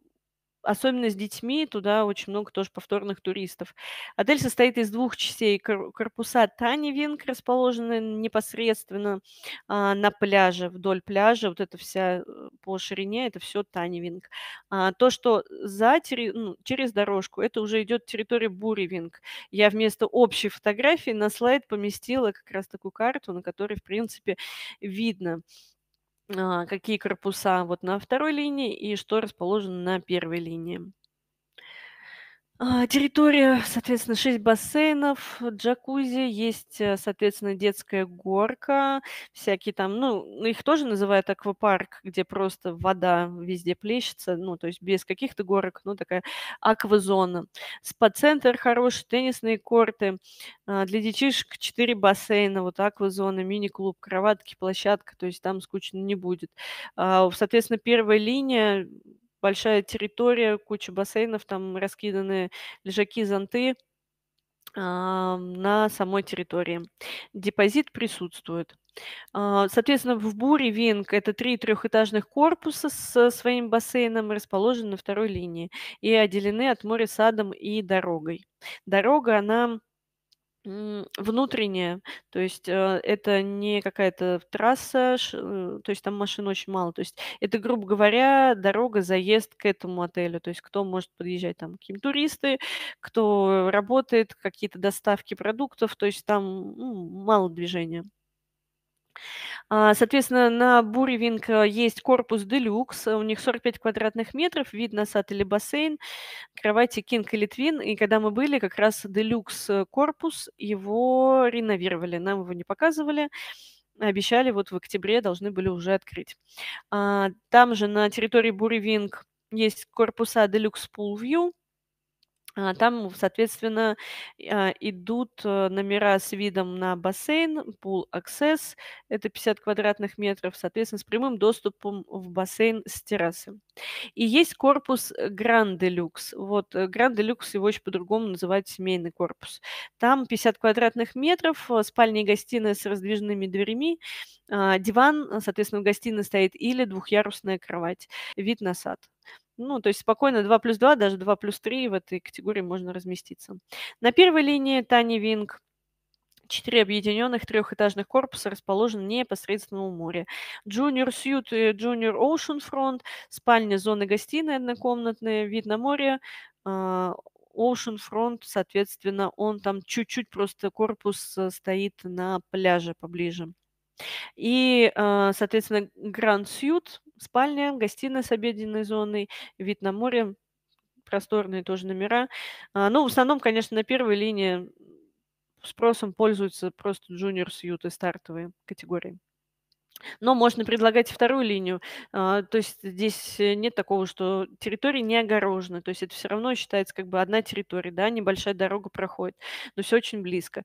особенно с детьми, туда очень много тоже повторных туристов. Отель состоит из двух частей корпуса Тани расположенный непосредственно а, на пляже, вдоль пляжа, вот это вся э, по ширине, это все Тани А, то, что за, ну, через дорожку, это уже идет территория Буревинг. Я вместо общей фотографии на слайд поместила как раз такую карту, на которой, в принципе, видно, а, какие корпуса вот на второй линии и что расположено на первой линии. А, территория, соответственно, 6 бассейнов, джакузи, есть, э, соответственно, детская горка, всякие там, ну, ну, их тоже называют аквапарк, где просто вода везде плещется, ну, то есть без каких-то горок, ну, такая аквазона. Спа-центр хороший, теннисные корты, а, для детишек 4 бассейна, вот аквазона, мини-клуб, кроватки, площадка, то есть там скучно не будет. А, соответственно, первая линия большая территория, куча бассейнов, там раскиданы лежаки, зонты а, на самой территории. Депозит присутствует. А, соответственно, в Буре Винг это три трехэтажных корпуса со своим бассейном расположены на второй линии и отделены от моря садом и дорогой. Дорога, она внутренняя, то есть, э, это не какая-то трасса, э, то есть там машин очень мало. То есть это, грубо говоря, дорога, заезд к этому отелю. То есть кто может подъезжать, там какие туристы, кто работает, какие-то доставки продуктов. То есть там, ну, мало движения. А, соответственно, на Буревинг э, есть корпус Делюкс, у них 45 квадратных метров, вид на сад или бассейн, кровати King или Twin. И когда мы были, как раз Делюкс э, корпус, его реновировали, нам его не показывали обещали, вот в октябре должны были уже открыть. А, там же на территории Буревинг есть корпуса Deluxe Pool View, а, там, соответственно, а, идут э, номера с видом на бассейн, пул access, это 50 квадратных метров, соответственно, с прямым доступом в бассейн с террасы. И есть корпус э, Grand Deluxe. Вот, э, Grand Deluxe его еще по-другому называют семейный корпус. Там 50 квадратных метров, спальня и гостиная с раздвижными дверями, а, диван, соответственно, в гостиной стоит или двухъярусная кровать, вид на сад. Ну, то есть спокойно 2 плюс 2, даже 2 плюс 3 в этой категории можно разместиться. На первой линии Тани Винг четыре объединенных трехэтажных корпуса расположены непосредственно у моря. Junior Suite и Junior Ocean Front, спальня, зона гостиной однокомнатная, вид на море, а, Ocean Front, соответственно, он там чуть-чуть просто корпус стоит на пляже поближе. И, а, соответственно, Grand Suite, спальня, гостиная с обеденной зоной, вид на море, просторные тоже номера. А, ну, в основном, конечно, на первой линии спросом пользуются просто junior сьюты стартовые категории. Но можно предлагать вторую линию. А, то есть здесь нет такого, что территория не огорожена. То есть это все равно считается как бы одна территория, да, небольшая дорога проходит, но все очень близко.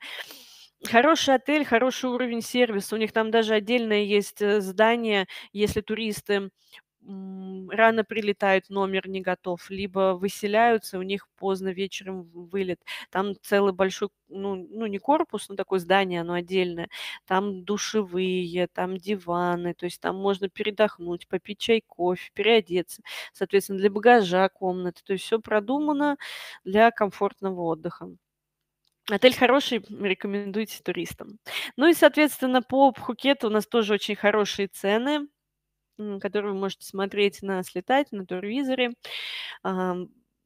Хороший отель, хороший уровень сервиса. У них там даже отдельное есть э, здание, если туристы рано прилетают, номер не готов, либо выселяются, у них поздно вечером вылет. Там целый большой, ну, ну не корпус, но такое здание, оно отдельное. Там душевые, там диваны, то есть там можно передохнуть, попить чай, кофе, переодеться. Соответственно, для багажа комнаты. То есть все продумано для комфортного отдыха. Отель хороший, рекомендуйте туристам. Ну и, соответственно, по Пхукету у нас тоже очень хорошие цены, которые вы можете смотреть на «Слетать», на турвизоре.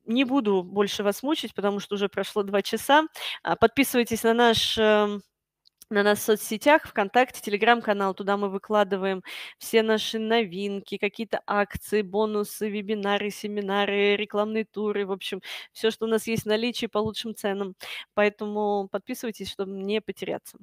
Не буду больше вас мучить, потому что уже прошло два часа. А, подписывайтесь на наш эм, на нас в соцсетях, ВКонтакте, Телеграм-канал. Туда мы выкладываем все наши новинки, какие-то акции, бонусы, вебинары, семинары, рекламные туры. В общем, все, что у нас есть в наличии по лучшим ценам. Поэтому подписывайтесь, чтобы не потеряться.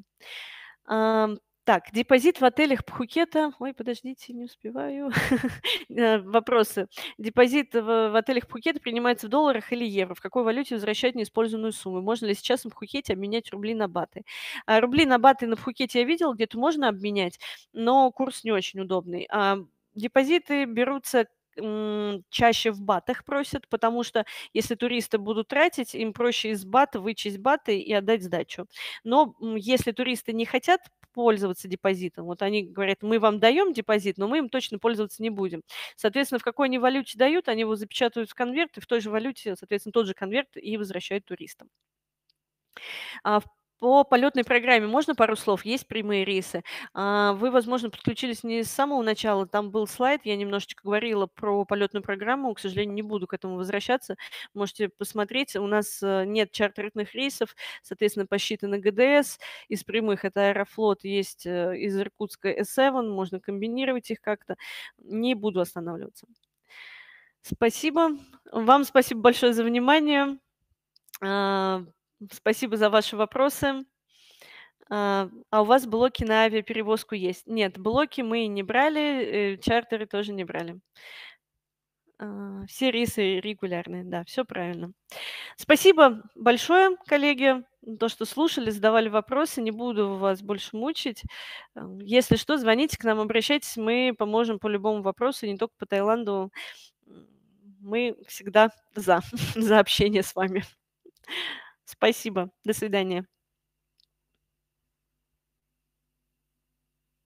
Так, депозит в отелях Пхукета. Ой, подождите, не успеваю. Э, вопросы. Депозит в, в отелях Пхукета принимается в долларах или евро? В какой валюте возвращать неиспользованную сумму? Можно ли сейчас на Пхукете обменять рубли на баты? А, рубли на баты на Пхукете я видел, где-то можно обменять, но курс не очень удобный. А, депозиты берутся чаще в батах просят, потому что если туристы будут тратить, им проще из бата вычесть баты и отдать сдачу. Но если туристы не хотят пользоваться депозитом. Вот они говорят, мы вам даем депозит, но мы им точно пользоваться не будем. Соответственно, в какой они валюте дают, они его запечатывают в конверт, и в той же валюте, соответственно, тот же конверт и возвращают туристам. А по полетной программе можно пару слов? Есть прямые рейсы? А, вы, возможно, подключились не с самого начала. Там был слайд, я немножечко говорила про полетную программу. К сожалению, не буду к этому возвращаться. Можете посмотреть. У нас э, нет чартерных рейсов, соответственно, посчитаны ГДС. Из прямых это Аэрофлот, есть э, из Иркутска С7. Можно комбинировать их как-то. Не буду останавливаться. Спасибо. Вам спасибо большое за внимание. А, Спасибо за ваши вопросы. А, а у вас блоки на авиаперевозку есть? Нет, блоки мы не брали, э, чартеры тоже не брали. А, все рейсы регулярные, да, все правильно. Спасибо большое, коллеги, то, что слушали, задавали вопросы. Не буду вас больше мучить. Эм, если что, звоните к нам, обращайтесь, мы поможем по любому вопросу, не только по Таиланду. Мы всегда за, за общение с вами. Спасибо. До свидания.